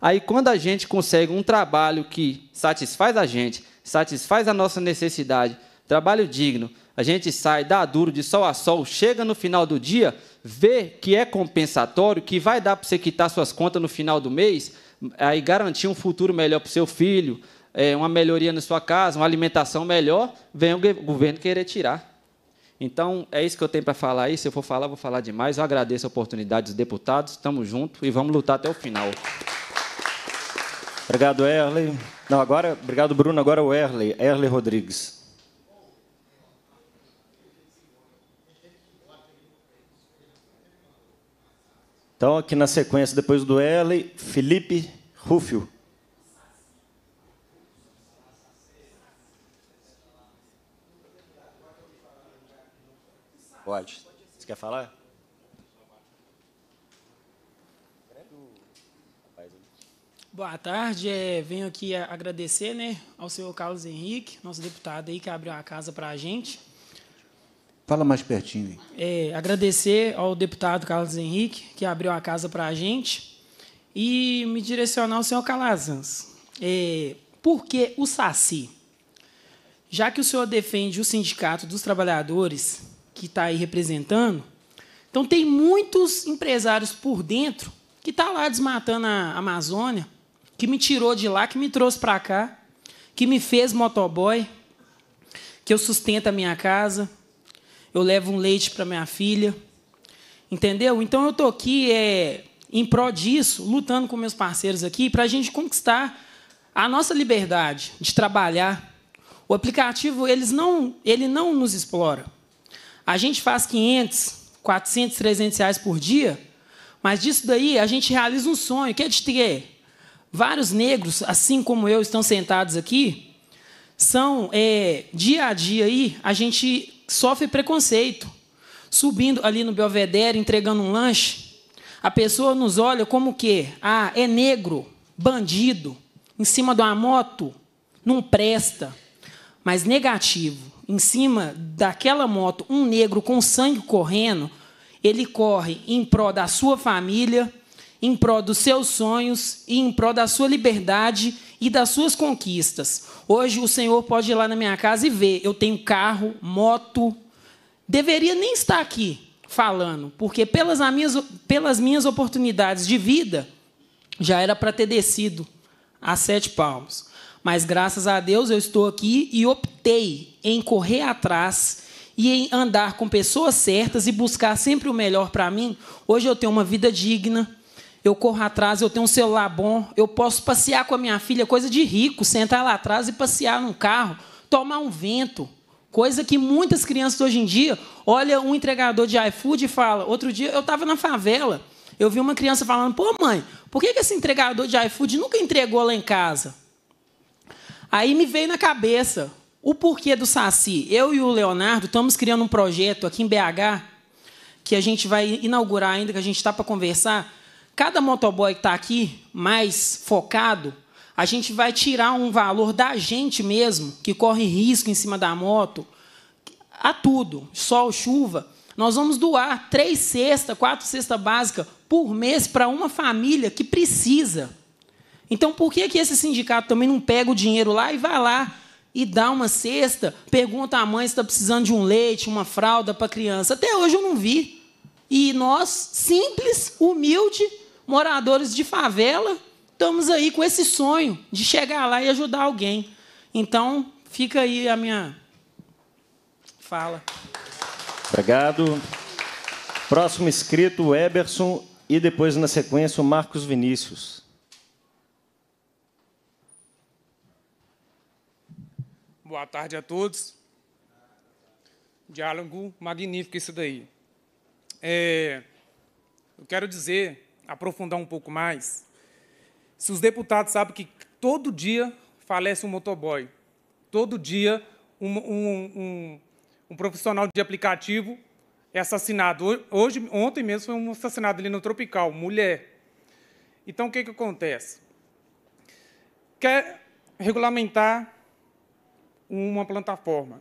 Speaker 15: Aí, quando a gente consegue um trabalho que satisfaz a gente, satisfaz a nossa necessidade, trabalho digno, a gente sai, dá duro de sol a sol, chega no final do dia, vê que é compensatório, que vai dar para você quitar suas contas no final do mês, aí garantir um futuro melhor para o seu filho, é, uma melhoria na sua casa, uma alimentação melhor, vem o governo querer tirar. Então, é isso que eu tenho para falar aí. Se eu for falar, vou falar demais. Eu agradeço a oportunidade dos deputados. Estamos
Speaker 1: juntos e vamos lutar até o final. Obrigado, Erley. Não, agora, obrigado, Bruno. Agora é o Erley, Erley Rodrigues. Então, aqui na sequência, depois do Erley, Felipe Rúfio. Pode. Você quer falar?
Speaker 16: Boa tarde, é, venho aqui agradecer né, ao senhor Carlos Henrique, nosso deputado aí que abriu a casa para a gente.
Speaker 2: Fala mais pertinho.
Speaker 16: É, agradecer ao deputado Carlos Henrique, que abriu a casa para a gente, e me direcionar ao senhor Calazans. É, por que o SACI? Já que o senhor defende o Sindicato dos Trabalhadores, que está aí representando, então tem muitos empresários por dentro que estão tá lá desmatando a Amazônia, que me tirou de lá, que me trouxe para cá, que me fez motoboy, que eu sustento a minha casa, eu levo um leite para minha filha. Entendeu? Então eu tô aqui é, em prol disso, lutando com meus parceiros aqui, para a gente conquistar a nossa liberdade de trabalhar. O aplicativo eles não, ele não nos explora. A gente faz 500, 400, 300 reais por dia, mas disso daí a gente realiza um sonho, que é de ter Vários negros, assim como eu, estão sentados aqui, são é, dia a dia aí, a gente sofre preconceito. Subindo ali no Belvedere, entregando um lanche, a pessoa nos olha como que? Ah, é negro, bandido, em cima de uma moto, não presta. Mas negativo, em cima daquela moto, um negro com sangue correndo, ele corre em prol da sua família, em prol dos seus sonhos e em prol da sua liberdade e das suas conquistas. Hoje o Senhor pode ir lá na minha casa e ver, eu tenho carro, moto. Deveria nem estar aqui falando, porque pelas minhas, pelas minhas oportunidades de vida, já era para ter descido a sete palmos. Mas graças a Deus eu estou aqui e optei em correr atrás e em andar com pessoas certas e buscar sempre o melhor para mim. Hoje eu tenho uma vida digna, eu corro atrás, eu tenho um celular bom, eu posso passear com a minha filha, coisa de rico, sentar lá atrás e passear num carro, tomar um vento. Coisa que muitas crianças hoje em dia olha um entregador de iFood e fala. Outro dia eu estava na favela, eu vi uma criança falando: pô, mãe, por que, que esse entregador de iFood nunca entregou lá em casa? Aí me veio na cabeça o porquê do Saci. Eu e o Leonardo estamos criando um projeto aqui em BH, que a gente vai inaugurar ainda, que a gente está para conversar, cada motoboy que está aqui mais focado, a gente vai tirar um valor da gente mesmo, que corre risco em cima da moto, a tudo, sol, chuva. Nós vamos doar três cestas, quatro cestas básicas por mês para uma família que precisa. Então, por que, que esse sindicato também não pega o dinheiro lá e vai lá e dá uma cesta, pergunta à mãe se está precisando de um leite, uma fralda para a criança? Até hoje eu não vi. E nós, simples, humilde, moradores de favela, estamos aí com esse sonho de chegar lá e ajudar alguém. Então, fica aí a minha fala.
Speaker 1: Obrigado. Próximo inscrito, o Eberson, e depois, na sequência, o Marcos Vinícius.
Speaker 4: Boa tarde a todos. Diálogo magnífico isso daí. É, eu quero dizer aprofundar um pouco mais, se os deputados sabem que todo dia falece um motoboy, todo dia um, um, um, um profissional de aplicativo é assassinado. Hoje, ontem mesmo foi um assassinato ali no Tropical, mulher. Então o que, que acontece? Quer regulamentar uma plataforma.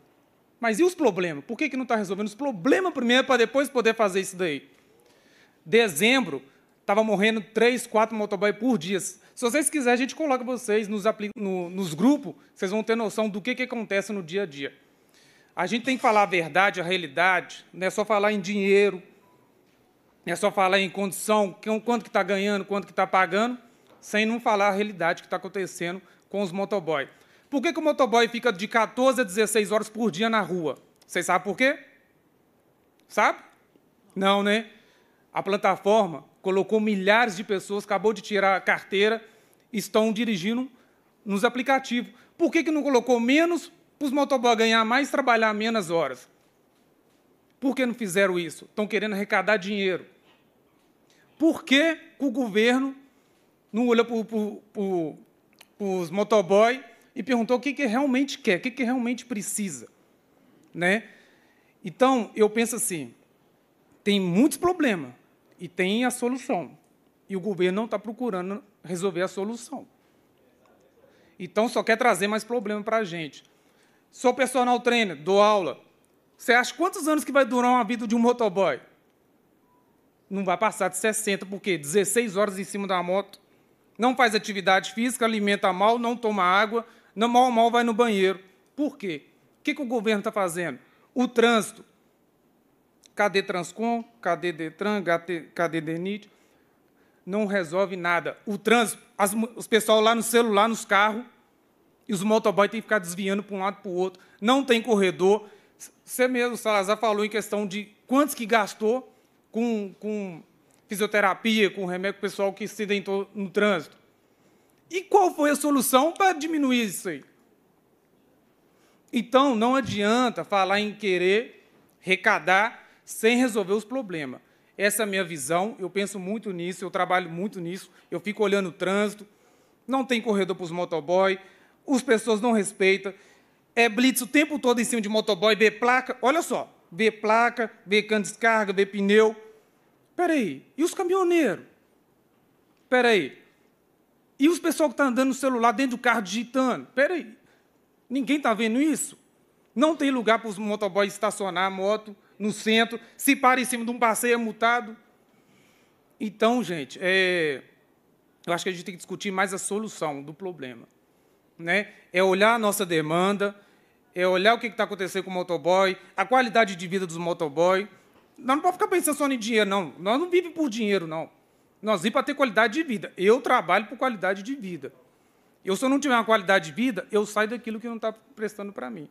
Speaker 4: Mas e os problemas? Por que, que não está resolvendo? Os problemas primeiro para depois poder fazer isso daí. Dezembro Estava morrendo três, quatro motoboy por dia. Se vocês quiserem, a gente coloca vocês nos, no, nos grupos, vocês vão ter noção do que, que acontece no dia a dia. A gente tem que falar a verdade, a realidade, não é só falar em dinheiro, não é só falar em condição, quanto que está ganhando, quanto que está pagando, sem não falar a realidade que está acontecendo com os motoboy. Por que, que o motoboy fica de 14 a 16 horas por dia na rua? Vocês sabem por quê? Sabe? Não, né? A plataforma colocou milhares de pessoas, acabou de tirar a carteira, estão dirigindo nos aplicativos. Por que, que não colocou menos para os motoboys ganhar mais trabalhar menos horas? Por que não fizeram isso? Estão querendo arrecadar dinheiro. Por que o governo não olhou para os motoboys e perguntou o que, que realmente quer, o que, que realmente precisa? Né? Então, eu penso assim, tem muitos problemas, e tem a solução. E o governo não está procurando resolver a solução. Então só quer trazer mais problema para a gente. Sou personal trainer, dou aula. Você acha quantos anos que vai durar uma vida de um motoboy? Não vai passar de 60, porque 16 horas em cima da moto, não faz atividade física, alimenta mal, não toma água, não mal mal vai no banheiro. Por quê? O que, que o governo está fazendo? O trânsito Cadê Transcom? Cadê Detran? Cadê DENIT? Não resolve nada. O trânsito, as, os pessoal lá no celular, nos carros, e os motoboy têm que ficar desviando para um lado para o outro. Não tem corredor. Você mesmo, Salazar, falou em questão de quantos que gastou com, com fisioterapia, com remédio pessoal que se dentou no trânsito. E qual foi a solução para diminuir isso aí? Então, não adianta falar em querer recadar sem resolver os problemas. Essa é a minha visão, eu penso muito nisso, eu trabalho muito nisso, eu fico olhando o trânsito, não tem corredor para os motoboy, as pessoas não respeitam, é blitz o tempo todo em cima de motoboy, vê placa, olha só, vê placa, vê cano de descarga, vê pneu. Peraí, e os caminhoneiros? Peraí, e os pessoal que está andando no celular dentro do carro digitando? Peraí, ninguém está vendo isso? Não tem lugar para os motoboys estacionar a moto, no centro, se para em cima de um passeio é multado. Então, gente, é, eu acho que a gente tem que discutir mais a solução do problema. Né? É olhar a nossa demanda, é olhar o que está acontecendo com o motoboy, a qualidade de vida dos motoboy. Nós não podemos ficar pensando só em dinheiro, não. Nós não vivemos por dinheiro, não. Nós vivemos para ter qualidade de vida. Eu trabalho por qualidade de vida. Eu, se eu não tiver uma qualidade de vida, eu saio daquilo que não está prestando para mim.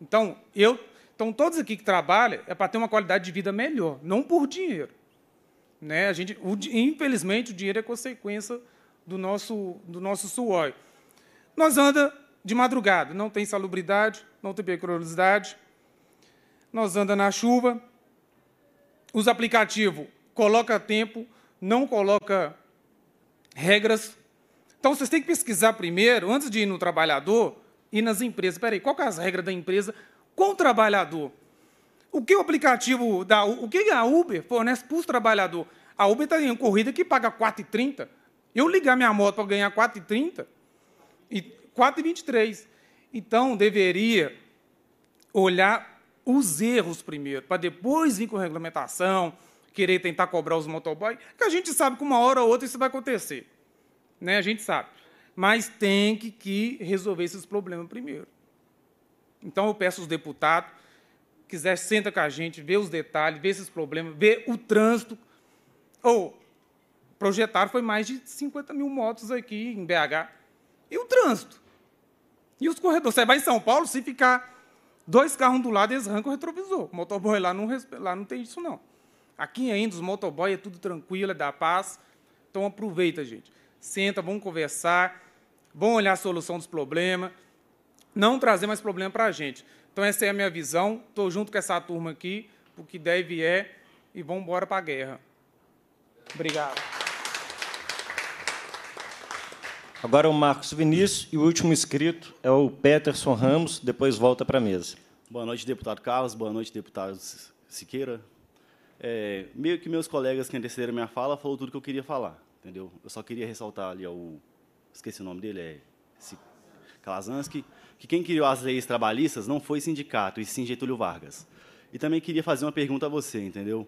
Speaker 4: Então, eu então, todos aqui que trabalham é para ter uma qualidade de vida melhor, não por dinheiro. Né? A gente, o, infelizmente, o dinheiro é consequência do nosso, do nosso suor. Nós anda de madrugada, não tem salubridade, não tem periculosidade. Nós anda na chuva. Os aplicativos coloca tempo, não coloca regras. Então, vocês têm que pesquisar primeiro, antes de ir no trabalhador, e nas empresas. Peraí, qual é as regras da empresa com o trabalhador. O que o aplicativo da o que a Uber fornece para o trabalhador? A Uber está em corrida que paga 4,30. Eu ligar minha moto para ganhar 4,30 e 4,23. Então, deveria olhar os erros primeiro, para depois vir com regulamentação, querer tentar cobrar os motoboys, que a gente sabe que uma hora ou outra isso vai acontecer. Né? A gente sabe. Mas tem que, que resolver esses problemas primeiro. Então, eu peço aos deputados, quiser, senta com a gente, vê os detalhes, vê esses problemas, vê o trânsito. Ou, oh, projetaram foi mais de 50 mil motos aqui em BH. E o trânsito? E os corredores? Você vai em São Paulo, se ficar dois carros um do lado, eles arrancam o retrovisor. O motoboy lá não, lá não tem isso, não. Aqui ainda, os motoboy é tudo tranquilo, é da paz. Então, aproveita, gente. Senta, vamos conversar, vamos olhar a solução dos problemas não trazer mais problema para a gente. Então, essa é a minha visão. Estou junto com essa turma aqui, o que deve é, e vamos embora para a guerra. Obrigado.
Speaker 1: Agora é o Marcos Vinícius e o último inscrito é o Peterson Ramos, depois volta para a mesa. Boa noite, deputado Carlos, boa noite, deputado Siqueira. É, meio que meus colegas que antecederam minha fala falou tudo que eu queria falar, entendeu? Eu só queria ressaltar ali o... esqueci o nome dele, é...
Speaker 14: Kalazanski que quem criou as leis trabalhistas não foi sindicato, e sim Getúlio Vargas. E também queria fazer uma pergunta a você, entendeu?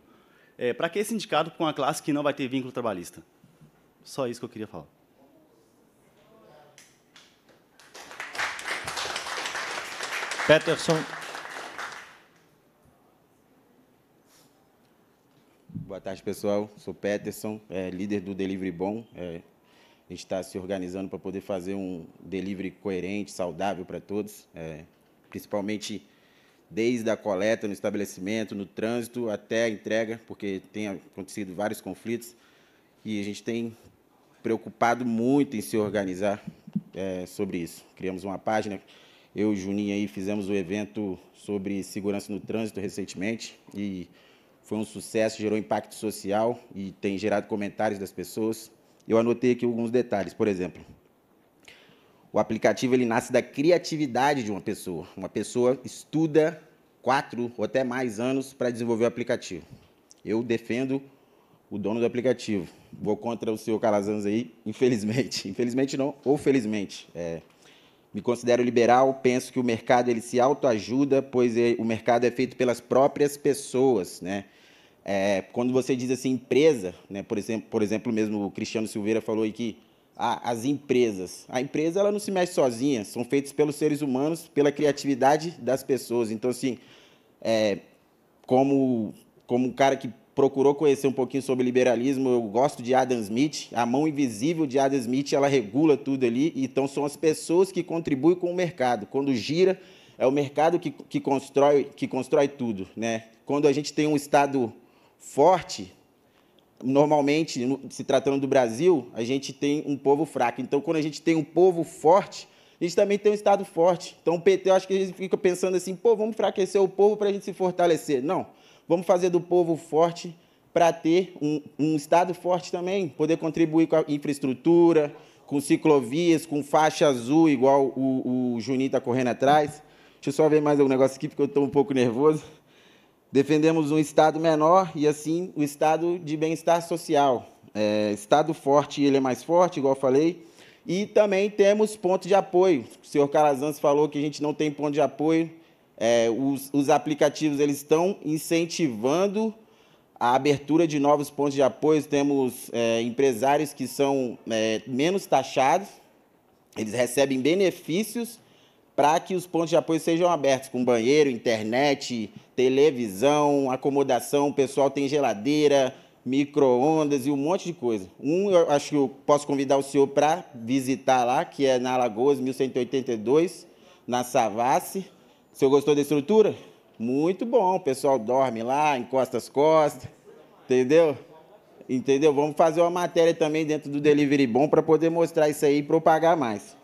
Speaker 14: É, para que sindicato com a classe que não vai ter vínculo trabalhista?
Speaker 1: Só isso que eu queria falar. Peterson.
Speaker 17: Boa tarde, pessoal. Sou Peterson, é, líder do Delivery Bom. É, está se organizando para poder fazer um delivery coerente, saudável para todos, é, principalmente desde a coleta no estabelecimento, no trânsito, até a entrega, porque tem acontecido vários conflitos e a gente tem preocupado muito em se organizar é, sobre isso. Criamos uma página, eu e Juninho aí fizemos o um evento sobre segurança no trânsito recentemente e foi um sucesso, gerou impacto social e tem gerado comentários das pessoas. Eu anotei aqui alguns detalhes, por exemplo. O aplicativo ele nasce da criatividade de uma pessoa. Uma pessoa estuda quatro ou até mais anos para desenvolver o aplicativo. Eu defendo o dono do aplicativo. Vou contra o senhor Calazans aí, infelizmente. (laughs) Infelizmente não, ou felizmente. É. Me considero liberal, penso que o mercado ele se autoajuda, pois é, o mercado é feito pelas próprias pessoas, né? É, quando você diz assim empresa, né, por exemplo, por exemplo mesmo o Cristiano Silveira falou aí que ah, as empresas, a empresa ela não se mexe sozinha, são feitas pelos seres humanos, pela criatividade das pessoas. Então assim, é, como como um cara que procurou conhecer um pouquinho sobre liberalismo, eu gosto de Adam Smith, a mão invisível de Adam Smith ela regula tudo ali. Então são as pessoas que contribuem com o mercado. Quando gira é o mercado que, que, constrói, que constrói tudo, né? Quando a gente tem um Estado forte, normalmente, se tratando do Brasil, a gente tem um povo fraco. Então, quando a gente tem um povo forte, a gente também tem um Estado forte. Então, o PT, eu acho que a gente fica pensando assim, pô, vamos enfraquecer o povo para a gente se fortalecer. Não, vamos fazer do povo forte para ter um, um, Estado forte também, poder contribuir com a infraestrutura, com ciclovias, com faixa azul, igual o, o Juninho está correndo atrás. Deixa eu só ver mais um negócio aqui, porque eu estou um pouco nervoso. Defendemos um Estado menor e, assim, o Estado de bem-estar social. É, estado forte, ele é mais forte, igual falei. E também temos pontos de apoio. O senhor Calazans falou que a gente não tem ponto de apoio. É, os, os aplicativos eles estão incentivando a abertura de novos pontos de apoio. Temos é, empresários que são é, menos taxados, eles recebem benefícios para que os pontos de apoio sejam abertos, com banheiro, internet, televisão, acomodação, o pessoal tem geladeira, micro-ondas e um monte de coisa. Um, eu acho que eu posso convidar o senhor para visitar lá, que é na Alagoas, 1182, na Savassi. O senhor gostou da estrutura? Muito bom, o pessoal dorme lá, encosta as costas, entendeu? Entendeu? Vamos fazer uma matéria também dentro do Delivery Bom para poder mostrar isso aí e propagar mais.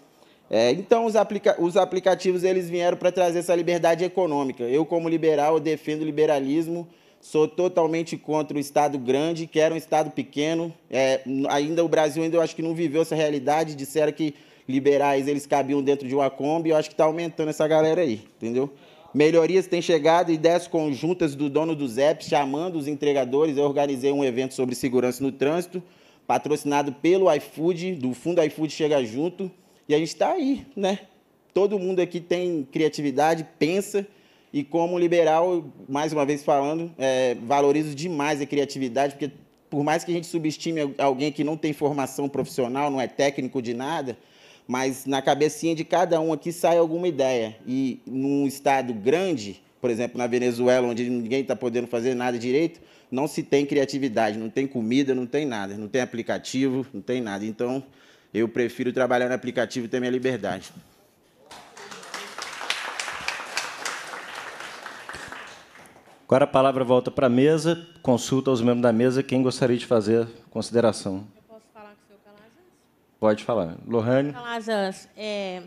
Speaker 17: É, então, os, aplica os aplicativos eles vieram para trazer essa liberdade econômica. Eu, como liberal, eu defendo o liberalismo, sou totalmente contra o Estado grande, quero um Estado pequeno. É, ainda o Brasil, ainda eu acho que não viveu essa realidade. Disseram que liberais eles cabiam dentro de uma Kombi. Eu acho que está aumentando essa galera aí, entendeu? Melhorias têm chegado, ideias conjuntas do dono do ZEP, chamando os entregadores. Eu organizei um evento sobre segurança no trânsito, patrocinado pelo iFood, do Fundo iFood Chega Junto. E a gente está aí, né? Todo mundo aqui tem criatividade, pensa. E como liberal, mais uma vez falando, é, valorizo demais a criatividade, porque por mais que a gente subestime alguém que não tem formação profissional, não é técnico de nada, mas na cabecinha de cada um aqui sai alguma ideia. E num estado grande, por exemplo, na Venezuela, onde ninguém está podendo fazer nada direito, não se tem criatividade, não tem comida, não tem nada, não tem aplicativo, não tem nada. Então, eu prefiro trabalhar no aplicativo e ter minha liberdade.
Speaker 1: Agora a palavra volta para a mesa. Consulta aos membros da mesa quem gostaria de fazer consideração. Eu posso falar com o senhor Calazans? Pode falar. Lohane?
Speaker 8: Calazans, é,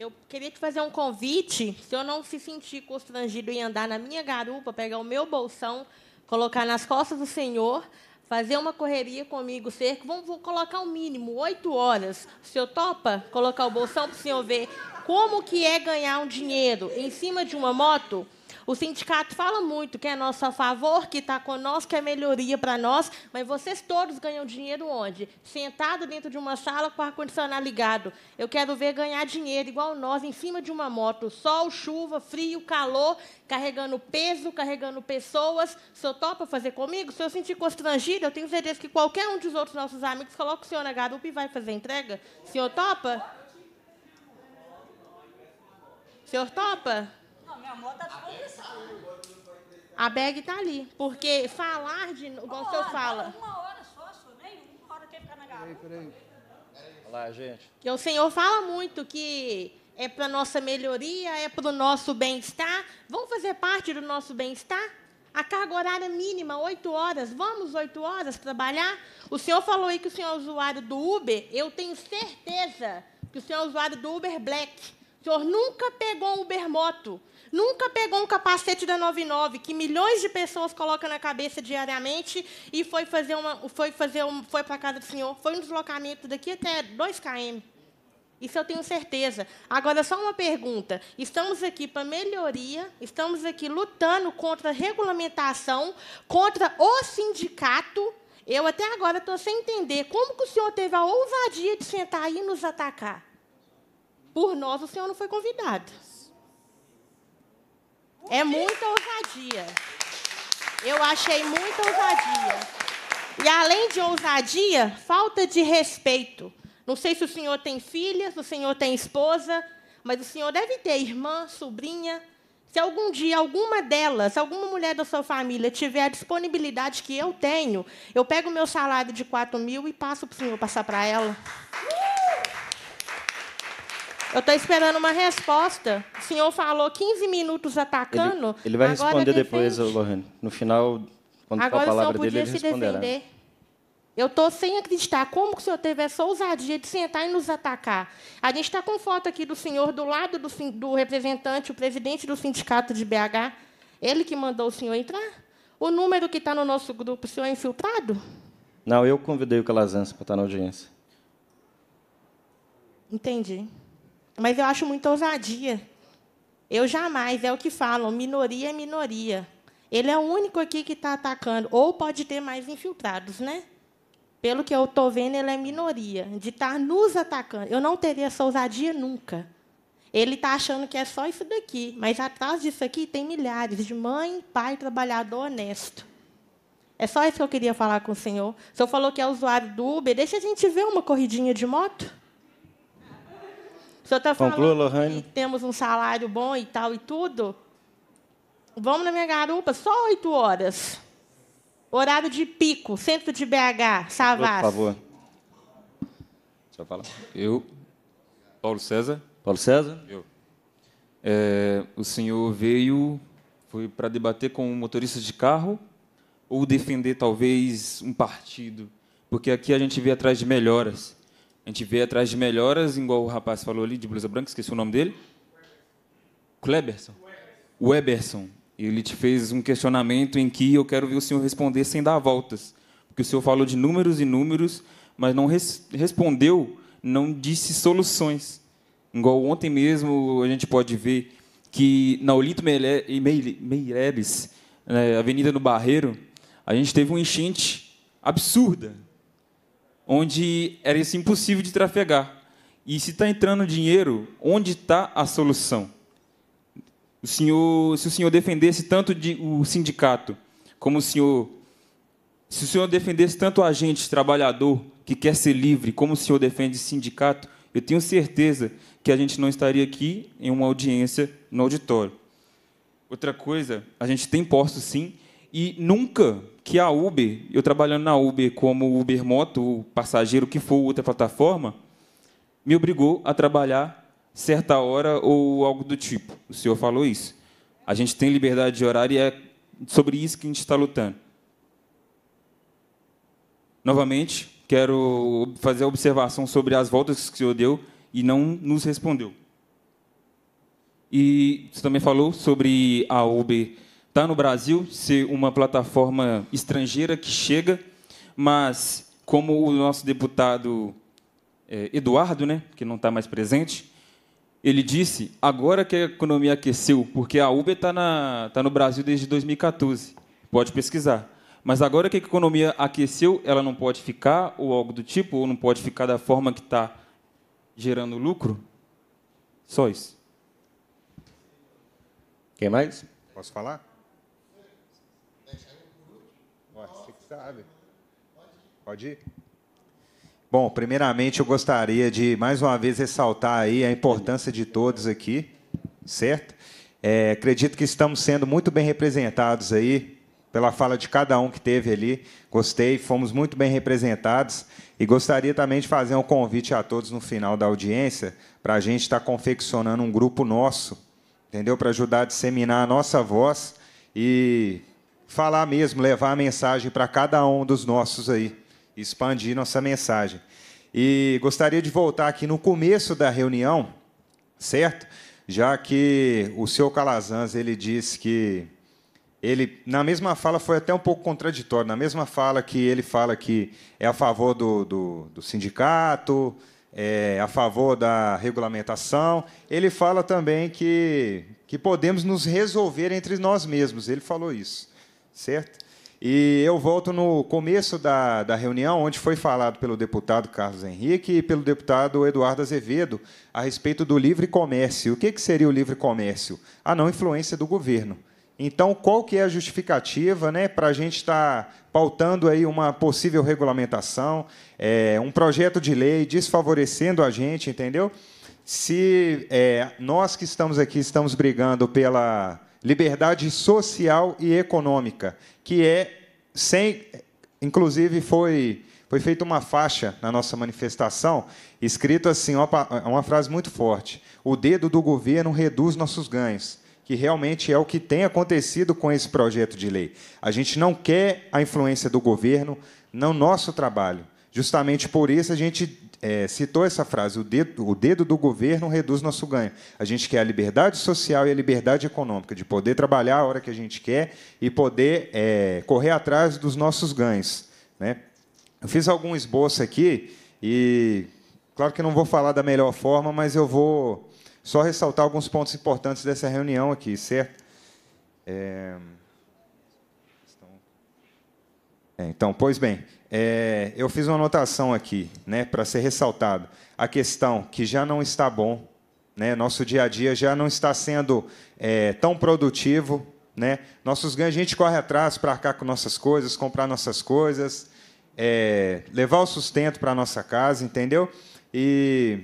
Speaker 8: eu queria te fazer um convite. Se eu não se sentir constrangido em andar na minha garupa, pegar o meu bolsão, colocar nas costas do senhor, fazer uma correria comigo cerca. Vamos vou colocar o um mínimo, oito horas. O senhor topa colocar o bolsão para o senhor ver como que é ganhar um dinheiro em cima de uma moto? O sindicato fala muito que é nosso a favor, que está conosco, que é melhoria para nós, mas vocês todos ganham dinheiro onde? Sentado dentro de uma sala com ar-condicionado ligado. Eu quero ver ganhar dinheiro igual nós, em cima de uma moto. Sol, chuva, frio, calor, carregando peso, carregando pessoas. O senhor topa fazer comigo? Se eu sentir constrangido, eu tenho certeza que qualquer um dos outros nossos amigos coloca o senhor na garupa e vai fazer entrega. O senhor topa? O senhor topa?
Speaker 9: Minha moto tá disposição.
Speaker 8: A bag tá ali. Porque falar de. Igual o senhor fala. Uma
Speaker 9: hora só, senhor. Nem uma hora quer ficar na
Speaker 8: garupa. Peraí, peraí. Olá, gente. Que o senhor fala muito que é para nossa melhoria, é para o nosso bem-estar. Vamos fazer parte do nosso bem-estar? A carga horária mínima, oito horas. Vamos, oito horas, trabalhar? O senhor falou aí que o senhor é usuário do Uber. Eu tenho certeza que o senhor é usuário do Uber Black. O senhor nunca pegou um Uber Moto nunca pegou um capacete da 99 que milhões de pessoas colocam na cabeça diariamente e foi fazer uma, foi fazer um, foi para casa do senhor, foi um deslocamento daqui até 2 km. Isso eu tenho certeza. Agora, só uma pergunta. Estamos aqui para melhoria, estamos aqui lutando contra a regulamentação, contra o sindicato. Eu até agora estou sem entender como que o senhor teve a ousadia de sentar aí e nos atacar. Por nós, o senhor não foi convidado. É muita ousadia. Eu achei muita ousadia. E além de ousadia, falta de respeito. Não sei se o senhor tem filhas, se o senhor tem esposa, mas o senhor deve ter irmã, sobrinha. Se algum dia alguma delas, alguma mulher da sua família tiver a disponibilidade que eu tenho, eu pego o meu salário de 4 mil e passo para o senhor passar para ela. Uh! Eu estou esperando uma resposta. O senhor falou 15 minutos atacando. Ele, ele vai responder é depois,
Speaker 1: Lohane. No final, quando agora a palavra dele, ele responderá. Defender.
Speaker 8: Eu estou sem acreditar. Como que o senhor teve essa ousadia de sentar e nos atacar? A gente está com foto aqui do senhor do lado do, do representante, o presidente do sindicato de BH. Ele que mandou o senhor entrar? O número que está no nosso grupo, o senhor é infiltrado?
Speaker 1: Não, eu convidei o Calazans para estar na audiência.
Speaker 8: Entendi. Mas eu acho muita ousadia. Eu jamais, é o que falam, minoria é minoria. Ele é o único aqui que está atacando, ou pode ter mais infiltrados, né? Pelo que eu estou vendo, ele é minoria, de estar tá nos atacando. Eu não teria essa ousadia nunca. Ele está achando que é só isso daqui, mas atrás disso aqui tem milhares de mãe, pai, trabalhador honesto. É só isso que eu queria falar com o senhor. O senhor falou que é usuário do Uber, deixa a gente ver uma corridinha de moto. O senhor está falando Conclua, que temos um salário bom e tal e tudo. Vamos na minha garupa, só oito horas. Horário de pico, centro de BH, Savas. Por favor.
Speaker 10: Deixa eu falar. Eu. Paulo César. Paulo César? Eu. É, o senhor veio foi para debater com um motorista de carro ou defender talvez um partido? Porque aqui a gente vê atrás de melhoras. A gente vê atrás de melhoras, igual o rapaz falou ali, de blusa branca, esqueci o nome dele. Kleberson. Weberson. Ele te fez um questionamento em que eu quero ver o senhor responder sem dar voltas. Porque o senhor falou de números e números, mas não res respondeu, não disse soluções. Igual ontem mesmo a gente pode ver que na Olito Meireles, né, Avenida do Barreiro, a gente teve um enchente absurda onde era impossível de trafegar. E se está entrando dinheiro, onde está a solução? O senhor, se o senhor defendesse tanto de, o sindicato, como o senhor, se o senhor defendesse tanto o agente trabalhador que quer ser livre, como o senhor defende o sindicato, eu tenho certeza que a gente não estaria aqui em uma audiência no auditório. Outra coisa, a gente tem posto sim, e nunca que a Uber, eu trabalhando na Uber como Uber Moto, passageiro que for outra plataforma, me obrigou a trabalhar certa hora ou algo do tipo. O senhor falou isso. A gente tem liberdade de horário e é sobre isso que a gente está lutando. Novamente, quero fazer a observação sobre as voltas que o senhor deu e não nos respondeu. E você também falou sobre a Uber está no Brasil, ser uma plataforma estrangeira que chega, mas como o nosso deputado é, Eduardo, né, que não está mais presente, ele disse, agora que a economia aqueceu, porque a Uber está tá no Brasil desde 2014, pode pesquisar. Mas agora que a economia aqueceu, ela não pode ficar, ou algo do tipo, ou não pode ficar da forma que está gerando lucro? Só isso.
Speaker 6: Quem mais? Posso falar? sabe. Pode ir? Bom, primeiramente eu gostaria de mais uma vez ressaltar aí a importância de todos aqui, certo? É, acredito que estamos sendo muito bem representados aí pela fala de cada um que teve ali. Gostei, fomos muito bem representados e gostaria também de fazer um convite a todos no final da audiência para a gente estar confeccionando um grupo nosso, entendeu? Para ajudar a disseminar a nossa voz e falar mesmo, levar a mensagem para cada um dos nossos aí, expandir nossa mensagem. E gostaria de voltar aqui no começo da reunião, certo? Já que o seu Calazans ele disse que ele na mesma fala foi até um pouco contraditório, na mesma fala que ele fala que é a favor do, do, do sindicato, é a favor da regulamentação, ele fala também que, que podemos nos resolver entre nós mesmos. Ele falou isso certo? E eu volto no começo da, da reunião, onde foi falado pelo deputado Carlos Henrique e pelo deputado Eduardo Azevedo a respeito do livre comércio. O que, que seria o livre comércio? A não influência do governo. Então, qual que é a justificativa né, para a gente estar tá pautando aí uma possível regulamentação, é, um projeto de lei desfavorecendo a gente, entendeu? Se é, nós que estamos aqui estamos brigando pela liberdade social e econômica, que é sem, inclusive foi foi feita uma faixa na nossa manifestação escrito assim, uma, uma frase muito forte: o dedo do governo reduz nossos ganhos que realmente é o que tem acontecido com esse projeto de lei. A gente não quer a influência do governo no nosso trabalho. Justamente por isso a gente é, citou essa frase: o dedo, o dedo do governo reduz nosso ganho. A gente quer a liberdade social e a liberdade econômica, de poder trabalhar a hora que a gente quer e poder é, correr atrás dos nossos ganhos. Né? Eu fiz algum esboço aqui e, claro que não vou falar da melhor forma, mas eu vou só ressaltar alguns pontos importantes dessa reunião aqui, certo? É... é então, pois bem, é, eu fiz uma anotação aqui, né, para ser ressaltado. A questão que já não está bom, né, nosso dia a dia já não está sendo é, tão produtivo, né? Nossos ganhos, a gente corre atrás para arcar com nossas coisas, comprar nossas coisas, é, levar o sustento para nossa casa, entendeu? E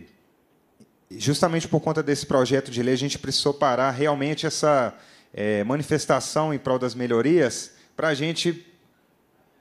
Speaker 6: justamente por conta desse projeto de lei, a gente precisou parar realmente essa é, manifestação em prol das melhorias para a gente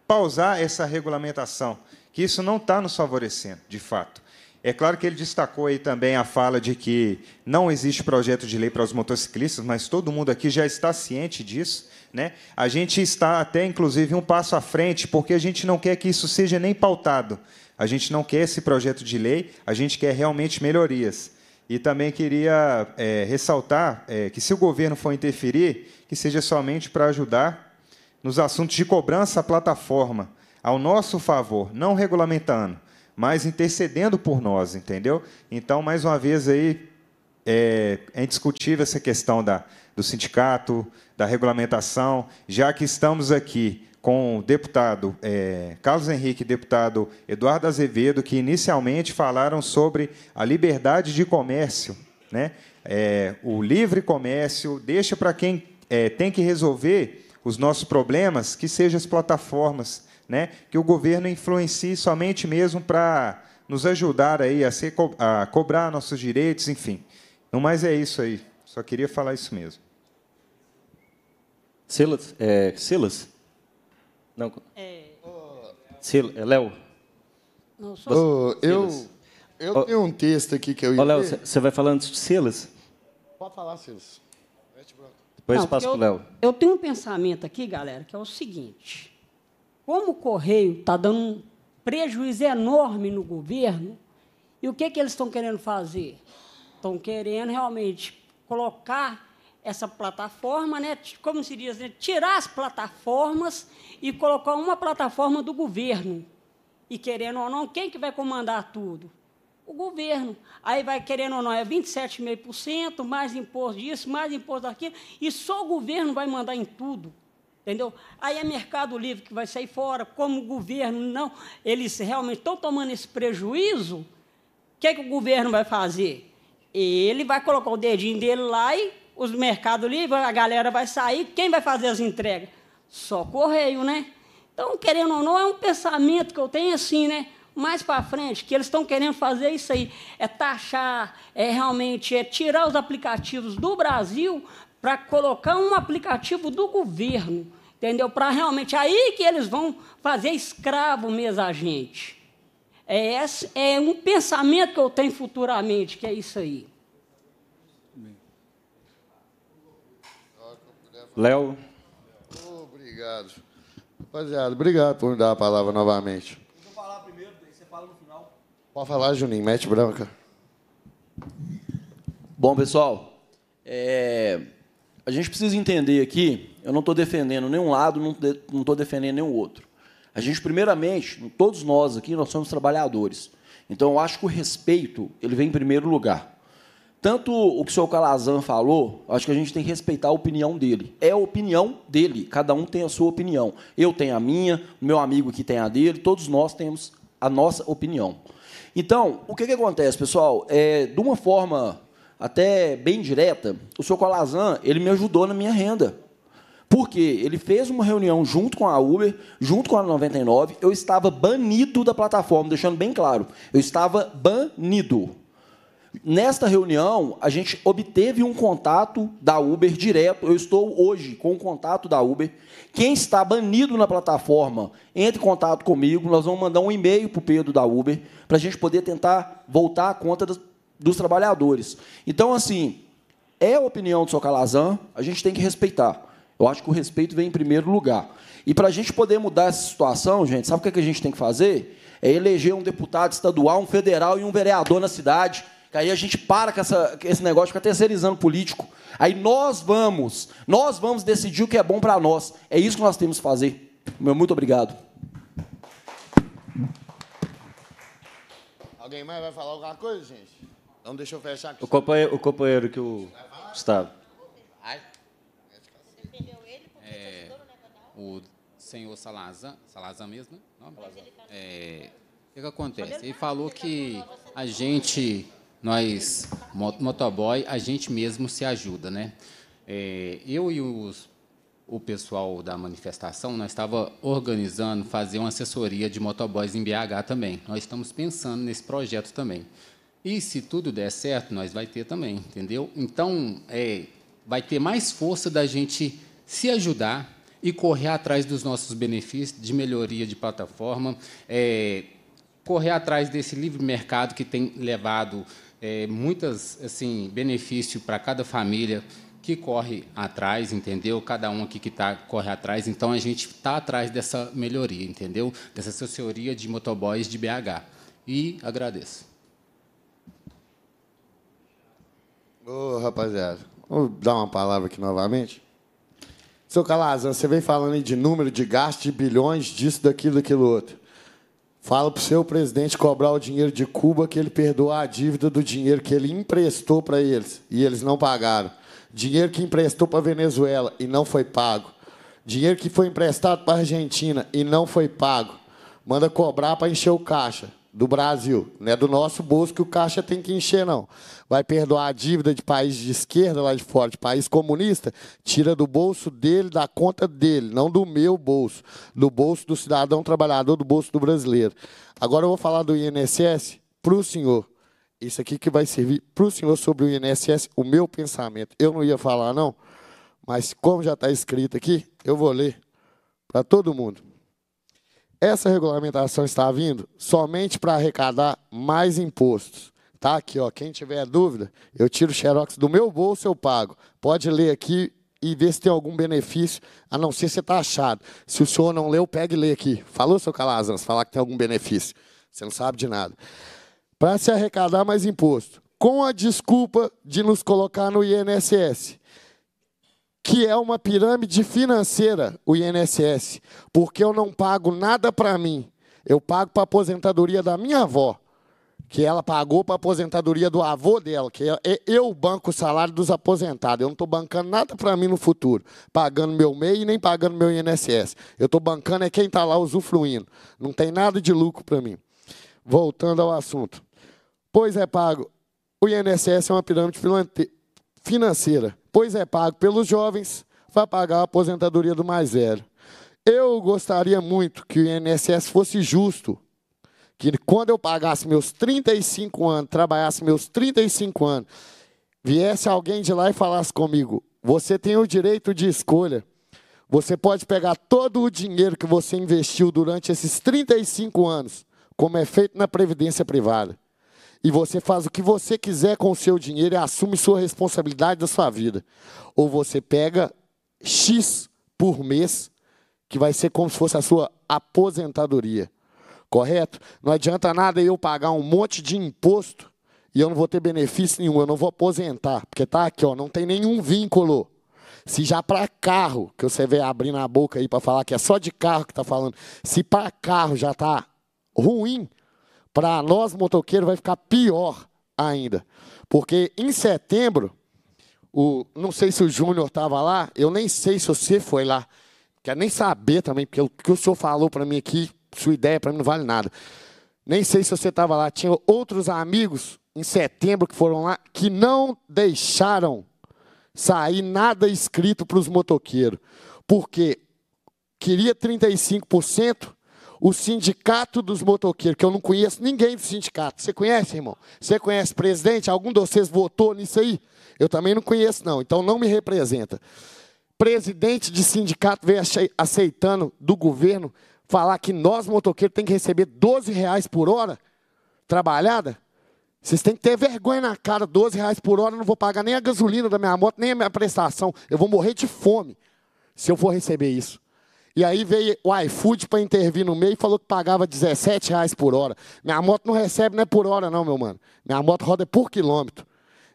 Speaker 6: pausar essa regulamentação, que isso não está nos favorecendo, de fato. É claro que ele destacou aí também a fala de que não existe projeto de lei para os motociclistas, mas todo mundo aqui já está ciente disso. Né? A gente está até, inclusive, um passo à frente, porque a gente não quer que isso seja nem pautado. A gente não quer esse projeto de lei, a gente quer realmente melhorias. E também queria é, ressaltar é, que, se o governo for interferir, que seja somente para ajudar nos assuntos de cobrança à plataforma, ao nosso favor, não regulamentando, mas intercedendo por nós, entendeu? Então, mais uma vez aí, é, é indiscutível essa questão da, do sindicato, da regulamentação, já que estamos aqui com o deputado é, Carlos Henrique e deputado Eduardo Azevedo, que inicialmente falaram sobre a liberdade de comércio, né? É, o livre comércio, deixa para quem é, tem que resolver os nossos problemas, que sejam as plataformas, né? que o governo influencie somente mesmo para nos ajudar aí a, ser, a cobrar nossos direitos, enfim. No mais é isso aí. Só queria falar isso mesmo. Silas? É,
Speaker 1: Silas? Não. É... é Léo?
Speaker 9: Não, Oh, eu, eu oh, tenho um
Speaker 1: texto aqui que eu ia oh, Léo, você vai falando de Silas?
Speaker 9: Pode falar, Silas. Depois não, passo eu, Léo. Eu tenho um pensamento aqui, galera, que é o seguinte: como o Correio está dando um prejuízo enorme no governo, e o que, que eles estão querendo fazer? Estão querendo realmente colocar essa plataforma, né, como se diz, né, tirar as plataformas e colocar uma plataforma do governo. E querendo ou não, quem que vai comandar tudo? o governo. Aí vai, querendo ou não, é 27,5%, mais imposto disso, mais imposto daquilo, e só o governo vai mandar em tudo. Entendeu? Aí é Mercado Livre que vai sair fora, como o governo não, eles realmente estão tomando esse prejuízo, o que, é que o governo vai fazer? Ele vai colocar o dedinho dele lá e os Mercado Livre, a galera vai sair, quem vai fazer as entregas? Só correio, né? Então, querendo ou não, é um pensamento que eu tenho assim, né? mais para frente, que eles estão querendo fazer isso aí, é taxar, é realmente é tirar os aplicativos do Brasil para colocar um aplicativo do governo, entendeu? Para realmente aí que eles vão fazer escravo mesmo a gente. É, esse, é um pensamento que eu tenho futuramente, que é isso aí.
Speaker 5: Léo. Obrigado. Rapaziada, obrigado por me dar a palavra novamente. Pode falar, Juninho, mete branca. Bom, pessoal,
Speaker 12: é... a gente precisa entender aqui, eu não estou defendendo nenhum lado, não estou defendendo nenhum outro. A gente, primeiramente, todos nós aqui, nós somos trabalhadores. Então, eu acho que o respeito ele vem em primeiro lugar. Tanto o que o senhor Calazan falou, acho que a gente tem que respeitar a opinião dele. É a opinião dele, cada um tem a sua opinião. Eu tenho a minha, meu amigo que tem a dele, todos nós temos a nossa opinião. Então, o que, que acontece, pessoal? É, de uma forma até bem direta, o seu Colazan ele me ajudou na minha renda. Porque ele fez uma reunião junto com a Uber, junto com a 99, eu estava banido da plataforma, deixando bem claro. Eu estava banido. Nesta reunião, a gente obteve um contato da Uber direto. Eu estou hoje com o contato da Uber. Quem está banido na plataforma, entre em contato comigo. Nós vamos mandar um e-mail para o Pedro da Uber para a gente poder tentar voltar a conta dos, dos trabalhadores. Então, assim, é a opinião do Socalazan, a gente tem que respeitar. Eu acho que o respeito vem em primeiro lugar. E para a gente poder mudar essa situação, gente, sabe o que, é que a gente tem que fazer? É eleger um deputado estadual, um federal e um vereador na cidade que aí a gente para com essa, esse negócio de ficar terceirizando político. Aí nós vamos, nós vamos decidir o que é bom para nós. É isso que nós temos que fazer. Meu muito obrigado.
Speaker 5: Alguém mais vai falar alguma coisa, gente? Não deixa eu fechar aqui. O
Speaker 1: companheiro, o companheiro que o Gustavo.
Speaker 7: É, o senhor Salazar, Salazar mesmo, né? Tá é, o que, que acontece? Ele tá falou que tá a gente nós, motoboy, a gente mesmo se ajuda, né? É, eu e os, o pessoal da manifestação, nós estava organizando fazer uma assessoria de motoboys em BH também. Nós estamos pensando nesse projeto também. E se tudo der certo, nós vai ter também, entendeu? Então, é, vai ter mais força da gente se ajudar e correr atrás dos nossos benefícios de melhoria de plataforma, é, correr atrás desse livre mercado que tem levado é, muitas assim benefício para cada família que corre atrás, entendeu? Cada um aqui que tá, corre atrás. Então, a gente está atrás dessa melhoria, entendeu? Dessa assessoria de motoboys de BH. E agradeço.
Speaker 5: Ô, oh, rapaziada, vou dar uma palavra aqui novamente. Seu Calazan, você vem falando de número de gasto, de bilhões, disso, daquilo, daquilo outro. Fala para o seu presidente cobrar o dinheiro de Cuba que ele perdoou a dívida do dinheiro que ele emprestou para eles e eles não pagaram. Dinheiro que emprestou para a Venezuela e não foi pago. Dinheiro que foi emprestado para a Argentina e não foi pago. Manda cobrar para encher o caixa do Brasil. Não é do nosso bolso que o caixa tem que encher, não vai perdoar a dívida de país de esquerda lá de fora, de país comunista, tira do bolso dele, da conta dele, não do meu bolso, do bolso do cidadão trabalhador, do bolso do brasileiro. Agora eu vou falar do INSS para o senhor. Isso aqui que vai servir para o senhor sobre o INSS, o meu pensamento. Eu não ia falar, não, mas como já está escrito aqui, eu vou ler para todo mundo. Essa regulamentação está vindo somente para arrecadar mais impostos. Tá aqui, ó. Quem tiver dúvida, eu tiro o xerox do meu bolso, eu pago. Pode ler aqui e ver se tem algum benefício, a não ser se está achado. Se o senhor não leu, pegue e lê aqui. Falou, seu Calazans, falar que tem algum benefício. Você não sabe de nada. Para se arrecadar mais imposto, com a desculpa de nos colocar no INSS, que é uma pirâmide financeira, o INSS, porque eu não pago nada para mim. Eu pago para a aposentadoria da minha avó que ela pagou para a aposentadoria do avô dela, que é, é eu banco o salário dos aposentados. Eu não estou bancando nada para mim no futuro, pagando meu MEI e nem pagando meu INSS. Eu estou bancando é quem está lá usufruindo. Não tem nada de lucro para mim. Voltando ao assunto. Pois é pago. O INSS é uma pirâmide financeira. Pois é pago pelos jovens, vai pagar a aposentadoria do mais velho. Eu gostaria muito que o INSS fosse justo que quando eu pagasse meus 35 anos, trabalhasse meus 35 anos, viesse alguém de lá e falasse comigo: você tem o direito de escolha. Você pode pegar todo o dinheiro que você investiu durante esses 35 anos, como é feito na previdência privada, e você faz o que você quiser com o seu dinheiro e assume sua responsabilidade da sua vida. Ou você pega X por mês, que vai ser como se fosse a sua aposentadoria. Correto? Não adianta nada eu pagar um monte de imposto e eu não vou ter benefício nenhum, eu não vou aposentar, porque tá aqui, ó, não tem nenhum vínculo. Se já para carro, que você vê abrindo a boca aí para falar que é só de carro que está falando, se para carro já está ruim, para nós motoqueiros vai ficar pior ainda. Porque em setembro, o, não sei se o Júnior estava lá, eu nem sei se você foi lá. quer nem saber também, porque o que o senhor falou para mim aqui sua ideia para mim não vale nada. Nem sei se você estava lá. Tinha outros amigos em setembro que foram lá que não deixaram sair nada escrito para os motoqueiros. Porque queria 35%, o sindicato dos motoqueiros, que eu não conheço ninguém do sindicato. Você conhece, irmão? Você conhece presidente? Algum de vocês votou nisso aí? Eu também não conheço, não. Então não me representa. Presidente de sindicato veio aceitando do governo falar que nós, motoqueiros, tem que receber 12 reais por hora trabalhada? Vocês têm que ter vergonha na cara, 12 reais por hora, eu não vou pagar nem a gasolina da minha moto, nem a minha prestação. Eu vou morrer de fome se eu for receber isso. E aí veio o iFood para intervir no meio e falou que pagava 17 reais por hora. Minha moto não recebe, não é por hora não, meu mano. Minha moto roda por quilômetro.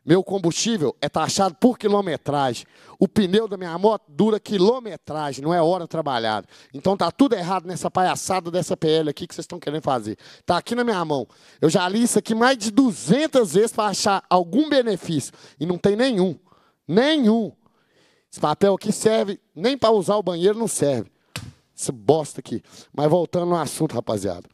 Speaker 5: Meu combustível é taxado por quilometragem. O pneu da minha moto dura quilometragem, não é hora trabalhada. Então tá tudo errado nessa palhaçada dessa PL aqui que vocês estão querendo fazer. Tá aqui na minha mão. Eu já li isso aqui mais de 200 vezes para achar algum benefício e não tem nenhum. Nenhum. Esse papel aqui serve nem para usar o banheiro, não serve. Esse bosta aqui. Mas voltando ao assunto, rapaziada.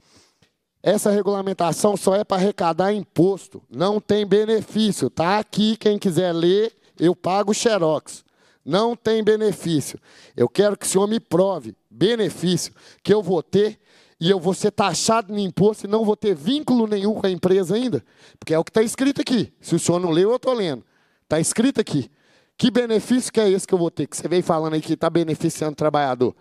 Speaker 5: Essa regulamentação só é para arrecadar imposto, não tem benefício. Está aqui, quem quiser ler, eu pago xerox. Não tem benefício. Eu quero que o senhor me prove benefício que eu vou ter e eu vou ser taxado no imposto e não vou ter vínculo nenhum com a empresa ainda. Porque é o que está escrito aqui. Se o senhor não leu, eu estou lendo. Está escrito aqui. Que benefício que é esse que eu vou ter? Que você vem falando aí que está beneficiando o trabalhador.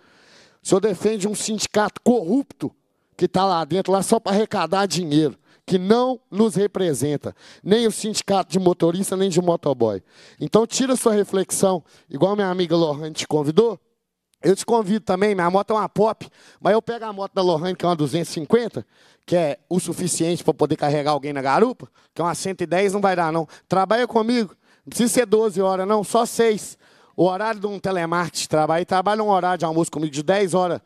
Speaker 5: O senhor defende um sindicato corrupto que está lá dentro, lá só para arrecadar dinheiro, que não nos representa, nem o sindicato de motorista, nem de motoboy. Então, tira sua reflexão, igual minha amiga Lohan te convidou, eu te convido também, minha moto é uma pop, mas eu pego a moto da Lohan, que é uma 250, que é o suficiente para poder carregar alguém na garupa, que é uma 110 não vai dar, não. Trabalha comigo, não precisa ser 12 horas, não, só 6. O horário de um telemarketing trabalha, trabalha um horário de almoço comigo de 10 horas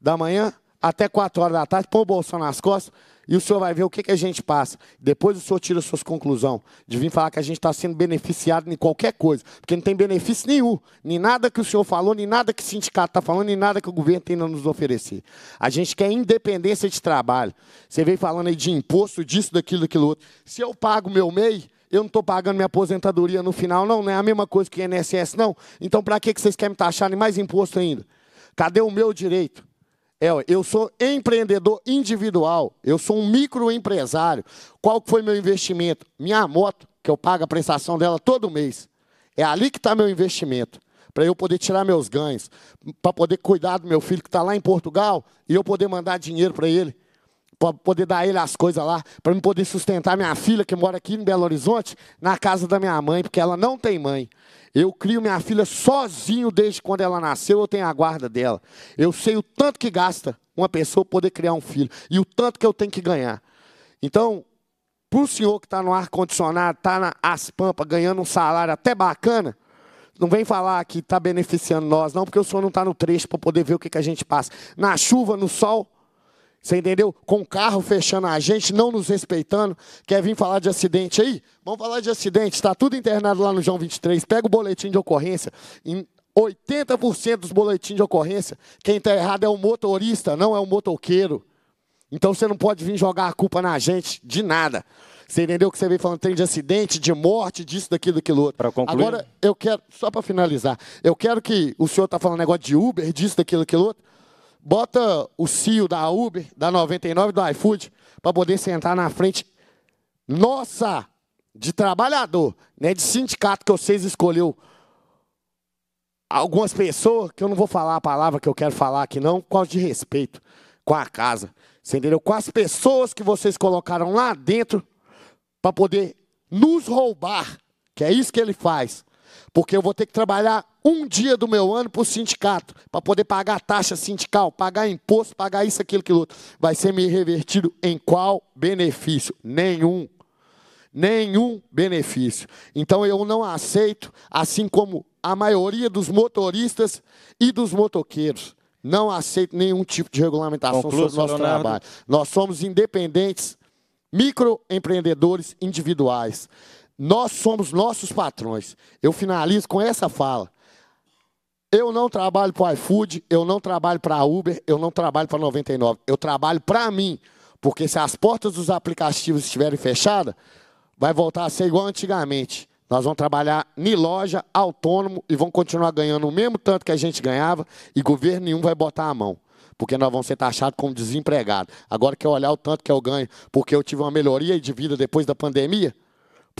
Speaker 5: da manhã até 4 horas da tarde, põe o bolsão nas costas e o senhor vai ver o que, que a gente passa. Depois o senhor tira suas conclusões de vir falar que a gente está sendo beneficiado em qualquer coisa, porque não tem benefício nenhum, nem nada que o senhor falou, nem nada que o sindicato está falando, nem nada que o governo tem a nos oferecer. A gente quer independência de trabalho. Você vem falando aí de imposto, disso, daquilo, daquilo outro. Se eu pago meu MEI, eu não estou pagando minha aposentadoria no final, não, não é a mesma coisa que o INSS, não. Então, para que vocês querem me taxar em mais imposto ainda? Cadê o meu direito? É, eu sou empreendedor individual, eu sou um microempresário. Qual foi meu investimento? Minha moto, que eu pago a prestação dela todo mês. É ali que está meu investimento, para eu poder tirar meus ganhos, para poder cuidar do meu filho que está lá em Portugal e eu poder mandar dinheiro para ele, para poder dar a ele as coisas lá, para me poder sustentar minha filha que mora aqui em Belo Horizonte, na casa da minha mãe, porque ela não tem mãe. Eu crio minha filha sozinho desde quando ela nasceu, eu tenho a guarda dela. Eu sei o tanto que gasta uma pessoa poder criar um filho e o tanto que eu tenho que ganhar. Então, para o senhor que está no ar-condicionado, está na Aspampa, ganhando um salário até bacana, não vem falar que está beneficiando nós, não, porque o senhor não está no trecho para poder ver o que, que a gente passa. Na chuva, no sol, você entendeu? Com o carro fechando a gente, não nos respeitando. Quer vir falar de acidente aí? Vamos falar de acidente. Está tudo internado lá no João 23. Pega o boletim de ocorrência. Em 80% dos boletins de ocorrência, quem está errado é o motorista, não é o motoqueiro. Então você não pode vir jogar a culpa na gente de nada. Você entendeu que você veio falando Tem de acidente, de morte, disso, daquilo, daquilo outro. Para concluir. Agora, eu quero, só para finalizar, eu quero que o senhor está falando negócio de Uber, disso, daquilo, daquilo outro bota o CEO da Uber, da 99, do iFood, para poder sentar na frente nossa de trabalhador, né, de sindicato que vocês escolheu algumas pessoas, que eu não vou falar a palavra que eu quero falar aqui não, por causa de respeito com a casa. Você entendeu? Com as pessoas que vocês colocaram lá dentro para poder nos roubar, que é isso que ele faz porque eu vou ter que trabalhar um dia do meu ano para o sindicato, para poder pagar taxa sindical, pagar imposto, pagar isso, aquilo, aquilo outro. Vai ser me revertido em qual benefício? Nenhum. Nenhum benefício. Então eu não aceito, assim como a maioria dos motoristas e dos motoqueiros. Não aceito nenhum tipo de regulamentação Concluso, sobre o nosso Leonardo. trabalho. Nós somos independentes, microempreendedores individuais. Nós somos nossos patrões. Eu finalizo com essa fala. Eu não trabalho para o iFood, eu não trabalho para a Uber, eu não trabalho para 99. Eu trabalho para mim. Porque se as portas dos aplicativos estiverem fechadas, vai voltar a ser igual antigamente. Nós vamos trabalhar em loja, autônomo, e vamos continuar ganhando o mesmo tanto que a gente ganhava, e governo nenhum vai botar a mão. Porque nós vamos ser taxados como desempregados. Agora eu olhar o tanto que eu ganho, porque eu tive uma melhoria de vida depois da pandemia?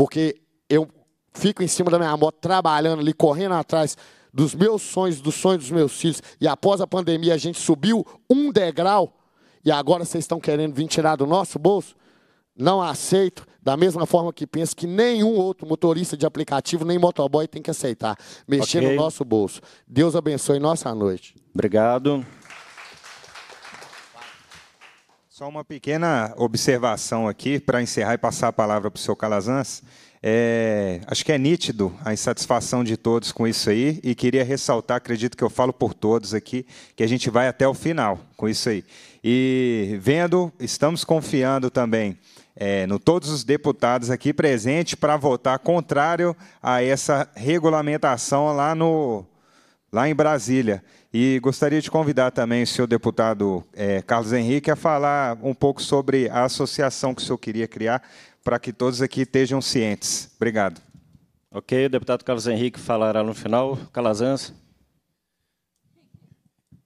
Speaker 5: Porque eu fico em cima da minha moto, trabalhando ali, correndo atrás dos meus sonhos, dos sonhos dos meus filhos. E após a pandemia, a gente subiu um degrau. E agora vocês estão querendo vir tirar do nosso bolso? Não aceito. Da mesma forma que penso que nenhum outro motorista de aplicativo, nem motoboy tem que aceitar. Mexer okay. no nosso bolso. Deus abençoe nossa noite. Obrigado.
Speaker 6: Só uma pequena observação aqui para encerrar e passar a palavra para o senhor Calazans. É, acho que é nítido a insatisfação de todos com isso aí e queria ressaltar, acredito que eu falo por todos aqui, que a gente vai até o final com isso aí. E vendo, estamos confiando também é, no todos os deputados aqui presentes para votar contrário a essa regulamentação lá no lá em Brasília. E gostaria de convidar também o senhor deputado é, Carlos Henrique a falar um pouco sobre a associação que o senhor queria criar para que todos aqui estejam cientes. Obrigado. Ok, o deputado Carlos
Speaker 1: Henrique falará no final. Calazans.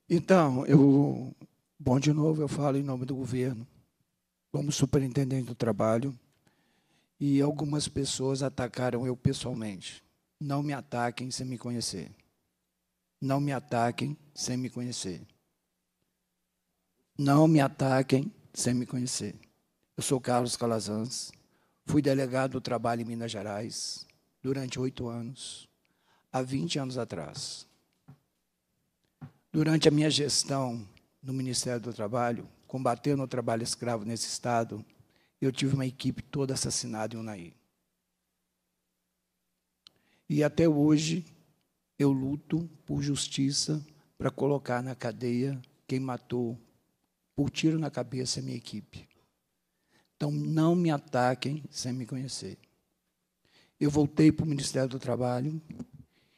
Speaker 2: Então,
Speaker 11: eu, bom de novo, eu falo em nome do governo, como superintendente do trabalho, e algumas pessoas atacaram eu pessoalmente. Não me ataquem sem me conhecer. Não me ataquem sem me conhecer. Não me ataquem sem me conhecer. Eu sou Carlos Calazans, fui delegado do trabalho em Minas Gerais durante oito anos, há 20 anos atrás. Durante a minha gestão no Ministério do Trabalho, combatendo o trabalho escravo nesse Estado, eu tive uma equipe toda assassinada em Unai. E até hoje, eu luto por justiça para colocar na cadeia quem matou por tiro na cabeça a minha equipe. Então, não me ataquem sem me conhecer. Eu voltei para o Ministério do Trabalho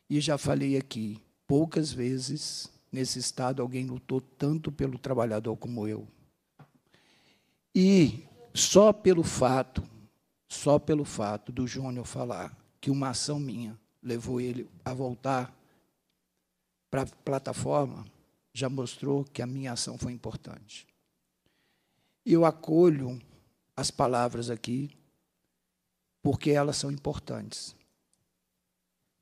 Speaker 11: e já falei aqui, poucas vezes nesse Estado alguém lutou tanto pelo trabalhador como eu. E só pelo fato, só pelo fato do Júnior falar que uma ação minha levou ele a voltar para a plataforma, já mostrou que a minha ação foi importante. E eu acolho as palavras aqui, porque elas são importantes.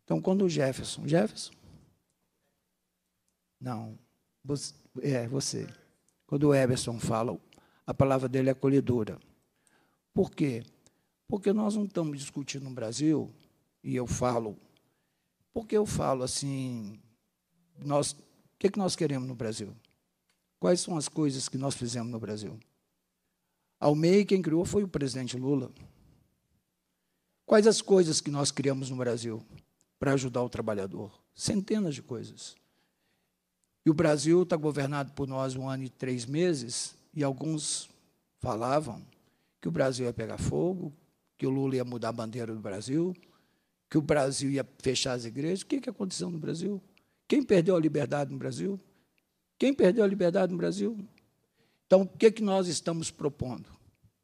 Speaker 11: Então, quando o Jefferson. Jefferson? Não. Você, é, você. Quando o Eberson fala, a palavra dele é acolhedora. Por quê? Porque nós não estamos discutindo no Brasil, e eu falo porque eu falo assim, nós, o que, é que nós queremos no Brasil? Quais são as coisas que nós fizemos no Brasil? Ao meio, quem criou foi o presidente Lula. Quais as coisas que nós criamos no Brasil para ajudar o trabalhador? Centenas de coisas. E o Brasil está governado por nós um ano e três meses, e alguns falavam que o Brasil ia pegar fogo, que o Lula ia mudar a bandeira do Brasil, que o Brasil ia fechar as igrejas. O que, que aconteceu no Brasil? Quem perdeu a liberdade no Brasil? Quem perdeu a liberdade no Brasil? Então, o que, que nós estamos propondo?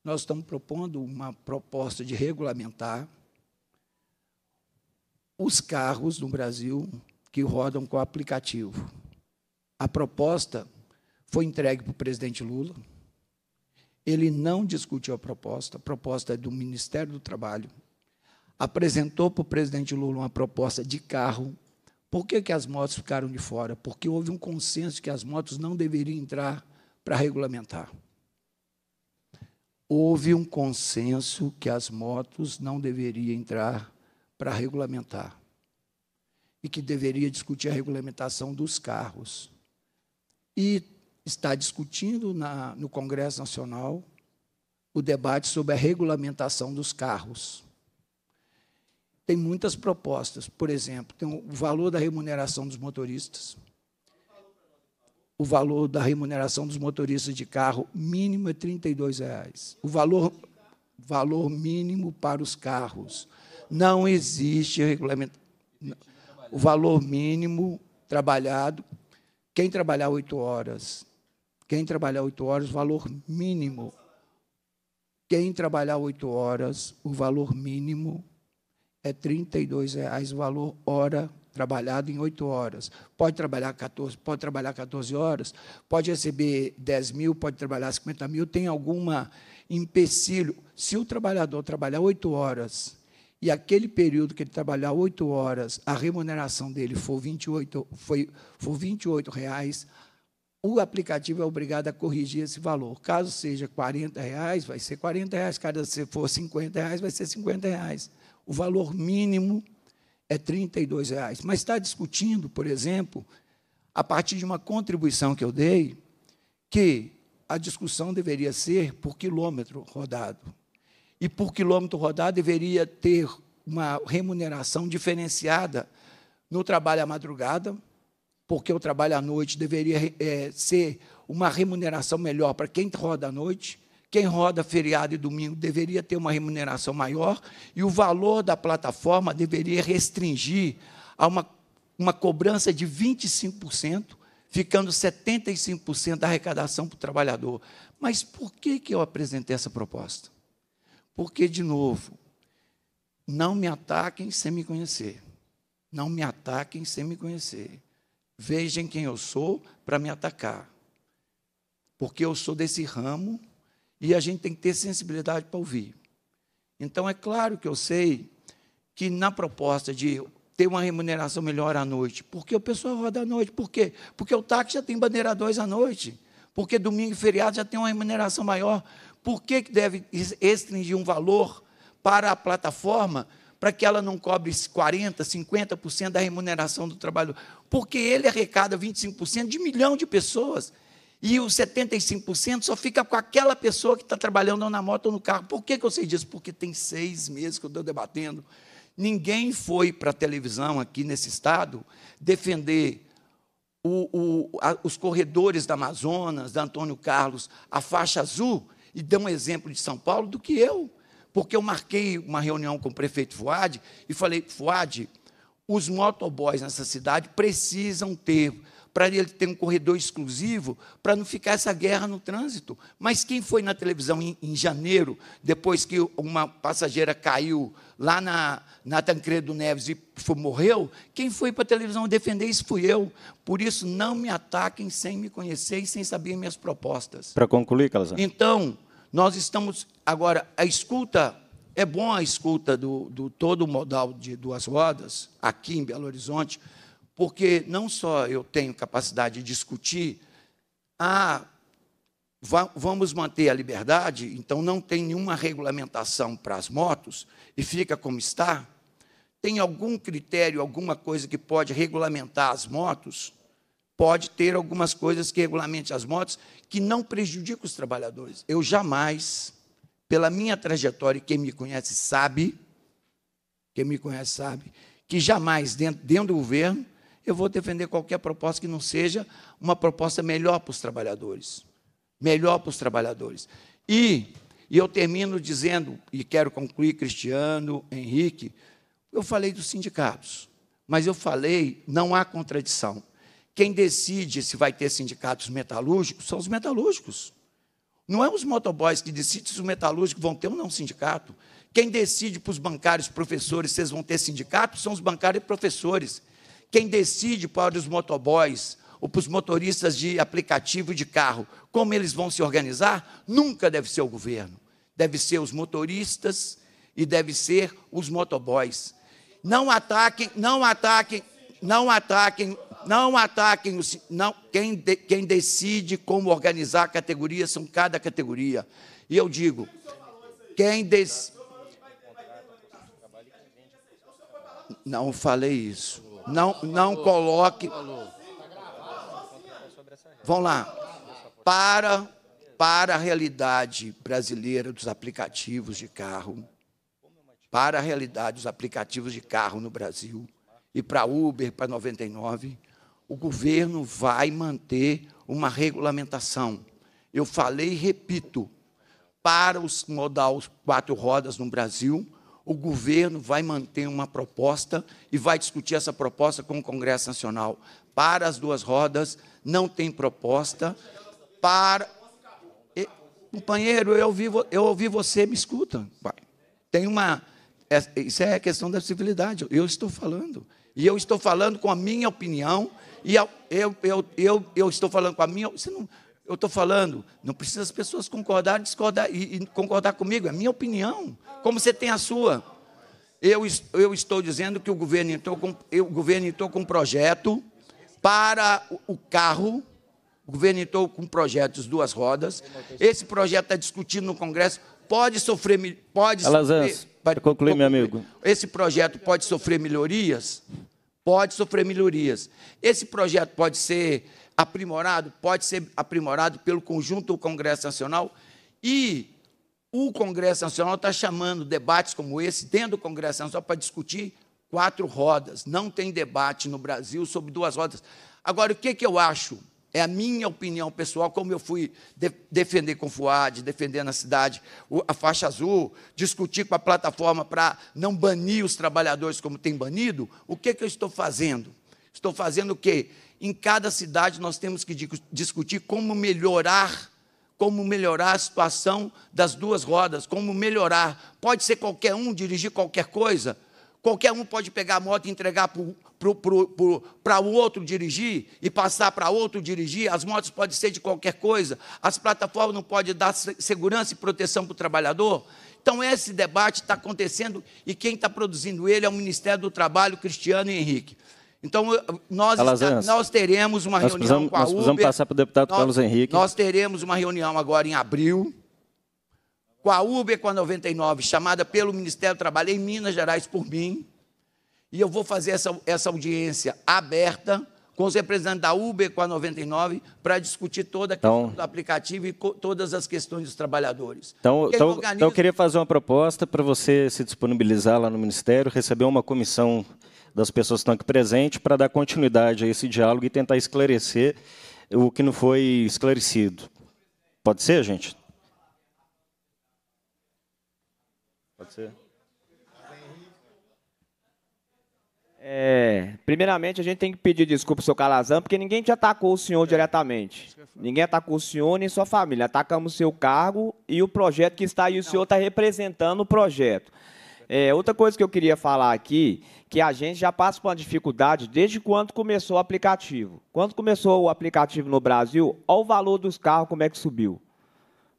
Speaker 11: Nós estamos propondo uma proposta de regulamentar os carros no Brasil que rodam com aplicativo. A proposta foi entregue para o presidente Lula. Ele não discutiu a proposta, a proposta é do Ministério do Trabalho, apresentou para o presidente Lula uma proposta de carro. Por que, que as motos ficaram de fora? Porque houve um consenso que as motos não deveriam entrar para regulamentar. Houve um consenso que as motos não deveriam entrar para regulamentar e que deveria discutir a regulamentação dos carros. E está discutindo na, no Congresso Nacional o debate sobre a regulamentação dos carros tem muitas propostas. Por exemplo, tem o valor da remuneração dos motoristas, o valor da remuneração dos motoristas de carro mínimo é R$ 32. Reais. O valor, valor mínimo para os carros. Não existe regulamento. O valor mínimo trabalhado, quem trabalhar oito horas, quem trabalhar oito horas, valor mínimo. Quem trabalhar oito horas, o valor mínimo é R$ reais o valor hora trabalhado em 8 horas. Pode trabalhar 14, pode trabalhar 14 horas, pode receber 10 mil, pode trabalhar 50 mil, tem alguma empecilho. Se o trabalhador trabalhar 8 horas e aquele período que ele trabalhar 8 horas, a remuneração dele for 28, foi, for 28 reais, o aplicativo é obrigado a corrigir esse valor. Caso seja R$ reais, vai ser R$ reais. Caso se for 50 reais, vai ser R$ reais o valor mínimo é R$ 32,00. Mas está discutindo, por exemplo, a partir de uma contribuição que eu dei, que a discussão deveria ser por quilômetro rodado. E por quilômetro rodado deveria ter uma remuneração diferenciada no trabalho à madrugada, porque o trabalho à noite deveria é, ser uma remuneração melhor para quem roda à noite quem roda feriado e domingo deveria ter uma remuneração maior e o valor da plataforma deveria restringir a uma, uma cobrança de 25%, ficando 75% da arrecadação para o trabalhador. Mas por que, que eu apresentei essa proposta? Porque, de novo, não me ataquem sem me conhecer. Não me ataquem sem me conhecer. Vejam quem eu sou para me atacar. Porque eu sou desse ramo e a gente tem que ter sensibilidade para ouvir. Então, é claro que eu sei que na proposta de ter uma remuneração melhor à noite, porque o pessoal roda à noite. Por quê? Porque o táxi já tem bandeira 2 à noite. Porque domingo e feriado já tem uma remuneração maior. Por que, que deve restringir um valor para a plataforma para que ela não cobre 40%, 50% da remuneração do trabalho? Porque ele arrecada 25% de milhão de pessoas e os 75% só fica com aquela pessoa que está trabalhando na moto ou no carro. Por que, que eu sei disso? Porque tem seis meses que eu estou debatendo. Ninguém foi para a televisão aqui nesse estado defender o, o, a, os corredores da Amazonas, da Antônio Carlos, a faixa azul, e dar um exemplo de São Paulo do que eu. Porque eu marquei uma reunião com o prefeito Fuad e falei, Fuad, os motoboys nessa cidade precisam ter para ele ter um corredor exclusivo, para não ficar essa guerra no trânsito. Mas quem foi na televisão em, em janeiro, depois que uma passageira caiu lá na, na Tancredo Neves e foi, morreu, quem foi para a televisão defender isso fui eu. Por isso, não me ataquem sem me conhecer e sem saber minhas propostas.
Speaker 1: Para concluir, Calazan.
Speaker 11: Então, nós estamos. Agora, a escuta é bom a escuta do, do todo o modal de duas rodas, aqui em Belo Horizonte, porque não só eu tenho capacidade de discutir, ah, vamos manter a liberdade, então não tem nenhuma regulamentação para as motos e fica como está? Tem algum critério, alguma coisa que pode regulamentar as motos? Pode ter algumas coisas que regulamentem as motos que não prejudicam os trabalhadores. Eu jamais, pela minha trajetória, quem me conhece sabe, quem me conhece sabe, que jamais dentro, dentro do governo eu vou defender qualquer proposta que não seja uma proposta melhor para os trabalhadores. Melhor para os trabalhadores. E, e eu termino dizendo, e quero concluir, Cristiano, Henrique, eu falei dos sindicatos, mas eu falei, não há contradição. Quem decide se vai ter sindicatos metalúrgicos são os metalúrgicos. Não é os motoboys que decidem se os metalúrgicos vão ter ou não sindicato. Quem decide para os bancários professores se eles vão ter sindicato são os bancários e professores. Quem decide para os motoboys ou para os motoristas de aplicativo de carro como eles vão se organizar, nunca deve ser o governo. Deve ser os motoristas e deve ser os motoboys. Não ataquem, não ataquem, não ataquem, não ataquem os, não, quem, de, quem decide como organizar a categoria são cada categoria. E eu digo, quem decide. Não falei isso. Não, não coloque. Vão lá. Para, para a realidade brasileira dos aplicativos de carro, para a realidade dos aplicativos de carro no Brasil e para Uber, para 99, o governo vai manter uma regulamentação. Eu falei e repito, para os modal quatro rodas no Brasil, o governo vai manter uma proposta e vai discutir essa proposta com o Congresso Nacional. Para as duas rodas, não tem proposta. Para. E, companheiro, eu ouvi, eu ouvi você, me escuta. Tem uma. É, isso é questão da civilidade. Eu estou falando. E eu estou falando com a minha opinião. E eu, eu, eu, eu, eu estou falando com a minha. Você não, eu estou falando, não precisa as pessoas concordar, discordar e, e, concordar comigo, é minha opinião, como você tem a sua. Eu, eu estou dizendo que o governo entrou com, eu, o governo entrou com um projeto para o carro, o governo entrou com projetos duas rodas. Esse projeto está discutido no Congresso, pode sofrer, pode Alazans, sofrer,
Speaker 1: para concluir, meu amigo.
Speaker 11: Esse projeto pode sofrer melhorias? Pode sofrer melhorias. Esse projeto pode ser aprimorado, pode ser aprimorado pelo conjunto do Congresso Nacional e o Congresso Nacional está chamando debates como esse dentro do Congresso Nacional para discutir quatro rodas. Não tem debate no Brasil sobre duas rodas. Agora, o que, que eu acho? É a minha opinião pessoal, como eu fui de defender com o FUAD, defender na cidade a faixa azul, discutir com a plataforma para não banir os trabalhadores como tem banido, o que, que eu estou fazendo? Estou fazendo o quê? Em cada cidade nós temos que discutir como melhorar, como melhorar a situação das duas rodas, como melhorar. Pode ser qualquer um dirigir qualquer coisa, qualquer um pode pegar a moto e entregar para o outro dirigir e passar para outro dirigir. As motos podem ser de qualquer coisa, as plataformas não podem dar segurança e proteção para o trabalhador. Então, esse debate está acontecendo e quem está produzindo ele é o Ministério do Trabalho, Cristiano e Henrique. Então, eh, nós, nós teremos uma nós reunião com a nós Uber. Nós passar para o deputado nós, Carlos Henrique. Nós teremos uma reunião agora em abril com a Uber com a 99, chamada pelo Ministério do Trabalho em Minas Gerais por mim. E eu vou fazer essa, essa audiência aberta com os representantes da Uber com a 99 para discutir toda a questão então, do aplicativo e todas as questões dos trabalhadores. Então,
Speaker 1: então, organiza... então eu queria fazer uma proposta para você se disponibilizar lá no Ministério, receber uma comissão das pessoas que estão aqui presentes para dar continuidade a esse diálogo e tentar esclarecer o que não foi esclarecido. Pode ser, gente? Pode ser.
Speaker 13: É, primeiramente, a gente tem que pedir desculpa, seu Calazan, porque ninguém te atacou o senhor diretamente. Ninguém atacou o senhor nem sua família. Atacamos o seu cargo e o projeto que está aí. O senhor está representando o projeto. É, outra coisa que eu queria falar aqui, que a gente já passa por uma dificuldade desde quando começou o aplicativo. Quando começou o aplicativo no Brasil, olha o valor dos carros, como é que subiu.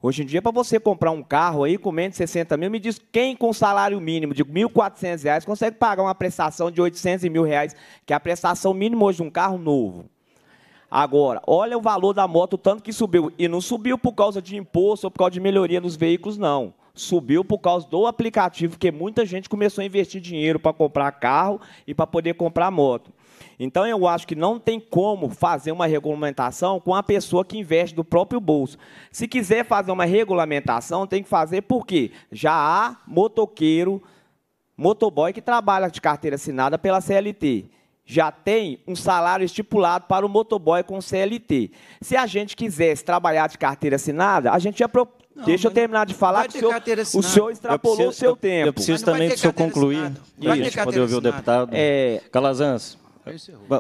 Speaker 13: Hoje em dia, para você comprar um carro aí com menos de 60 mil, me diz quem com salário mínimo de R$ 1.400 consegue pagar uma prestação de 800 mil reais, que é a prestação mínima hoje de um carro novo. Agora, olha o valor da moto, o tanto que subiu. E não subiu por causa de imposto ou por causa de melhoria nos veículos, não subiu por causa do aplicativo, porque muita gente começou a investir dinheiro para comprar carro e para poder comprar moto. Então eu acho que não tem como fazer uma regulamentação com a pessoa que investe do próprio bolso. Se quiser fazer uma regulamentação, tem que fazer porque já há motoqueiro, motoboy que trabalha de carteira assinada pela CLT já tem um salário estipulado para o motoboy com CLT. Se a gente quisesse trabalhar de carteira assinada, a gente ia não, Deixa eu terminar de falar que o senhor, o senhor extrapolou preciso, o seu eu, tempo. Eu preciso também que o senhor concluir para poder ouvir o deputado.
Speaker 1: É, Calazans,
Speaker 6: é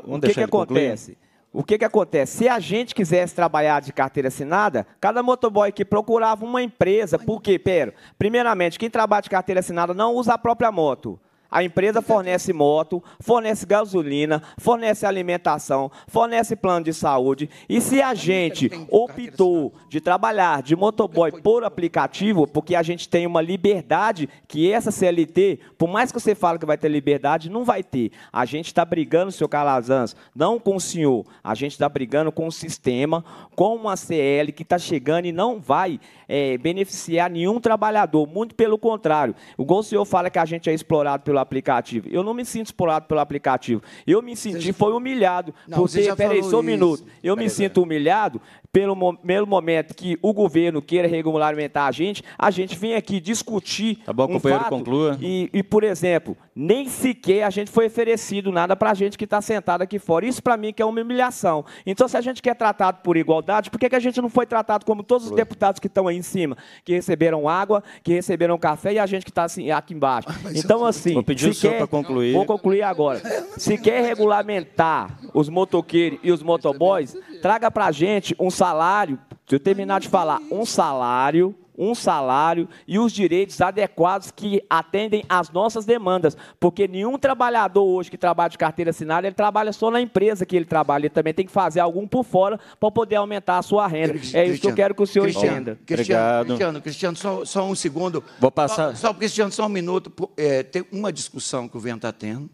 Speaker 6: o que, que acontece?
Speaker 13: O que, que acontece? Se a gente quisesse trabalhar de carteira assinada, cada motoboy que procurava uma empresa, por quê, Pero? Primeiramente, quem trabalha de carteira assinada não usa a própria moto. A empresa fornece moto, fornece gasolina, fornece alimentação, fornece plano de saúde. E se a gente optou de trabalhar de motoboy por aplicativo, porque a gente tem uma liberdade que essa CLT, por mais que você fale que vai ter liberdade, não vai ter. A gente está brigando, seu Calazans, não com o senhor. A gente está brigando com o sistema, com uma CL que está chegando e não vai é, beneficiar nenhum trabalhador, muito pelo contrário. o senhor fala que a gente é explorado pelo aplicativo. Eu não me sinto explorado pelo aplicativo. Eu me senti, foi humilhado. Não, porque, peraí, só um minuto. Eu pera me aí, sinto humilhado pelo, pelo momento que o governo queira regulamentar a gente, a gente vem aqui discutir. Tá bom, um companheiro, fato, conclua. E, e, por exemplo, nem sequer a gente foi oferecido nada para a gente que está sentado aqui fora. Isso, para mim, que é uma humilhação. Então, se a gente quer tratado por igualdade, por que, que a gente não foi tratado como todos os deputados que estão aí em cima, que receberam água, que receberam café e a gente que está assim, aqui embaixo? Ah, mas então, assim. Vou pedir o senhor para concluir. Vou concluir agora. Se quer regulamentar os motoqueiros e os motoboys, traga para a gente um salário, se eu terminar de falar, um salário, um salário e os direitos adequados que atendem às nossas demandas, porque nenhum trabalhador hoje que trabalha de carteira assinada, ele trabalha só na empresa que ele trabalha, ele também tem que fazer algum por fora para poder aumentar a sua renda. Cristiano, é isso que eu quero que o senhor Cristiano, entenda. Cristiano, Obrigado. Cristiano,
Speaker 11: Cristiano só, só, um segundo. Vou passar. Só, só Cristiano, só um minuto. É, tem uma discussão que o Vento está tendo.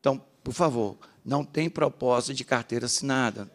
Speaker 11: Então, por favor, não tem proposta de carteira assinada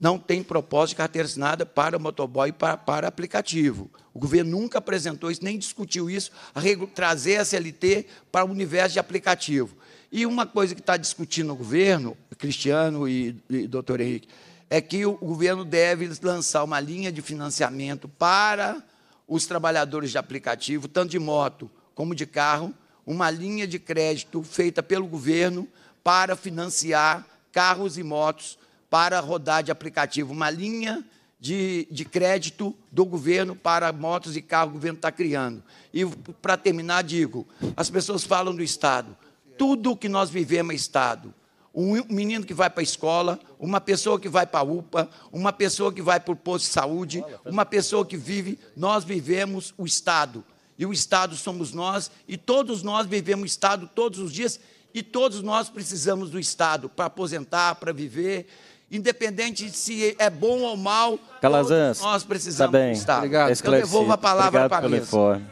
Speaker 11: não tem propósito de carteira assinada para motoboy e para, para aplicativo. O governo nunca apresentou isso, nem discutiu isso, a trazer a CLT para o universo de aplicativo. E uma coisa que está discutindo o governo, Cristiano e, e doutor Henrique, é que o governo deve lançar uma linha de financiamento para os trabalhadores de aplicativo, tanto de moto como de carro, uma linha de crédito feita pelo governo para financiar carros e motos para rodar de aplicativo, uma linha de, de crédito do governo para motos e carros que o governo está criando. E, para terminar, digo: as pessoas falam do Estado. Tudo o que nós vivemos é Estado um menino que vai para a escola, uma pessoa que vai para a UPA, uma pessoa que vai para o posto de saúde, uma pessoa que vive, nós vivemos o Estado. E o Estado somos nós, e todos nós vivemos o Estado todos os dias, e todos nós precisamos do Estado para aposentar, para viver, Independente se é bom ou mal,
Speaker 1: Calazans, nós precisamos tá bem. estar. Obrigado. Então, eu devolvo a palavra para a mesa.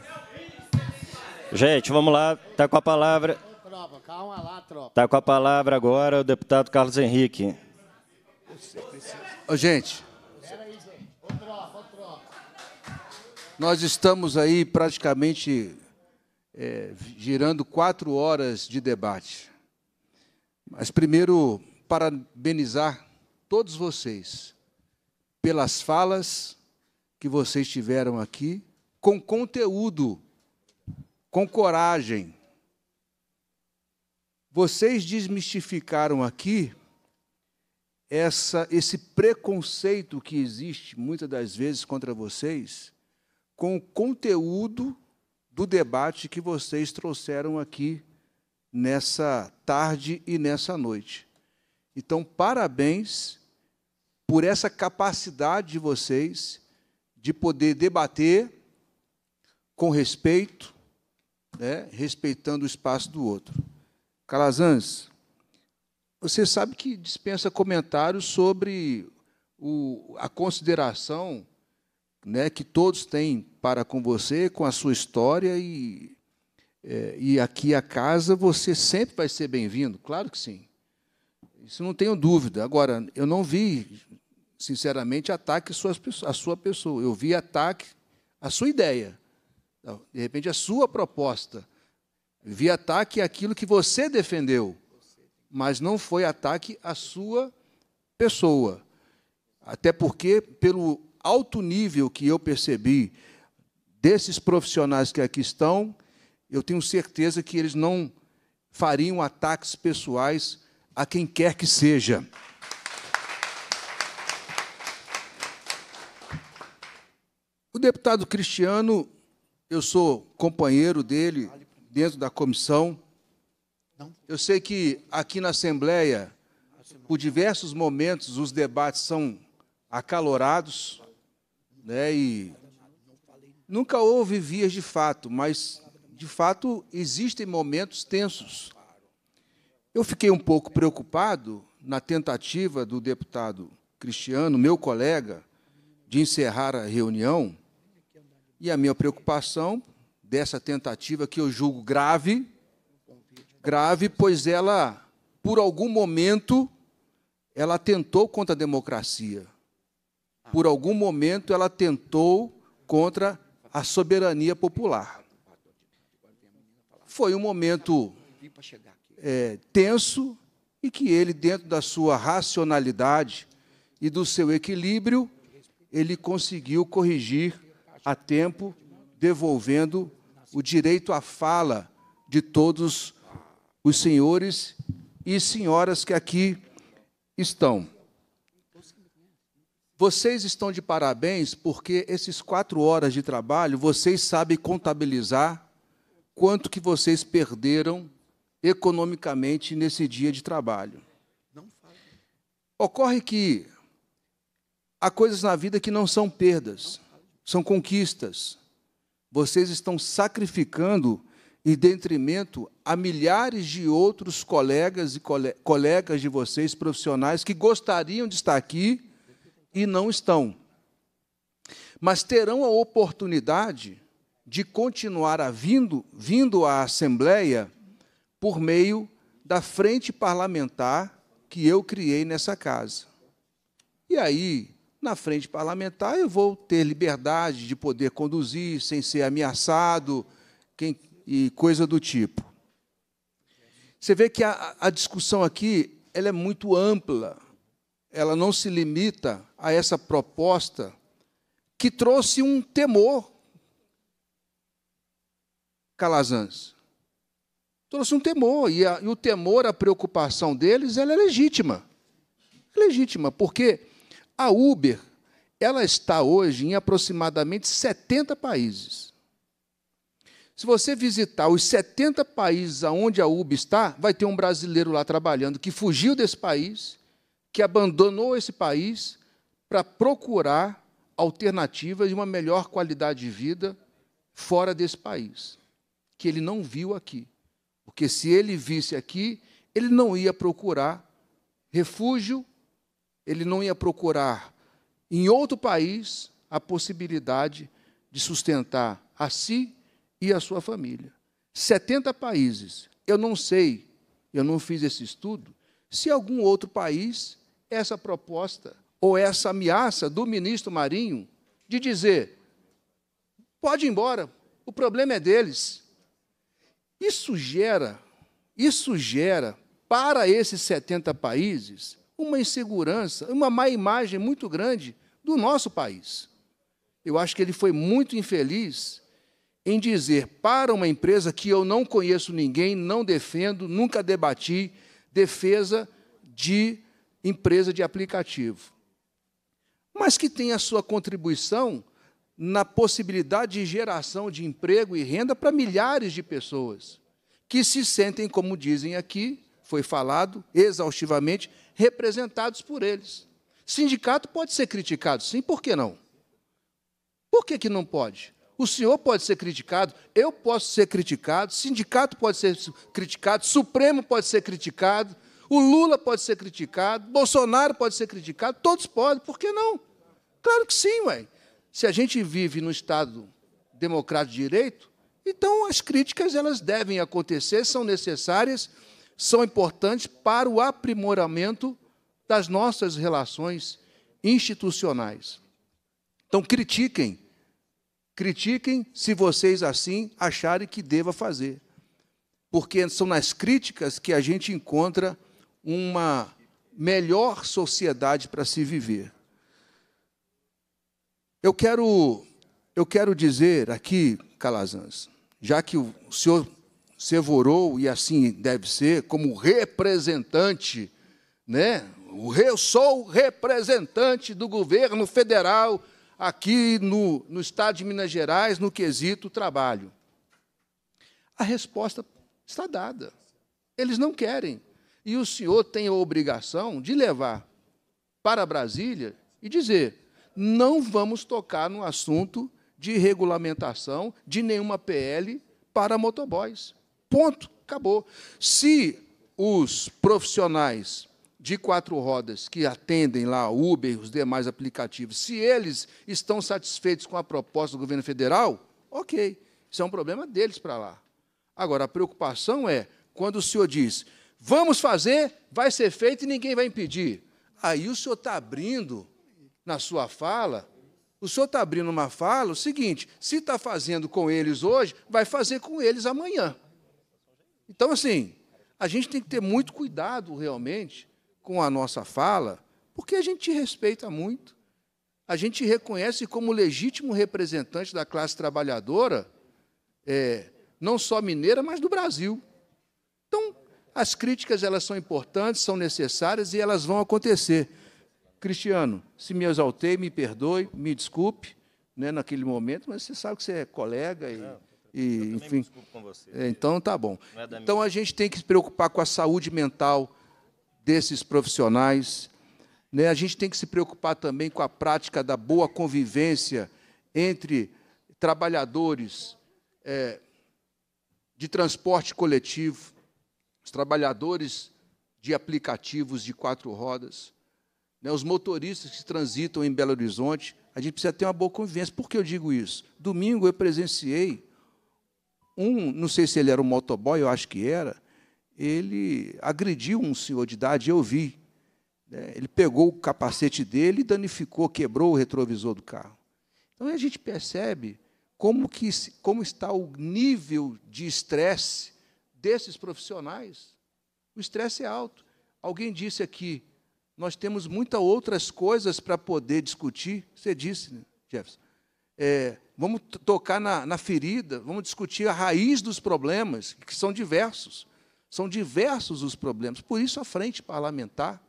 Speaker 1: Gente, vamos lá. Está com a palavra. Está com a palavra agora o deputado Carlos Henrique.
Speaker 5: Ô, gente,
Speaker 2: nós estamos aí praticamente é, girando quatro horas de debate. Mas primeiro, parabenizar todos vocês, pelas falas que vocês tiveram aqui, com conteúdo, com coragem. Vocês desmistificaram aqui essa, esse preconceito que existe muitas das vezes contra vocês com o conteúdo do debate que vocês trouxeram aqui nessa tarde e nessa noite. Então, parabéns por essa capacidade de vocês de poder debater com respeito, né, respeitando o espaço do outro. Calazans, você sabe que dispensa comentários sobre o, a consideração né, que todos têm para com você, com a sua história e, é, e aqui a casa você sempre vai ser bem-vindo, claro que sim. Isso não tenho dúvida. Agora, eu não vi, sinceramente, ataque à sua pessoa. Eu vi ataque à sua ideia. Então, de repente, à sua proposta. vi ataque àquilo que você defendeu, mas não foi ataque à sua pessoa. Até porque, pelo alto nível que eu percebi desses profissionais que aqui estão, eu tenho certeza que eles não fariam ataques pessoais a quem quer que seja. O deputado Cristiano, eu sou companheiro dele dentro da comissão. Eu sei que aqui na Assembleia, por diversos momentos, os debates são acalorados, né? E nunca houve vias de fato, mas de fato existem momentos tensos. Eu fiquei um pouco preocupado na tentativa do deputado Cristiano, meu colega, de encerrar a reunião, e a minha preocupação dessa tentativa que eu julgo grave, grave, pois ela, por algum momento, ela atentou contra a democracia. Por algum momento, ela atentou contra a soberania popular. Foi um momento é, tenso e que ele, dentro da sua racionalidade e do seu equilíbrio, ele conseguiu corrigir a tempo, devolvendo o direito à fala de todos os senhores e senhoras que aqui estão. Vocês estão de parabéns porque esses quatro horas de trabalho vocês sabem contabilizar quanto que vocês perderam economicamente nesse dia de trabalho. Ocorre que há coisas na vida que não são perdas, são conquistas. Vocês estão sacrificando em detrimento a milhares de outros colegas e cole colegas de vocês, profissionais, que gostariam de estar aqui e não estão. Mas terão a oportunidade de continuar a vindo, vindo à Assembleia por meio da frente parlamentar que eu criei nessa casa. E aí, na frente parlamentar, eu vou ter liberdade de poder conduzir sem ser ameaçado quem, e coisa do tipo. Você vê que a, a discussão aqui ela é muito ampla, ela não se limita a essa proposta que trouxe um temor Calazans. Trouxe um temor, e, a, e o temor, a preocupação deles, ela é legítima. É legítima, porque a Uber, ela está hoje em aproximadamente 70 países. Se você visitar os 70 países onde a Uber está, vai ter um brasileiro lá trabalhando que fugiu desse país, que abandonou esse país para procurar alternativas e uma melhor qualidade de vida fora desse país, que ele não viu aqui. Porque se ele visse aqui, ele não ia procurar refúgio, ele não ia procurar em outro país a possibilidade de sustentar a si e a sua família. 70 países. Eu não sei, eu não fiz esse estudo, se algum outro país essa proposta ou essa ameaça do ministro Marinho de dizer: pode ir embora, o problema é deles. Isso gera, isso gera para esses 70 países uma insegurança, uma má imagem muito grande do nosso país. Eu acho que ele foi muito infeliz em dizer para uma empresa que eu não conheço ninguém, não defendo, nunca debati defesa de empresa de aplicativo, mas que tem a sua contribuição na possibilidade de geração de emprego e renda para milhares de pessoas que se sentem, como dizem aqui, foi falado exaustivamente, representados por eles. Sindicato pode ser criticado, sim, por que não? Por que, que não pode? O senhor pode ser criticado, eu posso ser criticado, sindicato pode ser criticado, Supremo pode ser criticado, o Lula pode ser criticado, Bolsonaro pode ser criticado, todos podem, por que não? Claro que sim, ué. Se a gente vive no Estado democrático de direito, então as críticas elas devem acontecer, são necessárias, são importantes para o aprimoramento das nossas relações institucionais. Então critiquem, critiquem se vocês assim acharem que deva fazer. Porque são nas críticas que a gente encontra uma melhor sociedade para se viver. Eu quero, eu quero dizer aqui, Calazans, já que o senhor se evorou, e assim deve ser, como representante, né? Eu sou representante do governo federal aqui no, no estado de Minas Gerais no quesito trabalho. A resposta está dada. Eles não querem. E o senhor tem a obrigação de levar para Brasília e dizer: não vamos tocar no assunto de regulamentação de nenhuma PL para motoboys. Ponto. Acabou. Se os profissionais de quatro rodas que atendem lá Uber e os demais aplicativos, se eles estão satisfeitos com a proposta do governo federal, ok. Isso é um problema deles para lá. Agora, a preocupação é quando o senhor diz, vamos fazer, vai ser feito e ninguém vai impedir. Aí o senhor está abrindo na sua fala, o senhor está abrindo uma fala, o seguinte: se está fazendo com eles hoje, vai fazer com eles amanhã. Então, assim, a gente tem que ter muito cuidado realmente com a nossa fala, porque a gente respeita muito. A gente reconhece como legítimo representante da classe trabalhadora, é, não só mineira, mas do Brasil. Então, as críticas elas são importantes, são necessárias e elas vão acontecer. Cristiano, se me exaltei, me perdoe, me desculpe, né, naquele momento, mas você sabe que você é colega e, Não, e enfim. com você. É, então tá bom. É então a gente tem que se preocupar com a saúde mental desses profissionais. Né? A gente tem que se preocupar também com a prática da boa convivência entre trabalhadores é, de transporte coletivo, os trabalhadores de aplicativos de quatro rodas, né, os motoristas que transitam em Belo Horizonte, a gente precisa ter uma boa convivência. Por que eu digo isso? Domingo eu presenciei um, não sei se ele era um motoboy, eu acho que era, ele agrediu um senhor de idade, eu vi. Né, ele pegou o capacete dele e danificou, quebrou o retrovisor do carro. Então a gente percebe como, que, como está o nível de estresse desses profissionais. O estresse é alto. Alguém disse aqui, nós temos muitas outras coisas para poder discutir. Você disse, né, Jefferson. É, vamos tocar na, na ferida, vamos discutir a raiz dos problemas, que são diversos. São diversos os problemas. Por isso a frente parlamentar.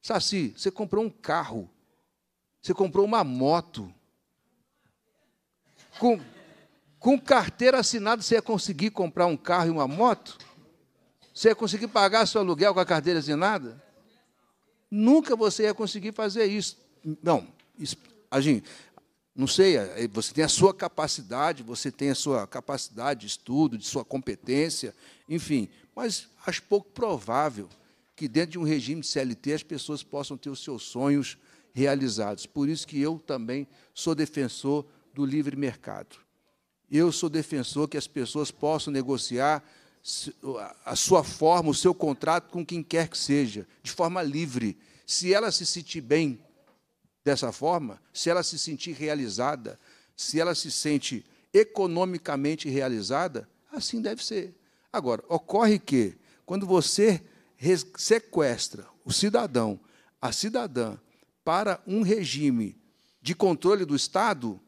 Speaker 2: Saci, você comprou um carro, você comprou uma moto. Com, com carteira assinada, você ia conseguir comprar um carro e uma moto? Você ia conseguir pagar seu aluguel com a carteira assinada? nunca você ia conseguir fazer isso. Não, a gente, não sei, é, é, você tem a sua capacidade, você tem a sua capacidade de estudo, de sua competência, enfim, mas acho pouco provável que dentro de um regime de CLT as pessoas possam ter os seus sonhos realizados. Por isso que eu também sou defensor do livre mercado. Eu sou defensor que as pessoas possam negociar a sua forma, o seu contrato com quem quer que seja, de forma livre. Se ela se sentir bem dessa forma, se ela se sentir realizada, se ela se sente economicamente realizada, assim deve ser. Agora, ocorre que, quando você sequestra o cidadão, a cidadã, para um regime de controle do Estado,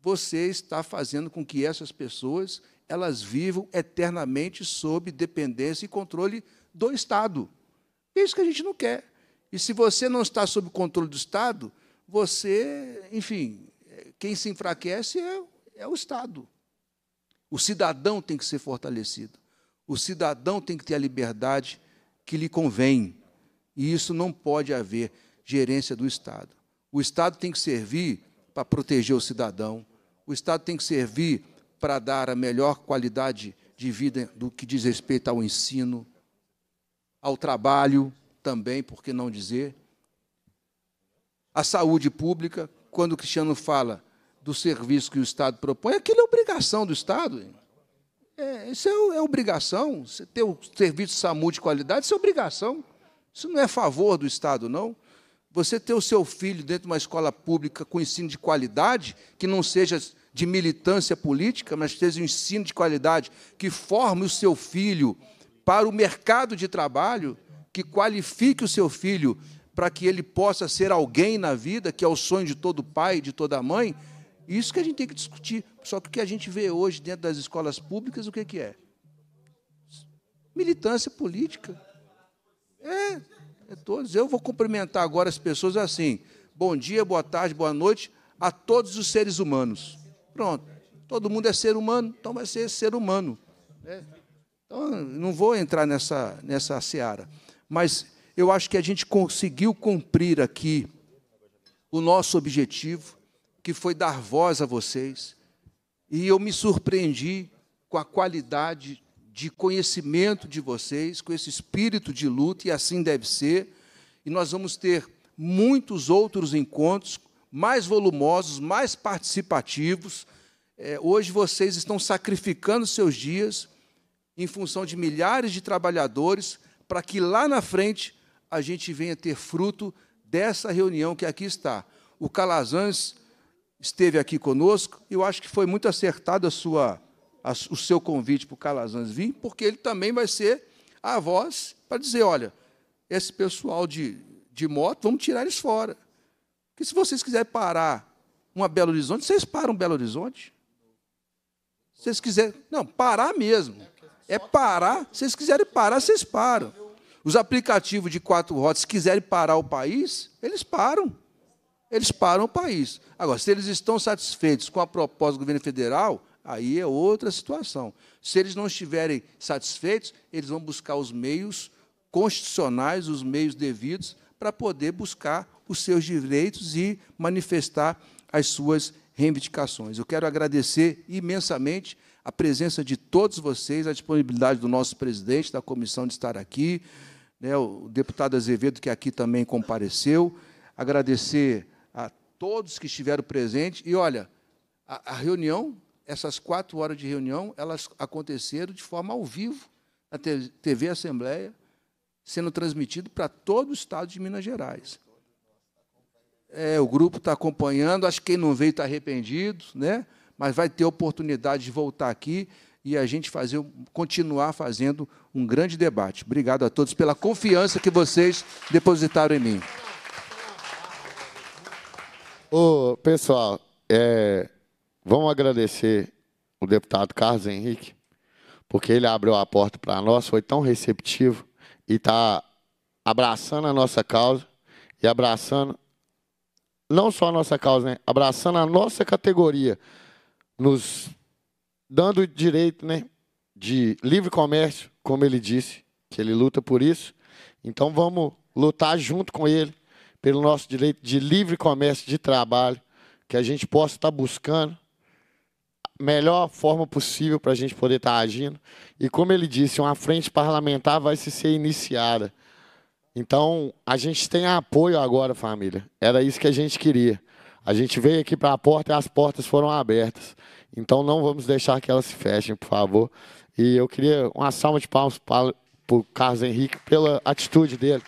Speaker 2: você está fazendo com que essas pessoas elas vivam eternamente sob dependência e controle do Estado. É isso que a gente não quer. E se você não está sob controle do Estado, você, enfim, quem se enfraquece é, é o Estado. O cidadão tem que ser fortalecido. O cidadão tem que ter a liberdade que lhe convém. E isso não pode haver gerência do Estado. O Estado tem que servir para proteger o cidadão. O Estado tem que servir para dar a melhor qualidade de vida do que diz respeito ao ensino, ao trabalho também, por que não dizer? A saúde pública, quando o Cristiano fala do serviço que o Estado propõe, aquilo é obrigação do Estado. É, isso é, é obrigação. Você ter o serviço de SAMU de qualidade, isso é obrigação. Isso não é favor do Estado, não. Você ter o seu filho dentro de uma escola pública com ensino de qualidade, que não seja de militância política, mas esteja um ensino de qualidade que forme o seu filho para o mercado de trabalho, que qualifique o seu filho para que ele possa ser alguém na vida, que é o sonho de todo pai, de toda mãe. Isso que a gente tem que discutir. Só que o que a gente vê hoje dentro das escolas públicas, o que, que é? Militância política. É, é todos. Eu vou cumprimentar agora as pessoas assim. Bom dia, boa tarde, boa noite a todos os seres humanos. Pronto. Todo mundo é ser humano, então vai ser ser humano. Né? Então, não vou entrar nessa, nessa seara. Mas eu acho que a gente conseguiu cumprir aqui o nosso objetivo, que foi dar voz a vocês. E eu me surpreendi com a qualidade de conhecimento de vocês, com esse espírito de luta, e assim deve ser. E nós vamos ter muitos outros encontros mais volumosos, mais participativos. É, hoje vocês estão sacrificando seus dias em função de milhares de trabalhadores para que lá na frente a gente venha ter fruto dessa reunião que aqui está. O Calazans esteve aqui conosco, e eu acho que foi muito acertado a sua, a, o seu convite para o Calazans vir, porque ele também vai ser a voz para dizer, olha, esse pessoal de, de moto, vamos tirar eles fora. Porque se vocês quiserem parar uma Belo Horizonte, vocês param Belo Horizonte. Se vocês quiserem. Não, parar mesmo. É parar. Se vocês quiserem parar, vocês param. Os aplicativos de quatro rotas, se quiserem parar o país, eles param. Eles param o país. Agora, se eles estão satisfeitos com a proposta do governo federal, aí é outra situação. Se eles não estiverem satisfeitos, eles vão buscar os meios constitucionais, os meios devidos para poder buscar os seus direitos e manifestar as suas reivindicações. Eu quero agradecer imensamente a presença de todos vocês, a disponibilidade do nosso presidente da comissão de estar aqui, né, o deputado Azevedo, que aqui também compareceu. Agradecer a todos que estiveram presentes. E, olha, a, a reunião, essas quatro horas de reunião, elas aconteceram de forma ao vivo na TV Assembleia sendo transmitido para todo o estado de Minas Gerais. É, o grupo está acompanhando, acho que quem não veio está arrependido, né? mas vai ter oportunidade de voltar aqui e a gente fazer, continuar fazendo um grande debate. Obrigado a todos pela confiança que vocês depositaram em mim.
Speaker 5: Ô, pessoal, é, vamos agradecer o deputado Carlos Henrique, porque ele abriu a porta para nós, foi tão receptivo e está abraçando a nossa causa e abraçando não só a nossa causa, né? abraçando a nossa categoria, nos dando o direito né? de livre comércio, como ele disse, que ele luta por isso. Então vamos lutar junto com ele pelo nosso direito de livre comércio de trabalho, que a gente possa estar tá buscando melhor forma possível para a gente poder estar tá agindo. E como ele disse, uma frente parlamentar vai se ser iniciada. Então, a gente tem apoio agora, família. Era isso que a gente queria. A gente veio aqui para a porta e as portas foram abertas. Então, não vamos deixar que elas se fechem, por favor. E eu queria uma salva de palmas para o Carlos Henrique pela atitude dele.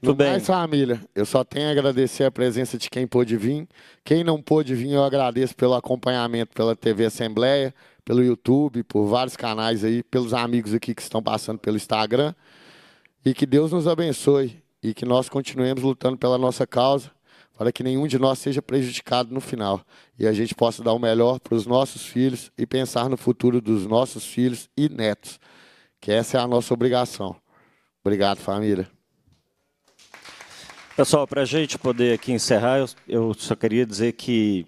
Speaker 5: Tudo bem. Mais família, eu só tenho a agradecer a presença de quem pôde vir. Quem não pôde vir, eu agradeço pelo acompanhamento pela TV Assembleia, pelo YouTube, por vários canais aí, pelos amigos aqui que estão passando pelo Instagram. E que Deus nos abençoe e que nós continuemos lutando pela nossa causa, para que nenhum de nós seja prejudicado no final e a gente possa dar o melhor para os nossos filhos e pensar no futuro dos nossos filhos e netos, que essa é a nossa obrigação. Obrigado, família. Pessoal, para a gente poder aqui
Speaker 1: encerrar, eu, só queria dizer que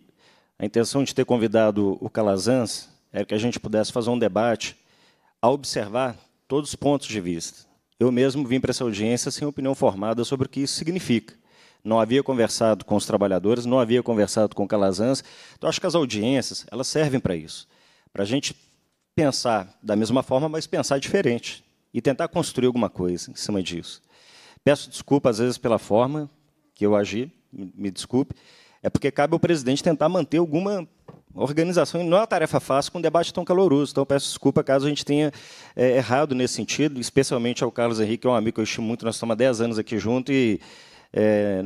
Speaker 1: a intenção de ter convidado o Calazans era que a gente pudesse fazer um debate a observar todos os pontos de vista. Eu mesmo vim para essa audiência sem opinião formada sobre o que isso significa. Não havia conversado com os trabalhadores, não havia conversado com o Calazans. Então, acho que as audiências elas servem para isso, para a gente pensar da mesma forma, mas pensar diferente e tentar construir alguma coisa em cima disso. Peço desculpa, às vezes, pela forma que eu agi, me desculpe. É porque cabe ao presidente tentar manter alguma organização. E não é uma tarefa fácil com um debate tão caloroso. Então, peço desculpa caso a gente tenha é, errado nesse sentido, especialmente ao Carlos Henrique, que é um amigo que eu estimo muito. Nós estamos há 10 anos aqui junto e. É,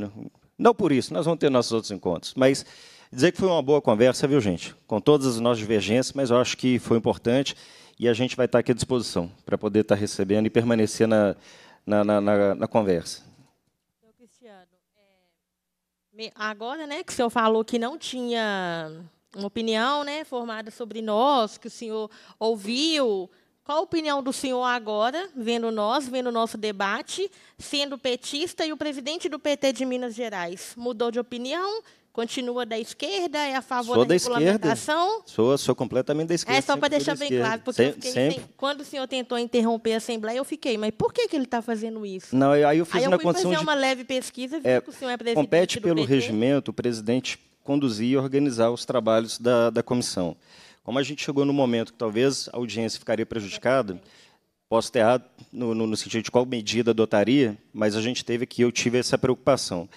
Speaker 1: não por isso, nós vamos ter nossos outros encontros. Mas dizer que foi uma boa conversa, viu, gente? Com todas as nossas divergências, mas eu acho que foi importante e a gente vai estar aqui à disposição para poder estar recebendo e permanecer na na, na, na, na conversa.
Speaker 9: Então, Cristiano,
Speaker 8: é, agora né, que o senhor falou que não tinha uma opinião né, formada sobre nós, que o senhor ouviu. Qual a opinião do senhor agora, vendo nós, vendo o nosso debate, sendo petista e o presidente do PT de Minas Gerais? Mudou de opinião? continua da esquerda, é a favor sou da, da regulamentação?
Speaker 1: Sou, sou completamente da esquerda. É só para deixar bem claro, porque sempre, fiquei, sempre. Sem,
Speaker 8: quando o senhor tentou interromper a Assembleia, eu fiquei, mas por que, que ele está fazendo isso?
Speaker 1: Não, aí eu fiz aí eu condição fazer de... uma
Speaker 8: leve pesquisa, vi é, que o senhor é presidente Compete pelo PT.
Speaker 1: regimento o presidente conduzir e organizar os trabalhos da, da comissão. Como a gente chegou no momento que talvez a audiência ficaria prejudicada, posso ter errado no, no, no sentido de qual medida adotaria, mas a gente teve que eu tive essa preocupação.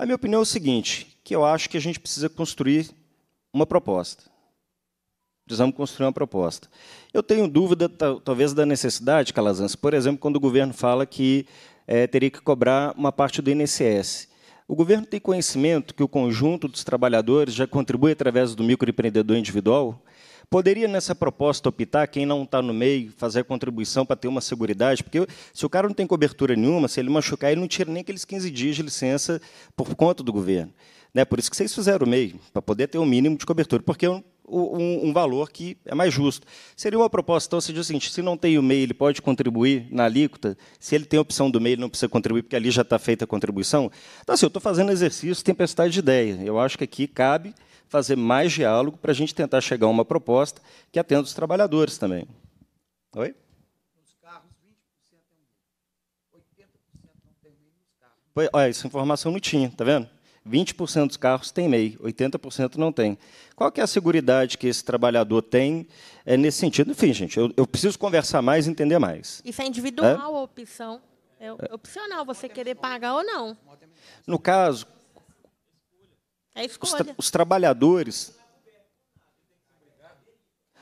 Speaker 1: A minha opinião é o seguinte, que eu acho que a gente precisa construir uma proposta. Precisamos construir uma proposta. Eu tenho dúvida, talvez, da necessidade, Calazans, por exemplo, quando o governo fala que é, teria que cobrar uma parte do INSS. O governo tem conhecimento que o conjunto dos trabalhadores já contribui através do microempreendedor individual Poderia, nessa proposta, optar quem não está no meio, fazer a contribuição para ter uma seguridade? Porque se o cara não tem cobertura nenhuma, se ele machucar, ele não tira nem aqueles 15 dias de licença por conta do governo. Né? Por isso que vocês fizeram o meio, para poder ter o um mínimo de cobertura, porque é um, um, um, valor que é mais justo. Seria uma proposta, então, se diz o assim, seguinte, se não tem o MEI, ele pode contribuir na alíquota, se ele tem a opção do MEI, ele não precisa contribuir, porque ali já está feita a contribuição. Então, assim, eu estou fazendo exercício tempestade de ideia. Eu acho que aqui cabe fazer mais diálogo para a gente tentar chegar a uma proposta que atenda os trabalhadores também. Oi? carros, 20% 80% é não tem MEI carros. olha, essa informação não tinha, tá vendo? 20% dos carros tem MEI, 80% não tem. Qual que é a segurança que esse trabalhador tem é, nesse sentido? Enfim, gente, eu, eu, preciso conversar mais entender mais.
Speaker 8: Isso é individual é? a opção. É opcional você querer pagar ou não. No caso, Aí ficou, os, tra os
Speaker 1: trabalhadores.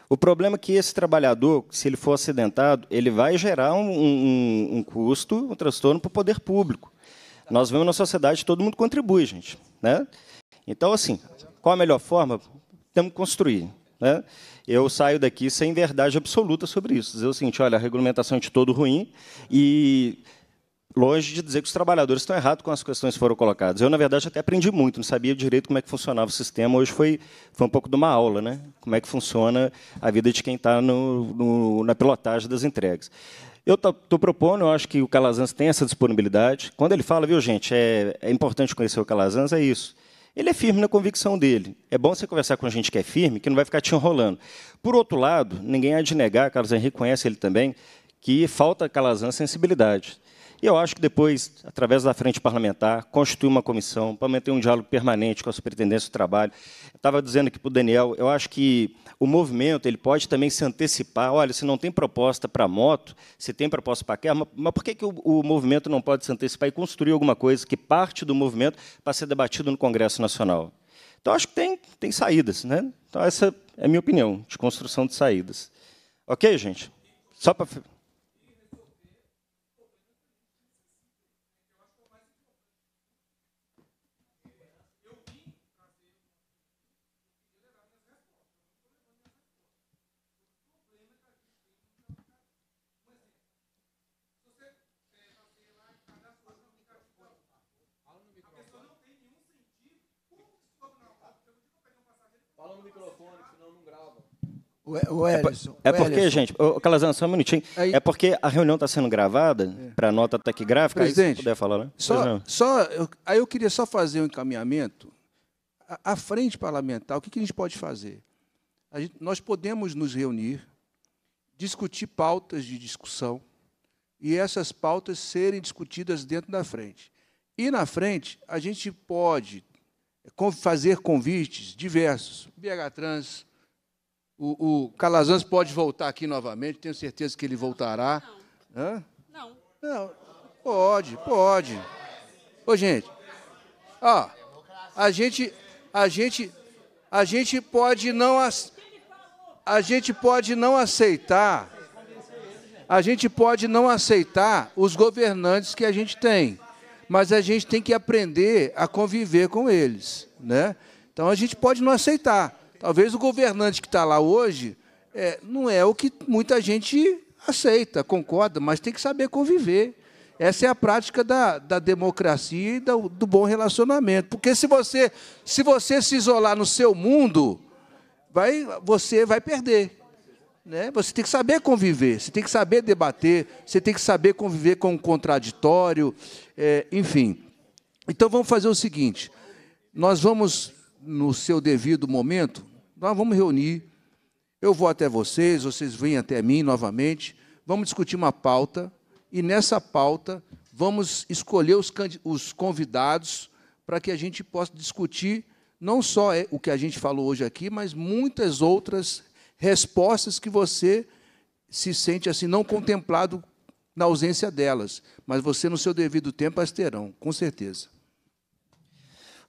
Speaker 1: O problema é que esse trabalhador, se ele for acidentado, ele vai gerar um, um, um custo, um transtorno para o poder público. Nós vemos na sociedade todo mundo contribui, gente. Né? Então, assim, qual a melhor forma? Temos que construir. Né? Eu saio daqui sem verdade absoluta sobre isso. Dizer o seguinte: olha, a regulamentação é de todo ruim e longe de dizer que os trabalhadores estão errados com as questões que foram colocadas. Eu, na verdade, até aprendi muito, não sabia direito como é que funcionava o sistema. Hoje foi, foi um pouco de uma aula, né? Como é que funciona a vida de quem está na pilotagem das entregas. Eu estou propondo, eu acho que o Calazans tem essa disponibilidade. Quando ele fala, viu, gente, é, é importante conhecer o Calazans, é isso. Ele é firme na convicção dele. É bom você conversar com gente que é firme, que não vai ficar te enrolando. Por outro lado, ninguém há de negar, Carlos Henrique conhece ele também, que falta Calazans sensibilidade. E eu acho que depois, através da frente parlamentar, constituir uma comissão para manter um diálogo permanente com a superintendência do trabalho. Eu estava dizendo aqui para o Daniel, eu acho que o movimento ele pode também se antecipar. Olha, se não tem proposta para moto, se tem proposta para carro, mas, mas por que, que o, o, movimento não pode se antecipar e construir alguma coisa que parte do movimento para ser debatido no Congresso Nacional? Então, acho que tem, tem saídas. Né? Então, essa é a minha opinião de construção de saídas. Ok, gente? Só para...
Speaker 2: O é,
Speaker 17: é porque, gente,
Speaker 1: Calazan, só um minutinho. Aí, é porque a reunião está sendo gravada é. para nota tecgráfica. Presidente, aí se puder falar, né? Só,
Speaker 2: só eu, aí eu queria só fazer um encaminhamento. A, a frente parlamentar, o que, que, a gente pode fazer? Gente, nós podemos nos reunir, discutir pautas de discussão e essas pautas serem discutidas dentro da frente. E na frente, a gente pode fazer convites diversos, BH Trans, o, o Calazans pode voltar aqui novamente, tenho certeza que ele voltará. Não. Hã? Não. Não. Pode, pode. Ô, gente. Ó, a gente, a gente, a gente pode não as, a gente pode não aceitar. A gente pode não aceitar os governantes que a gente tem, mas a gente tem que aprender a conviver com eles, né? Então a gente pode não aceitar, Talvez o governante que está lá hoje é, não é o que muita gente aceita, concorda, mas tem que saber conviver. Essa é a prática da, da democracia e do, do bom relacionamento. Porque se você, se você se isolar no seu mundo, vai, você vai perder. Né? Você tem que saber conviver, você tem que saber debater, você tem que saber conviver com o contraditório, é, enfim. Então vamos fazer o seguinte: nós vamos, no seu devido momento, nós vamos reunir. Eu vou até vocês, vocês vêm até mim novamente. Vamos discutir uma pauta e nessa pauta vamos escolher os, os convidados para que a gente possa discutir não só é, o que a gente falou hoje aqui, mas muitas outras respostas que você se sente assim não contemplado na ausência delas, mas você no seu devido tempo as terão, com certeza.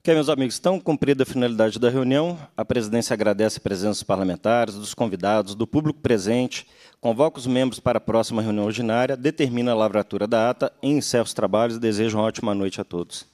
Speaker 1: Ok, meus amigos, estão cumprida a finalidade da reunião, a presidência agradece a presença dos parlamentares, dos convidados, do público presente, convoca os membros para a próxima reunião ordinária, determina a lavratura da ata e encerra os trabalhos. Desejo uma ótima noite a todos.